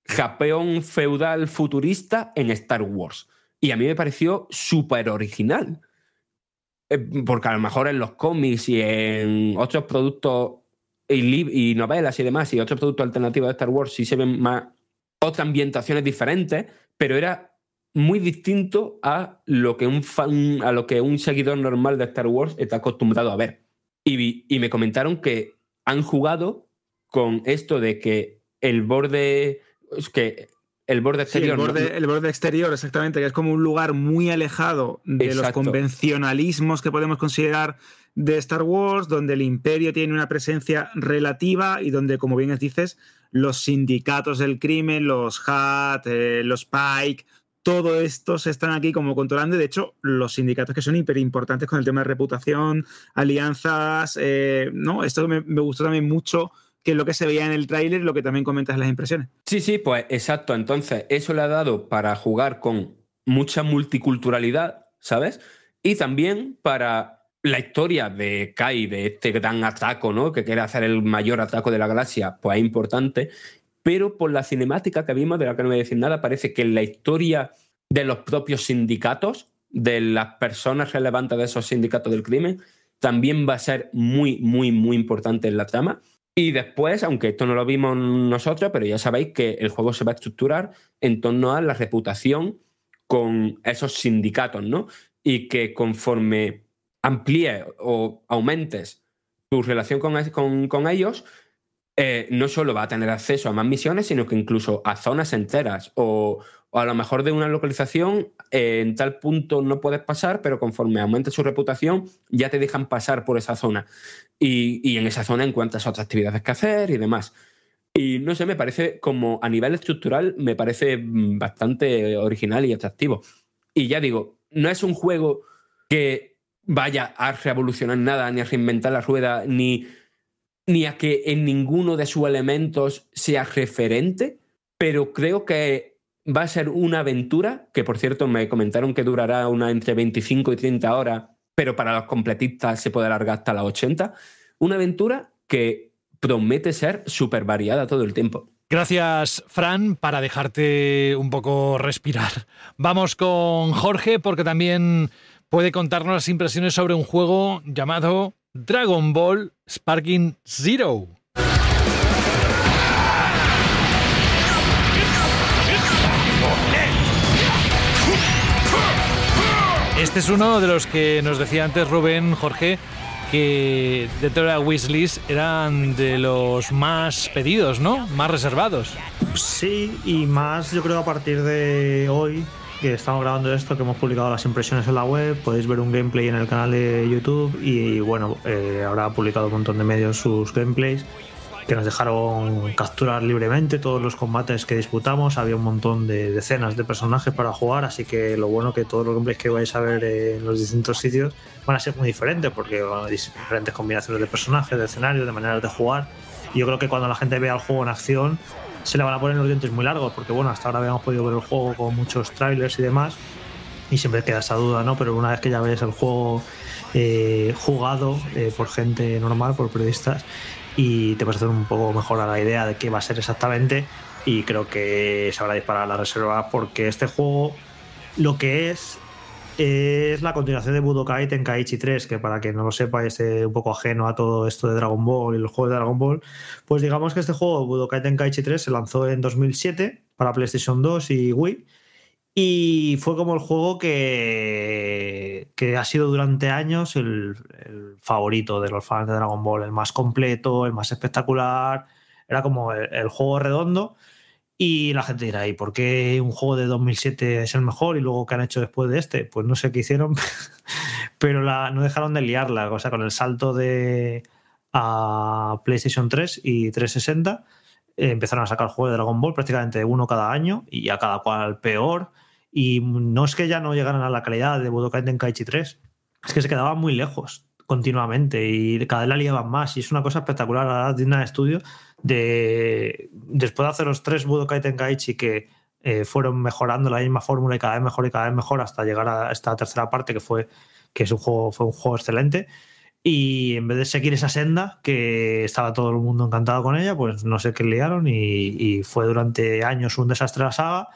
japeón feudal futurista en Star Wars. Y a mí me pareció súper original. Eh, porque a lo mejor en los cómics y en otros productos y, novelas y demás y otros productos alternativos de Star Wars sí se ven más otras ambientaciones diferentes, pero era muy distinto a lo que un fan, a lo que un seguidor normal de Star Wars está acostumbrado a ver. Y, me comentaron que han jugado con esto de que el borde, que el borde exterior. el, borde, exterior, exactamente, que es como un lugar muy alejado de los convencionalismos que podemos considerar de Star Wars, donde el imperio tiene una presencia relativa y donde, como bien dices, los sindicatos del crimen, los HAT, eh, los Pike, todo esto se están aquí como controlando. De hecho, los sindicatos que son hiper importantes con el tema de reputación, alianzas, eh, ¿no? Esto me gustó también mucho que es lo que se veía en el tráiler, lo que también comentas las impresiones. Sí, sí, pues exacto. Entonces, eso le ha dado para jugar con mucha multiculturalidad, ¿sabes? Y también para la historia de Kai, de este gran ataco, ¿no? Que quiere hacer el mayor ataco de la galaxia, pues es importante. Pero por la cinemática que vimos, de la que no voy a decir nada, parece que la historia de los propios sindicatos, de las personas relevantes de esos sindicatos del crimen, también va a ser muy, muy, muy importante en la trama. Y después, aunque esto no lo vimos nosotros, pero ya sabéis que el juego se va a estructurar en torno a la reputación con esos sindicatos, ¿no? Y que conforme amplíes o aumentes tu relación con, ellos, eh, no solo va a tener acceso a más misiones, sino que incluso a zonas enteras o, o a lo mejor de una localización eh, en tal punto no puedes pasar, pero conforme aumenta su reputación ya te dejan pasar por esa zona. Y, en esa zona encuentras otras actividades que hacer y demás. Y no sé, me parece como a nivel estructural, me parece mm, bastante original y atractivo. Y ya digo, no es un juego que vaya a revolucionar nada, ni a reinventar la rueda, ni, ni a que en ninguno de sus elementos sea referente, pero creo que Va a ser una aventura, que por cierto me comentaron que durará una entre 25 y 30 horas, pero para los completistas se puede alargar hasta las 80. Una aventura que promete ser súper variada todo el tiempo. Gracias, Fran, para dejarte un poco respirar. Vamos con Jorge, porque también puede contarnos las impresiones sobre un juego llamado Dragon Ball Sparking Zero. Este es uno de los que nos decía antes Rubén Jorge que dentro de la wishlist eran de los más pedidos, ¿no? Más reservados. Sí, y más yo creo a partir de hoy que estamos grabando esto, que hemos publicado las impresiones en la web, podéis ver un gameplay en el canal de YouTube y, bueno, eh, habrá publicado un montón de medios sus gameplays que nos dejaron capturar libremente todos los combates que disputamos. Había un montón de decenas de personajes para jugar, así que lo bueno que todos los gameplays que vais a ver en los distintos sitios van a ser muy diferentes, porque van a diferentes combinaciones de personajes, de escenarios, de maneras de jugar. yo creo que cuando la gente vea el juego en acción, se le van a poner los dientes muy largos, porque bueno, hasta ahora habíamos podido ver el juego con muchos trailers y demás, y siempre queda esa duda, ¿no? Pero una vez que ya veis el juego eh, jugado eh, por gente normal, por periodistas, y te a hacer un poco mejor a la idea de qué va a ser exactamente y creo que se habrá disparado la reserva porque este juego lo que es es la continuación de Budokai Tenkaichi 3, que para que no lo sepa y un poco ajeno a todo esto de Dragon Ball y el juego de Dragon Ball, pues digamos que este juego Budokai Tenkaichi 3 se lanzó en 2007 para PlayStation 2 y Wii y fue como el juego que, que ha sido durante años el, favorito de los fans de Dragon Ball, el más completo, el más espectacular, era como el, juego redondo. Y la gente dirá, ¿y por qué un juego de 2007 es el mejor y luego qué han hecho después de este? Pues no sé qué hicieron, pero la, no dejaron de liarla. O sea, con el salto de a PlayStation 3 y 360 eh, empezaron a sacar juegos de Dragon Ball prácticamente uno cada año y a cada cual peor. Y no es que ya no llegaran a la calidad de Budokai Tenkaichi 3, es que se quedaban muy lejos continuamente y cada vez la liaban más. Y es una cosa espectacular la de una estudio de después de hacer los tres Budokai Tenkaichi que eh, fueron mejorando la misma fórmula y cada vez mejor y cada vez mejor hasta llegar a esta tercera parte que fue que es un juego, fue un juego excelente. Y en vez de seguir esa senda, que estaba todo el mundo encantado con ella, pues no sé qué liaron y, y fue durante años un desastre la saga.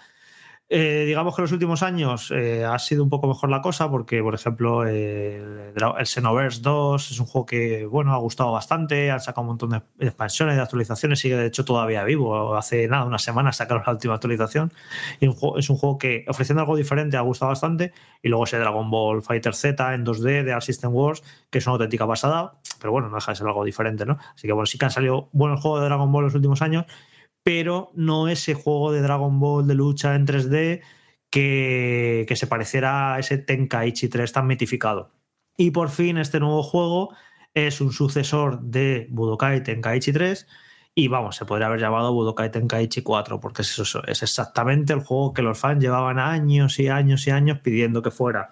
Eh, digamos que en los últimos años eh, ha sido un poco mejor la cosa porque, por ejemplo, el Xenoverse 2 es un juego que, bueno, ha gustado bastante, han sacado un montón de expansiones, de actualizaciones, sigue de hecho todavía vivo. Hace nada, una semana sacaron la última actualización y es un juego que, ofreciendo algo diferente, ha gustado bastante. Y luego ese Dragon Ball Fighter Z en 2D de All System Wars, que es una auténtica pasada, pero bueno, no deja de ser algo diferente, ¿no? Así que, bueno, sí que han salido buenos juegos de Dragon Ball en los últimos años pero no ese juego de Dragon Ball de lucha en 3D que, se pareciera a ese Tenkaichi 3 tan mitificado. Y por fin este nuevo juego es un sucesor de Budokai Tenkaichi 3 y vamos, se podría haber llamado Budokai Tenkaichi 4 porque es, eso, es exactamente el juego que los fans llevaban años y años y años pidiendo que fuera.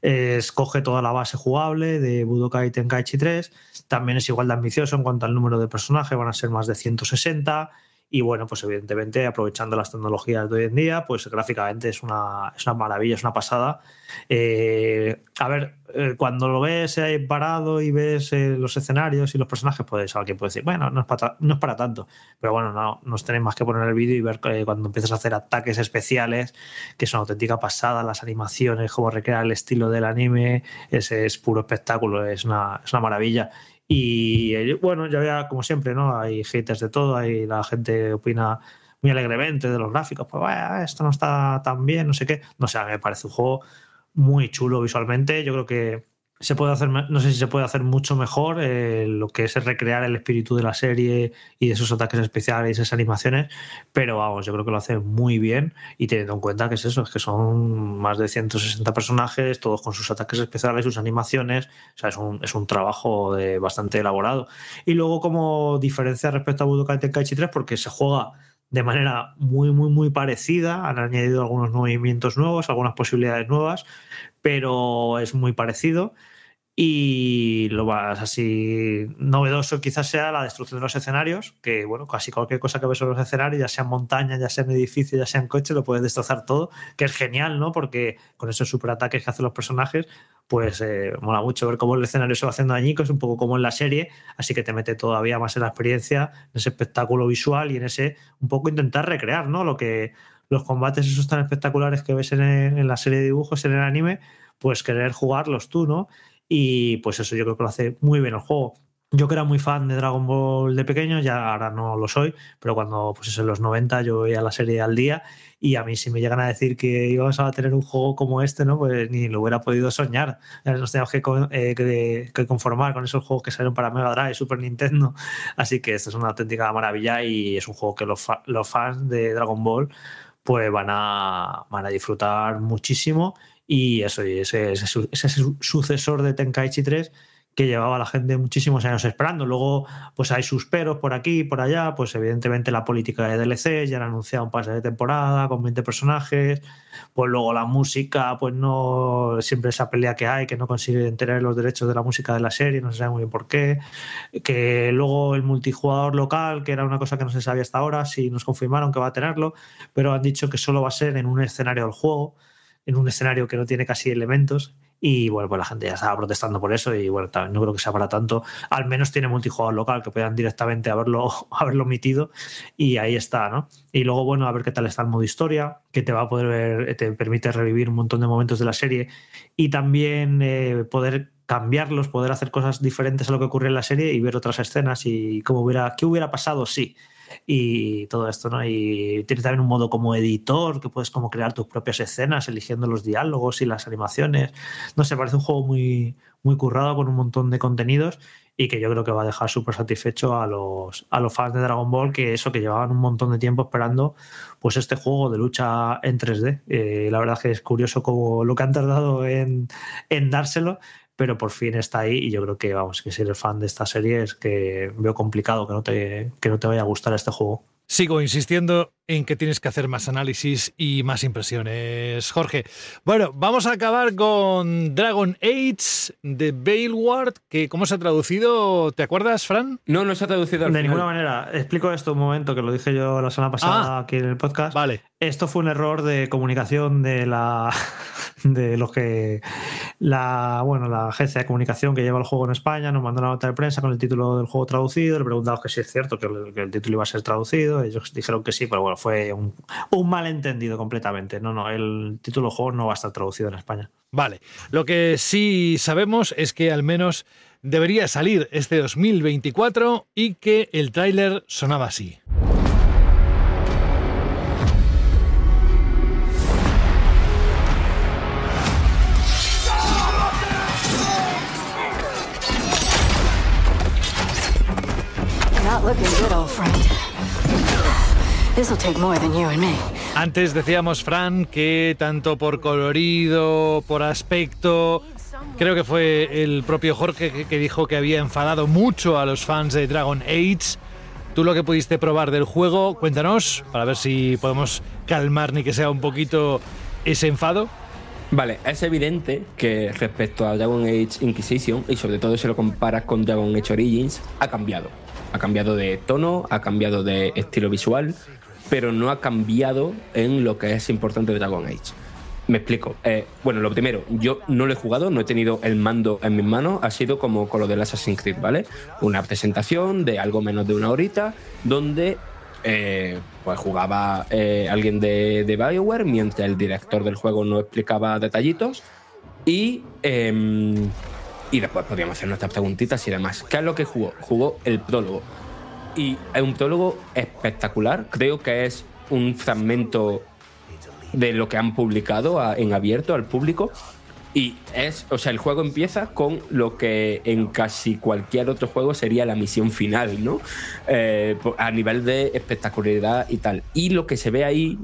Escoge toda la base jugable de Budokai Tenkaichi 3, también es igual de ambicioso en cuanto al número de personajes, van a ser más de 160 y bueno, pues evidentemente aprovechando las tecnologías de hoy en día, pues gráficamente es una, maravilla, es una pasada. Eh, a ver, eh, cuando lo ves eh, ahí parado y ves los escenarios y los personajes, pues alguien puede decir, bueno, no es para, no es para tanto. Pero bueno, no, nos tenéis más que poner el vídeo y ver cuando empiezas a hacer ataques especiales, que es una auténtica pasada, las animaciones, cómo recrea el estilo del anime, ese es puro espectáculo, es una, es una maravilla. Y eh, bueno, ya como siempre, ¿no? Hay haters de todo, hay la gente opina muy alegremente de los gráficos, pues vaya, esto no está tan bien, no sé qué. No sé, me parece un juego muy chulo visualmente. Yo creo que se puede hacer, no sé si se puede hacer mucho mejor eh, lo que es recrear el espíritu de la serie y de esos ataques especiales, y esas animaciones, pero vamos, yo creo que lo hace muy bien y teniendo en cuenta que es eso, es que son más de 160 personajes, todos con sus ataques especiales, sus animaciones, o sea, es un, es un trabajo bastante elaborado. Y luego como diferencia respecto a Budokai Tenkaichi 3, porque se juega de manera muy, muy, muy parecida. Han añadido algunos movimientos nuevos, algunas posibilidades nuevas, pero es muy parecido. Y lo más así novedoso quizás sea la destrucción de los escenarios, que bueno, casi cualquier cosa que ves sobre los escenarios, ya sean montaña, ya en edificio, ya sean coches, lo puedes destrozar todo, que es genial, ¿no? Porque con esos superataques que hacen los personajes, pues eh, mola mucho ver cómo el escenario se va haciendo dañico, es un poco como en la serie, así que te mete todavía más en la experiencia, en ese espectáculo visual y en ese un poco intentar recrear, ¿no? Lo que los combates esos tan espectaculares que ves en la serie de dibujos, en el anime, pues querer jugarlos tú, ¿no? Y pues eso yo creo que lo hace muy bien el juego. Yo que era muy fan de Dragon Ball de pequeño, ya ahora no lo soy, pero cuando pues en los 90 yo veía la serie al día y a mí si me llegan a decir que íbamos a tener un juego como este, ¿no? pues ni lo hubiera podido soñar. Nos teníamos eh, que, conformar con esos juegos que salieron para Mega Drive, Super Nintendo. Así que esto es una auténtica maravilla y es un juego que los, fans de Dragon Ball pues van van a disfrutar muchísimo y eso, ese, sucesor de Tenkaichi 3 que llevaba a la gente muchísimos años esperando. Luego, pues hay sus peros por aquí, por allá, pues evidentemente la política de DLC, ya han anunciado un pase de temporada con 20 personajes, pues luego la música, pues no, siempre esa pelea que hay, que no consiguen tener los derechos de la música de la serie, no se sabe muy bien por qué, que luego el multijugador local, que era una cosa que no se sabía hasta ahora, si nos confirmaron que va a tenerlo, pero han dicho que solo va a ser en un escenario del juego en un escenario que no tiene casi elementos. Y bueno, pues la gente ya estaba protestando por eso y bueno, no creo que sea para tanto. Al menos tiene multijugador local, que puedan directamente haberlo, haberlo omitido y ahí está, ¿no? Y luego, bueno, a ver qué tal está el modo historia, que te va a poder, te permite revivir un montón de momentos de la serie y también eh, poder cambiarlos, poder hacer cosas diferentes a lo que ocurre en la serie y ver otras escenas y cómo hubiera, qué hubiera pasado, sí. Si y todo esto, ¿no? Y tiene también un modo como editor, que puedes como crear tus propias escenas, eligiendo los diálogos y las animaciones. No sé, parece un juego muy, currado con un montón de contenidos y que yo creo que va a dejar súper satisfecho a los, fans de Dragon Ball, que eso, que llevaban un montón de tiempo esperando, pues este juego de lucha en 3D. Eh, la verdad que es curioso como lo que han tardado en dárselo pero por fin está ahí y yo creo que, vamos, que ser eres fan de esta serie es que veo complicado que no te, que no te vaya a gustar este juego. Sigo insistiendo en que tienes que hacer más análisis y más impresiones, Jorge. Bueno, vamos a acabar con Dragon Age de Bailward, que ¿cómo se ha traducido? ¿Te acuerdas, Fran? No, no se ha traducido. de ninguna manera. Explico esto un momento, que lo dije yo la semana pasada ah, aquí en el podcast. Vale. Esto fue un error de comunicación de la de los que la bueno la agencia de comunicación que lleva el juego en España nos mandó una nota de prensa con el título del juego traducido, le preguntamos que si es cierto que el título iba a ser traducido, ellos dijeron que sí, pero bueno, fue un, malentendido completamente. No, no, el título juego no va a estar traducido en España. Vale, lo que sí sabemos es que al menos debería salir este 2024 y que el tráiler sonaba así. Antes decíamos, Fran, que tanto por colorido, por aspecto, creo que fue el propio Jorge que dijo que había enfadado mucho a los fans de Dragon Age. Tú lo que pudiste probar del juego, cuéntanos, para ver si podemos calmar ni que sea un poquito ese enfado. Vale, es evidente que respecto a Dragon Age Inquisition, y sobre todo si lo comparas con Dragon Age Origins, ha cambiado. Ha cambiado de tono, ha cambiado de estilo visual, pero no ha cambiado en lo que es importante de Dragon Age. Me explico. Eh, bueno, lo primero, yo no lo he jugado, no he tenido el mando en mis manos, ha sido como con lo del Assassin's Creed, ¿vale? Una presentación de algo menos de una horita, donde eh, pues jugaba eh, alguien de, de, Bioware, mientras el director del juego no explicaba detallitos, y, em, y después podíamos hacer nuestras preguntitas y demás. ¿Qué es lo que jugó? Jugó el prólogo y es un teólogo espectacular. Creo que es un fragmento de lo que han publicado en abierto al público. Y es, o sea, el juego empieza con lo que en casi cualquier otro juego sería la misión final, ¿no? Eh, a nivel de espectacularidad y tal. Y lo que se ve ahí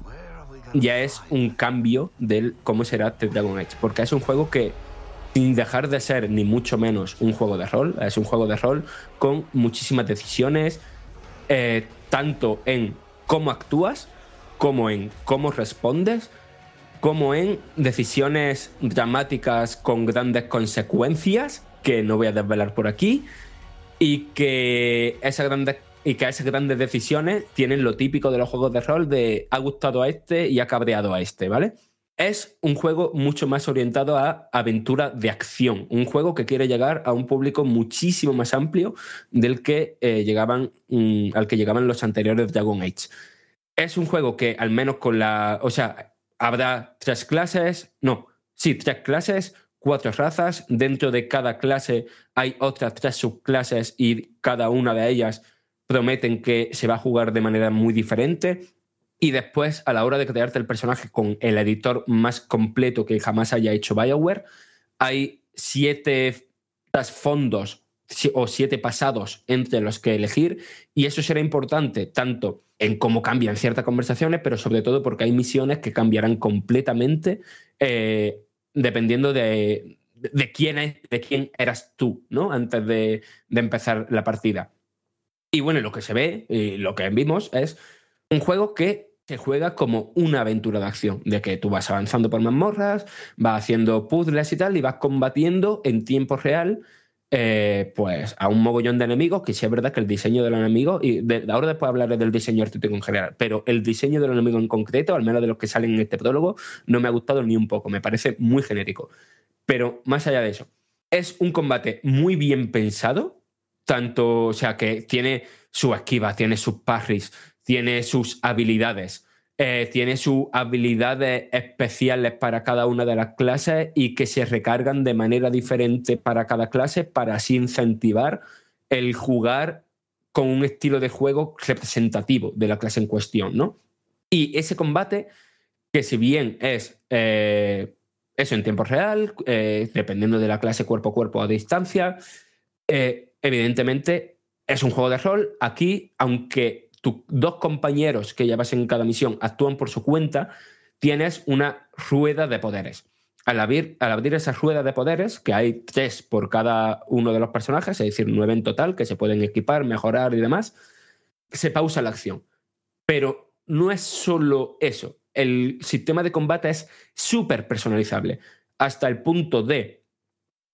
ya es un cambio del cómo será The Dragon Age, porque es un juego que sin dejar de ser ni mucho menos un juego de rol, es un juego de rol con muchísimas decisiones, eh, tanto en cómo actúas, como en cómo respondes, como en decisiones dramáticas con grandes consecuencias, que no voy a desvelar por aquí, y que esas grandes y que esas grandes decisiones tienen lo típico de los juegos de rol de ha gustado a este y ha cabreado a este, ¿vale? Es un juego mucho más orientado a aventura de acción, un juego que quiere llegar a un público muchísimo más amplio del que eh, llegaban mm, al que llegaban los anteriores Dragon Age. Es un juego que al menos con la, o sea, habrá tres clases, no, sí, tres clases, cuatro razas, dentro de cada clase hay otras tres subclases y cada una de ellas prometen que se va a jugar de manera muy diferente y después, a la hora de crearte el personaje con el editor más completo que jamás haya hecho Bioware, hay siete trasfondos o siete pasados entre los que elegir y eso será importante tanto en cómo cambian ciertas conversaciones, pero sobre todo porque hay misiones que cambiarán completamente eh, dependiendo de, quién es, de quién eras tú, ¿no? Antes de, de empezar la partida. Y bueno, lo que se ve y lo que vimos es un juego que se juega como una aventura de acción, de que tú vas avanzando por mazmorras, vas haciendo puzzles y tal, y vas combatiendo en tiempo real. Eh, pues a un mogollón de enemigos, que sí es verdad que el diseño del enemigo, y de, ahora después hablaré del diseño artístico en general, pero el diseño del enemigo en concreto, al menos de los que salen en este prólogo, no me ha gustado ni un poco, me parece muy genérico. Pero más allá de eso, es un combate muy bien pensado, tanto, o sea, que tiene su esquivas, tiene sus parries, tiene sus habilidades, eh, tiene sus habilidades especiales para cada una de las clases y que se recargan de manera diferente para cada clase para así incentivar el jugar con un estilo de juego representativo de la clase en cuestión, ¿no? Y ese combate, que si bien es eh, eso en tiempo real, eh, dependiendo de la clase cuerpo a cuerpo a distancia, evidentemente es un juego de rol. Aquí, aunque tus dos compañeros que llevas en cada misión actúan por su cuenta, tienes una rueda de poderes. Al abrir, abrir, esa rueda de poderes, que hay tres por cada uno de los personajes, es decir, nueve en total, que se pueden equipar, mejorar y demás, se pausa la acción. Pero no es solo eso. El sistema de combate es súper personalizable, hasta el punto de,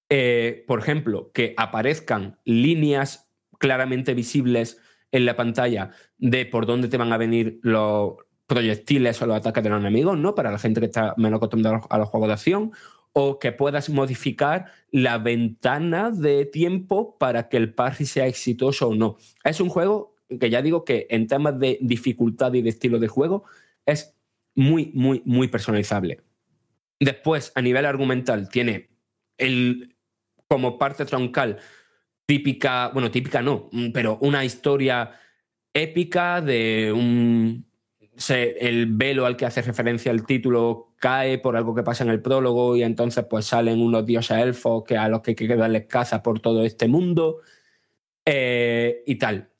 eh, por ejemplo, que aparezcan líneas claramente visibles en la pantalla de por dónde te van a venir los proyectiles o los ataques de los enemigos, ¿no? Para la gente que está menos acostumbrada a los juegos de acción, o que puedas modificar la ventana de tiempo para que el parry sea exitoso o no. Es un juego que ya digo que en temas de dificultad y de estilo de juego es muy, muy, muy personalizable. Después, a nivel argumental, tiene el, como parte troncal típica, bueno, típica no, mm, pero una historia épica de un... el velo al que hace referencia el título cae por algo que pasa en el prólogo y entonces pues salen unos dioses elfos que a los que hay que darles caza por todo este mundo eh, y tal.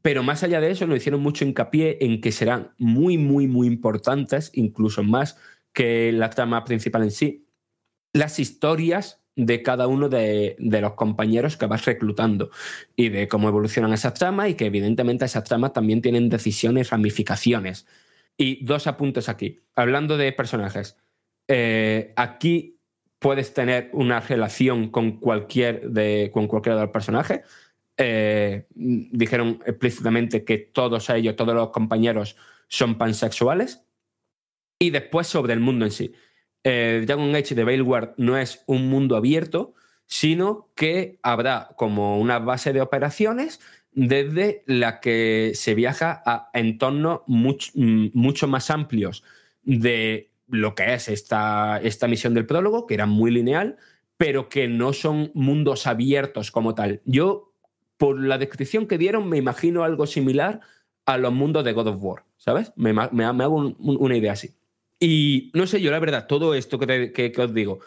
Pero más allá de eso, nos hicieron mucho hincapié en que serán muy, muy, muy importantes, incluso más que la trama principal en sí, las historias de cada uno de, los compañeros que vas reclutando y de cómo evolucionan esas tramas y que evidentemente esas tramas también tienen decisiones, ramificaciones. Y dos apuntes aquí. Hablando de personajes, eh, aquí puedes tener una relación con cualquier de, con cualquiera de los personajes. Eh, dijeron explícitamente que todos ellos, todos los compañeros son pansexuales. Y después sobre el mundo en sí. Dragon eh, Age de Veilguard no es un mundo abierto, sino que habrá como una base de operaciones desde la que se viaja a entornos mm, mucho más amplios de lo que es esta, esta misión del prólogo, que era muy lineal, pero que no son mundos abiertos como tal. Yo, por la descripción que dieron, me imagino algo similar a los mundos de God of War, ¿sabes? Me, hago una idea así. Y no sé, yo la verdad, todo esto que, os digo,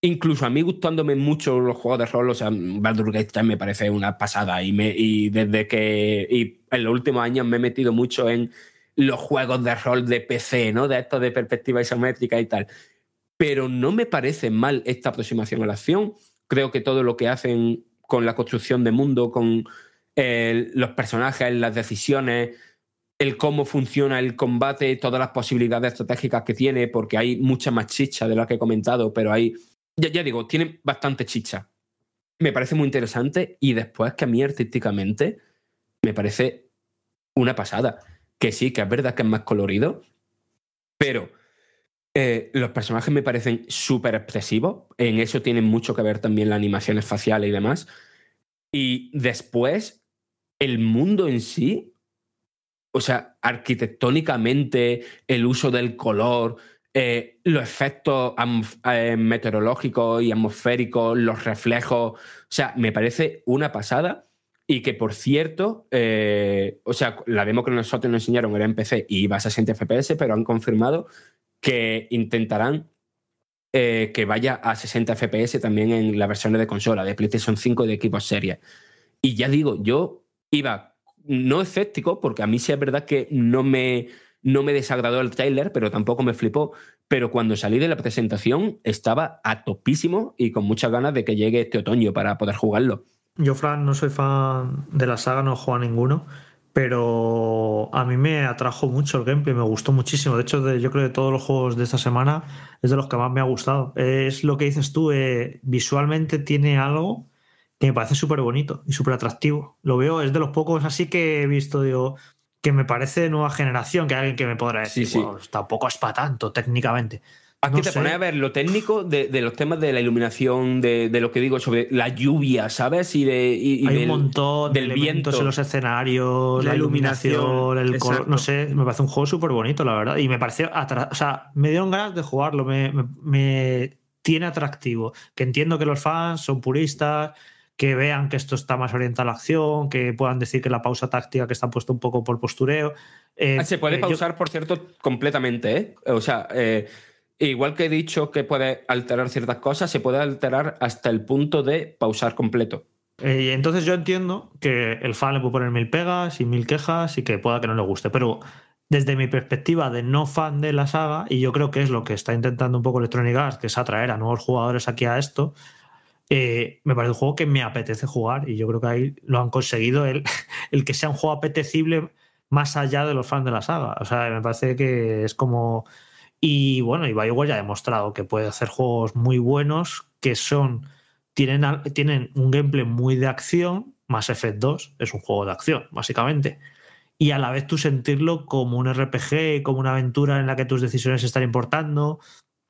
incluso a mí gustándome mucho los juegos de rol, o sea, Baldur's Gate me parece una pasada y, desde que y en los últimos años me he metido mucho en los juegos de rol de PC, ¿no? De estos de perspectiva isométrica y tal. Pero no me parece mal esta aproximación a la acción. Creo que todo lo que hacen con la construcción de mundo, con eh, los personajes, las decisiones, el cómo funciona el combate, todas las posibilidades estratégicas que tiene, porque hay mucha más chicha de la que he comentado, pero hay, ya, ya digo, tiene bastante chicha. Me parece muy interesante y después que a mí artísticamente me parece una pasada. Que sí, que es verdad que es más colorido, pero eh, los personajes me parecen súper expresivos. En eso tienen mucho que ver también las animaciones faciales y demás. Y después, el mundo en sí o sea, arquitectónicamente, el uso del color, eh, los efectos eh, meteorológicos y atmosféricos, los reflejos, o sea, me parece una pasada. Y que por cierto, eh, o sea, la demo que nosotros nos enseñaron era en PC y iba a 60 FPS, pero han confirmado que intentarán que vaya a 60 FPS también en las versiones de consola, de PlayStation 5 y de equipos serie Y ya digo, yo iba no escéptico, porque a mí sí es verdad que no me, no me desagradó el trailer, pero tampoco me flipó. Pero cuando salí de la presentación estaba a topísimo y con muchas ganas de que llegue este otoño para poder jugarlo. Yo, Fran, no soy fan de la saga, no juego a ninguno, pero a mí me atrajo mucho el gameplay, me gustó muchísimo. De hecho, yo creo que de todos los juegos de esta semana es de los que más me ha gustado. Es lo que dices tú, eh, visualmente tiene algo que me parece súper bonito y súper atractivo. Lo veo, es de los pocos así que he visto, digo, que me parece de nueva generación, que alguien que me podrá decir, tampoco es para tanto técnicamente. Aquí te pones a ver lo técnico de, los temas de la iluminación, de, lo que digo sobre la lluvia, ¿sabes? Y, de, Hay un montón del viento en los escenarios, la, iluminación, el color. No sé, me parece un juego súper bonito, la verdad. Y me pareció. O sea, me dieron ganas de jugarlo, me, me, me tiene atractivo. Que entiendo que los fans son puristas que vean que esto está más orientado a la acción, que puedan decir que la pausa táctica que está puesta un poco por postureo. Eh, ah, se puede eh, pausar, por cierto, completamente. ¿eh? O sea, igual que he dicho que puede alterar ciertas cosas, se puede alterar hasta el punto de pausar completo. Y entonces yo entiendo que el fan le puede poner mil pegas y mil quejas y que pueda que no le guste, pero desde mi perspectiva de no fan de la saga, y yo creo que es lo que está intentando un poco Electronic Arts, que es atraer a nuevos jugadores aquí a esto, eh, me parece un juego que me apetece jugar y yo creo que ahí lo han conseguido el, el, que sea un juego apetecible más allá de los fans de la saga. O sea, me parece que es como... Y bueno, y Bioware ya ha demostrado que puede hacer juegos muy buenos que son... Tienen, tienen un gameplay muy de acción, más f 2 es un juego de acción, básicamente. Y a la vez tú sentirlo como un RPG, como una aventura en la que tus decisiones están importando,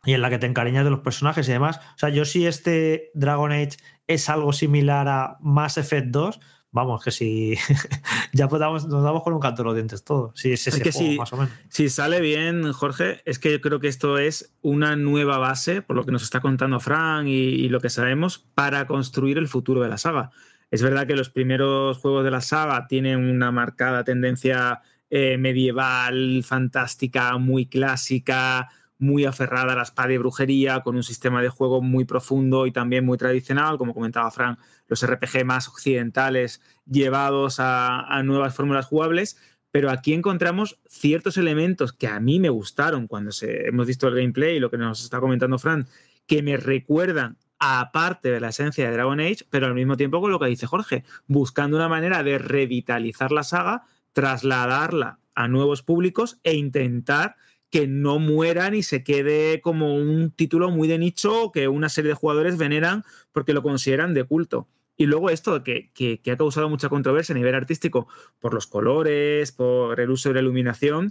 y en la que te encariñas de los personajes y demás. O sea, yo si este Dragon Age es algo similar a Mass Effect 2, vamos, que si ya podamos, nos damos con un canto de los dientes todo. Si es que más o menos. sale bien, Jorge, es que yo creo que esto es una nueva base, por lo que nos está contando Frank y, lo que sabemos, para construir el futuro de la saga. Es verdad que los primeros juegos de la saga tienen una marcada tendencia eh, medieval, fantástica, muy clásica, muy aferrada a la espada y brujería, con un sistema de juego muy profundo y también muy tradicional, como comentaba Fran, los RPG más occidentales llevados a, nuevas fórmulas jugables, pero aquí encontramos ciertos elementos que a mí me gustaron cuando se, hemos visto el gameplay y lo que nos está comentando Fran, que me recuerdan aparte de la esencia de Dragon Age, pero al mismo tiempo con lo que dice Jorge, buscando una manera de revitalizar la saga, trasladarla a nuevos públicos e intentar que no muera ni se quede como un título muy de nicho que una serie de jugadores veneran porque lo consideran de culto. Y luego esto que, que ha causado mucha controversia a nivel artístico por los colores, por el uso de la iluminación,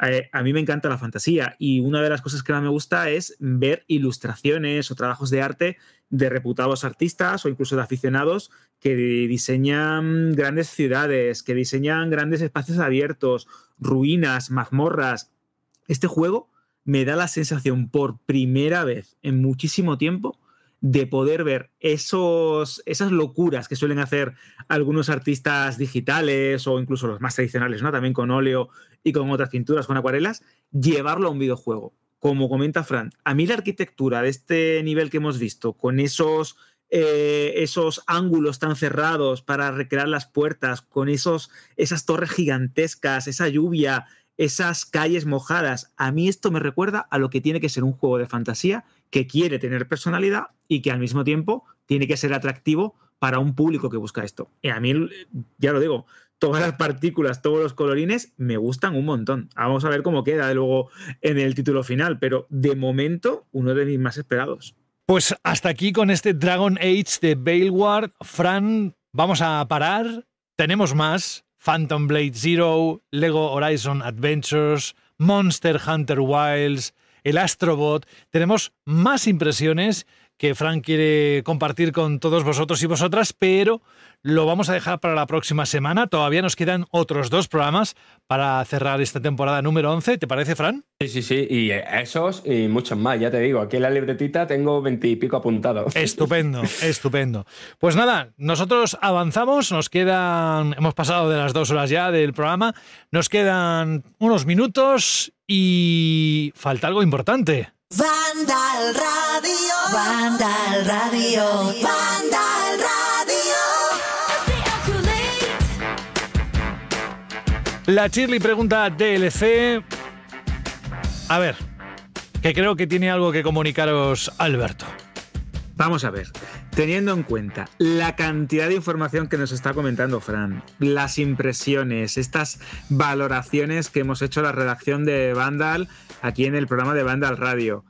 eh, a mí me encanta la fantasía y una de las cosas que más me gusta es ver ilustraciones o trabajos de arte de reputados artistas o incluso de aficionados que diseñan grandes ciudades, que diseñan grandes espacios abiertos, ruinas, mazmorras este juego me da la sensación por primera vez en muchísimo tiempo de poder ver esos, esas locuras que suelen hacer algunos artistas digitales o incluso los más tradicionales, ¿no? También con óleo y con otras pinturas, con acuarelas, llevarlo a un videojuego. Como comenta Fran, a mí la arquitectura de este nivel que hemos visto, con esos, eh, esos ángulos tan cerrados para recrear las puertas, con esos, esas torres gigantescas, esa lluvia, esas calles mojadas. A mí esto me recuerda a lo que tiene que ser un juego de fantasía que quiere tener personalidad y que al mismo tiempo tiene que ser atractivo para un público que busca esto. Y a mí, ya lo digo, todas las partículas, todos los colorines me gustan un montón. Vamos a ver cómo queda luego en el título final, pero de momento uno de mis más esperados. Pues hasta aquí con este Dragon Age de Baleward. Fran, vamos a parar. Tenemos más, Phantom Blade Zero, Lego Horizon Adventures, Monster Hunter Wilds, el Astrobot. Tenemos más impresiones que Fran quiere compartir con todos vosotros y vosotras, pero lo vamos a dejar para la próxima semana. Todavía nos quedan otros dos programas para cerrar esta temporada número 11. ¿Te parece, Fran? Sí, sí, sí. Y esos y muchos más, ya te digo. Aquí en la libretita tengo veintipico apuntados. Estupendo, estupendo. Pues nada, nosotros avanzamos. Nos quedan. Hemos pasado de las dos horas ya del programa. Nos quedan unos minutos y falta algo importante. Vandal Radio. Vandal Radio. Vandal Radio. La chirly pregunta DLC. A ver, que creo que tiene algo que comunicaros Alberto. Vamos a ver, teniendo en cuenta la cantidad de información que nos está comentando Fran, las impresiones, estas valoraciones que hemos hecho la redacción de Vandal aquí en el programa de Vandal Radio,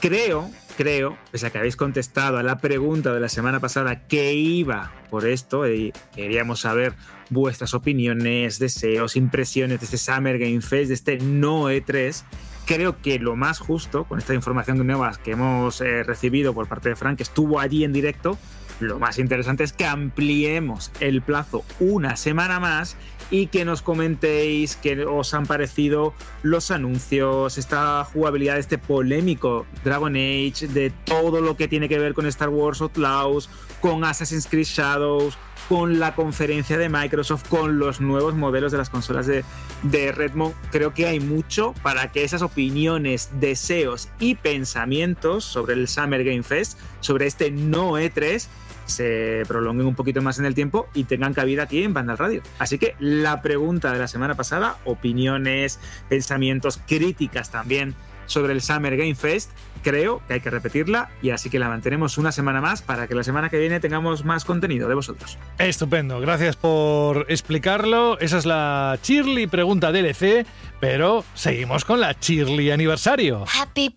creo, creo, pese a que habéis contestado a la pregunta de la semana pasada que iba por esto, y queríamos saber vuestras opiniones, deseos, impresiones de este Summer Game Fest, de este No E3, creo que lo más justo, con esta información de nueva que hemos eh, recibido por parte de Frank, que estuvo allí en directo, lo más interesante es que ampliemos el plazo una semana más y que nos comentéis qué os han parecido los anuncios, esta jugabilidad, este polémico Dragon Age, de todo lo que tiene que ver con Star Wars Outlaws, con Assassin's Creed Shadows, con la conferencia de Microsoft, con los nuevos modelos de las consolas de, Redmond, creo que hay mucho para que esas opiniones, deseos y pensamientos sobre el Summer Game Fest, sobre este no E3, se prolonguen un poquito más en el tiempo y tengan cabida aquí en Vandal Radio. Así que la pregunta de la semana pasada, opiniones, pensamientos, críticas también sobre el Summer Game Fest, creo que hay que repetirla y así que la mantenemos una semana más para que la semana que viene tengamos más contenido de vosotros. Estupendo, gracias por explicarlo. Esa es la Chirly pregunta DLC, pero seguimos con la Chirly aniversario. Happy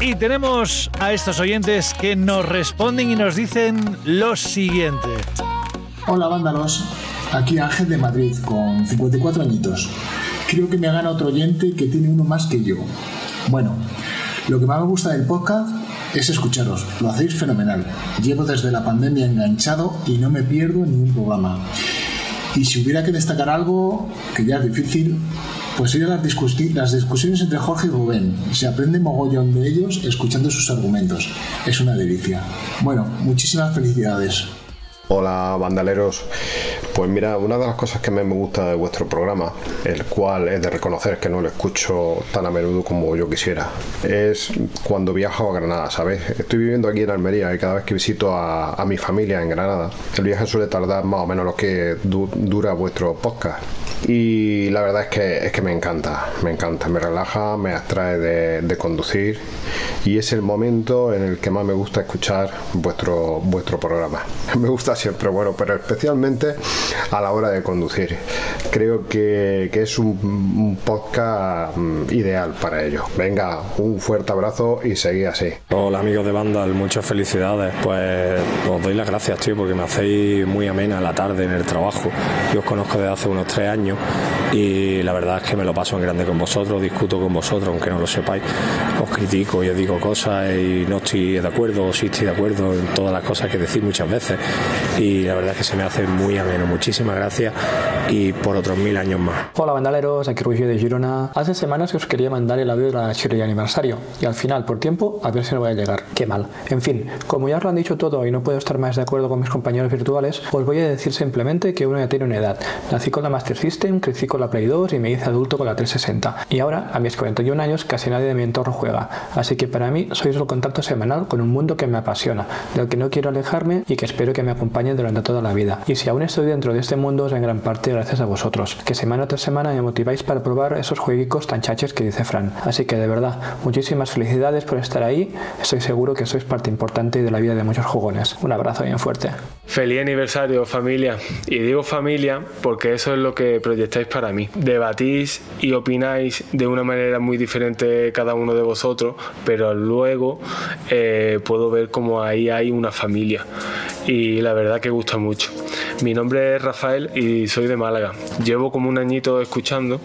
y tenemos a estos oyentes que nos responden y nos dicen lo siguiente. Hola vándalos, aquí Ángel de Madrid con 54 añitos creo que me gana otro oyente que tiene uno más que yo. Bueno, lo que más me gusta del podcast es escucharos, lo hacéis fenomenal. Llevo desde la pandemia enganchado y no me pierdo ningún programa. Y si hubiera que destacar algo, que ya es difícil, pues serían las, las discusiones entre Jorge y Rubén. Se aprende mogollón de ellos escuchando sus argumentos. Es una delicia. Bueno, muchísimas felicidades. Hola bandaleros, pues mira, una de las cosas que me gusta de vuestro programa, el cual es de reconocer que no lo escucho tan a menudo como yo quisiera, es cuando viajo a Granada, ¿sabes? Estoy viviendo aquí en Almería y cada vez que visito a, mi familia en Granada, el viaje suele tardar más o menos lo que dura vuestro podcast. Y la verdad es que, es que me encanta, me encanta, me relaja, me atrae de, de conducir y es el momento en el que más me gusta escuchar vuestro, vuestro programa. Me gusta siempre bueno, pero especialmente a la hora de conducir. Creo que, que es un, podcast mm, ideal para ello. Venga, un fuerte abrazo y seguid así. Hola amigos de Vandal, muchas felicidades. Pues os doy las gracias, tío, porque me hacéis muy amena la tarde en el trabajo. Yo os conozco desde hace unos tres años y la verdad es que me lo paso en grande con vosotros, discuto con vosotros, aunque no lo sepáis. Os critico y os digo cosas y no estoy de acuerdo o sí estoy de acuerdo en todas las cosas que decís muchas veces y la verdad es que se me hace muy ameno. Muchísimas gracias y por otros mil años más. Hola bandaleros, aquí Ruggiero de Girona. Hace semanas que os quería mandar el audio de la de aniversario y al final, por tiempo, a ver si no voy a llegar. Qué mal. En fin, como ya os lo han dicho todo y no puedo estar más de acuerdo con mis compañeros virtuales, os voy a decir simplemente que uno ya tiene una edad. Nací con la Master System, crecí con la Play 2 y me hice adulto con la 360. Y ahora, a mis 41 años, casi nadie de mi entorno juega. Así que para mí sois el contacto semanal con un mundo que me apasiona, del que no quiero alejarme y que espero que me acompañe durante toda la vida. Y si aún estoy dentro de este mundo es en gran parte gracias a vosotros, que semana tras semana me motiváis para probar esos jueguicos tan chaches que dice Fran. Así que de verdad, muchísimas felicidades por estar ahí. Estoy seguro que sois parte importante de la vida de muchos jugones. Un abrazo bien fuerte. Feliz aniversario, familia. Y digo familia porque eso es lo que proyectáis para mí. Debatís y opináis de una manera muy diferente cada uno de vosotros, pero luego eh, puedo ver cómo ahí hay una familia. Y la verdad que gusta mucho. Mi nombre es Rafael y soy de Málaga. Llevo como un añito escuchando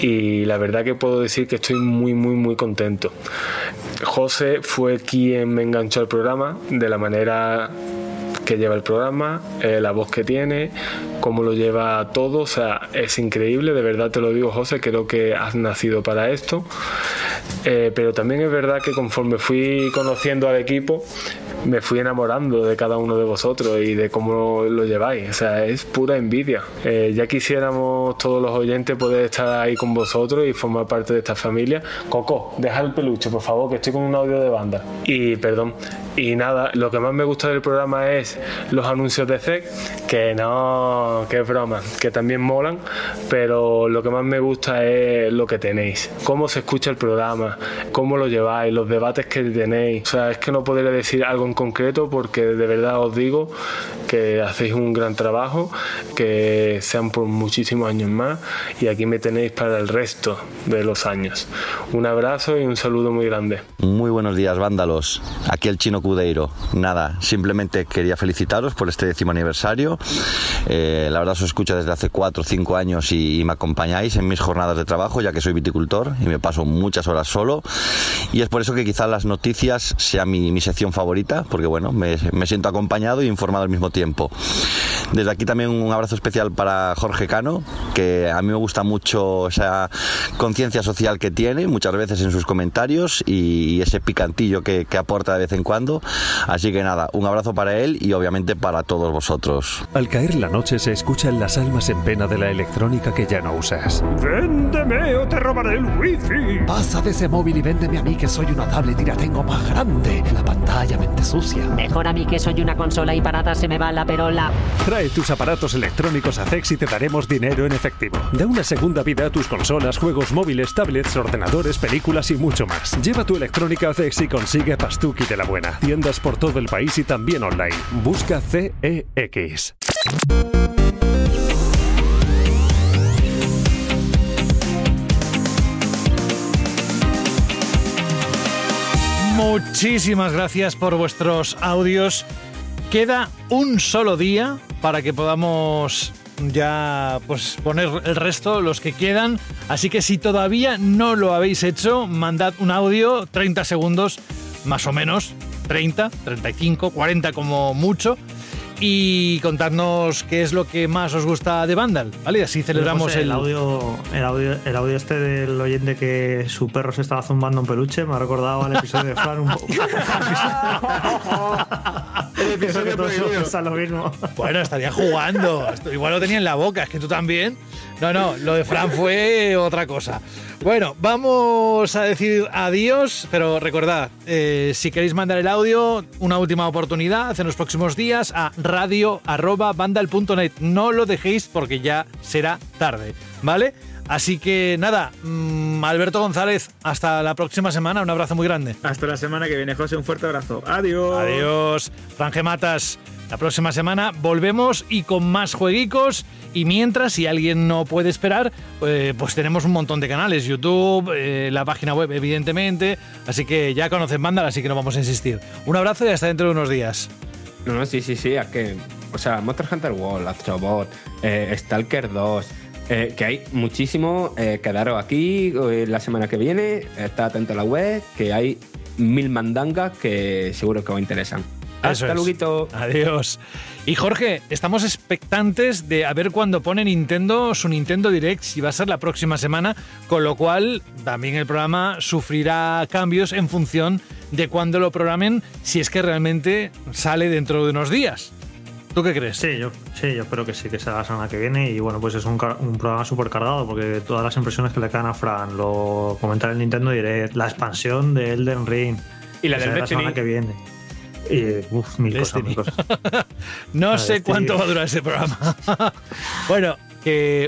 y la verdad que puedo decir que estoy muy, muy, muy contento. José fue quien me enganchó al programa de la manera que lleva el programa, eh, la voz que tiene, cómo lo lleva todo. O sea, es increíble, de verdad te lo digo, José, creo que has nacido para esto. Eh, pero también es verdad que conforme fui conociendo al equipo, me fui enamorando de cada uno de vosotros y de cómo lo lleváis. O sea, es pura envidia. Eh, ya quisiéramos todos los oyentes poder estar ahí con vosotros y formar parte de esta familia. Coco, deja el peluche, por favor, que estoy con un audio de banda. Y perdón. Y nada, lo que más me gusta del programa es los anuncios de CEC, que no, que es broma, que también molan, pero lo que más me gusta es lo que tenéis, cómo se escucha el programa cómo lo lleváis, los debates que tenéis. O sea, es que no podré decir algo en concreto porque de verdad os digo que hacéis un gran trabajo, que sean por muchísimos años más y aquí me tenéis para el resto de los años. Un abrazo y un saludo muy grande. Muy buenos días, vándalos. Aquí el chino Cudeiro. Nada, simplemente quería felicitaros por este décimo aniversario. Eh, la verdad os escucho desde hace cuatro o cinco años y me acompañáis en mis jornadas de trabajo ya que soy viticultor y me paso muchas horas solo y es por eso que quizás las noticias sea mi, sección favorita, porque bueno, me, siento acompañado y informado al mismo tiempo. Desde aquí también un abrazo especial para Jorge Cano, que a mí me gusta mucho esa conciencia social que tiene muchas veces en sus comentarios y, ese picantillo que, aporta de vez en cuando. Así que nada, un abrazo para él y obviamente para todos vosotros. Al caer la noche se escuchan las almas en pena de la electrónica que ya no usas. Véndeme o te robaré el wifi. Pasa ese móvil y véndeme a mí que soy una tablet y la tengo más grande. La pantalla mente sucia. Mejor a mí que soy una consola y parada se me va la perola. Trae tus aparatos electrónicos a CEX y te daremos dinero en efectivo. Da una segunda vida a tus consolas, juegos móviles, tablets, ordenadores, películas y mucho más. Lleva tu electrónica a CEX y consigue Pastuki de la Buena. Tiendas por todo el país y también online. Busca CEX. Muchísimas gracias por vuestros audios. Queda un solo día para que podamos ya pues poner el resto, los que quedan. Así que si todavía no lo habéis hecho, mandad un audio, 30 segundos, más o menos, 30, 35, 40 como mucho y contarnos qué es lo que más os gusta de Vandal, ¿vale? Así pues celebramos el... el... audio, el audio el audio este del oyente que su perro se estaba zumbando un peluche, me ha recordado al episodio de Fran un poco. el episodio mismo. Bueno, estaría jugando, igual lo tenía en la boca, es que tú también. No, no, lo de Fran fue otra cosa. Bueno, vamos a decir adiós, pero recordad, eh, si queréis mandar el audio, una última oportunidad en los próximos días a radio.bandal.net. No lo dejéis porque ya será tarde, ¿vale? Así que nada, mm, Alberto González, hasta la próxima semana, un abrazo muy grande. Hasta la semana que viene, José, un fuerte abrazo. Adiós. Adiós. Franje la próxima semana volvemos y con más jueguicos. Y mientras, si alguien no puede esperar, eh, pues tenemos un montón de canales: YouTube, eh, la página web, evidentemente. Así que ya conocen Mandal, así que no vamos a insistir. Un abrazo y hasta dentro de unos días. No, no, sí, sí, sí. Es que, o sea, Monster Hunter World, Astrobot, eh, Stalker 2. que hay muchísimo. quedaros aquí la semana que viene. Está atento a la web, que hay mil mandangas que seguro que os interesan. Hasta luego. Adiós. Y Jorge, estamos expectantes de a ver cuándo pone Nintendo su Nintendo Direct, si va a ser la próxima semana, con lo cual también el programa sufrirá cambios en función de cuándo lo programen, si es que realmente sale dentro de unos días. ¿Tú qué crees? Sí, yo, sí, yo espero que sí, que sea la semana que viene. Y bueno, pues es un, programa súper cargado porque todas las impresiones que le quedan a Fran, lo comentar en Nintendo Direct, la expansión de Elden Ring. Y la del La semana que viene. no ah, sé cuánto va a durar ese programa. bueno,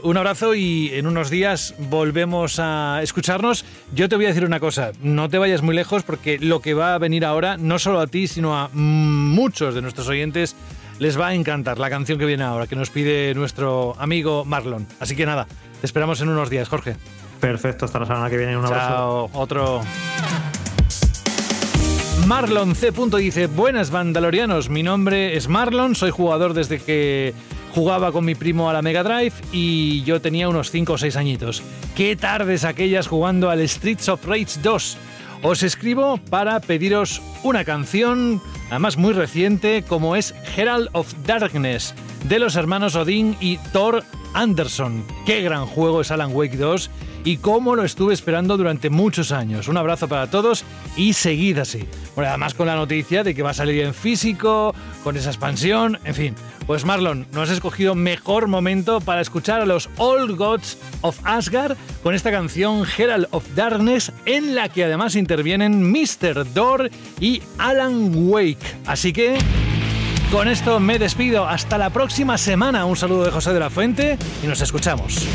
un abrazo y en unos días volvemos a escucharnos. Yo te voy a decir una cosa, no te vayas muy lejos porque lo que va a venir ahora, no solo a ti, sino a muchos de nuestros oyentes, les va a encantar la canción que viene ahora, que nos pide nuestro amigo Marlon. Así que nada, te esperamos en unos días, Jorge. Perfecto, hasta la semana que viene. Un abrazo. Chao, otro. Marlon C. dice, buenas Vandalorianos, mi nombre es Marlon, soy jugador desde que jugaba con mi primo a la Mega Drive y yo tenía unos 5 o 6 añitos. Qué tardes aquellas jugando al Streets of Rage 2. Os escribo para pediros una canción, además muy reciente, como es Herald of Darkness, de los hermanos Odin y Thor Anderson. Qué gran juego es Alan Wake 2 y cómo lo estuve esperando durante muchos años. Un abrazo para todos y seguid así. Bueno, además con la noticia de que va a salir en físico, con esa expansión, en fin. Pues Marlon, no has escogido mejor momento para escuchar a los All Gods of Asgard con esta canción Herald of Darkness en la que además intervienen Mr. Door y Alan Wake. Así que... Con esto me despido, hasta la próxima semana. Un saludo de José de la Fuente y nos escuchamos.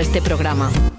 este programa.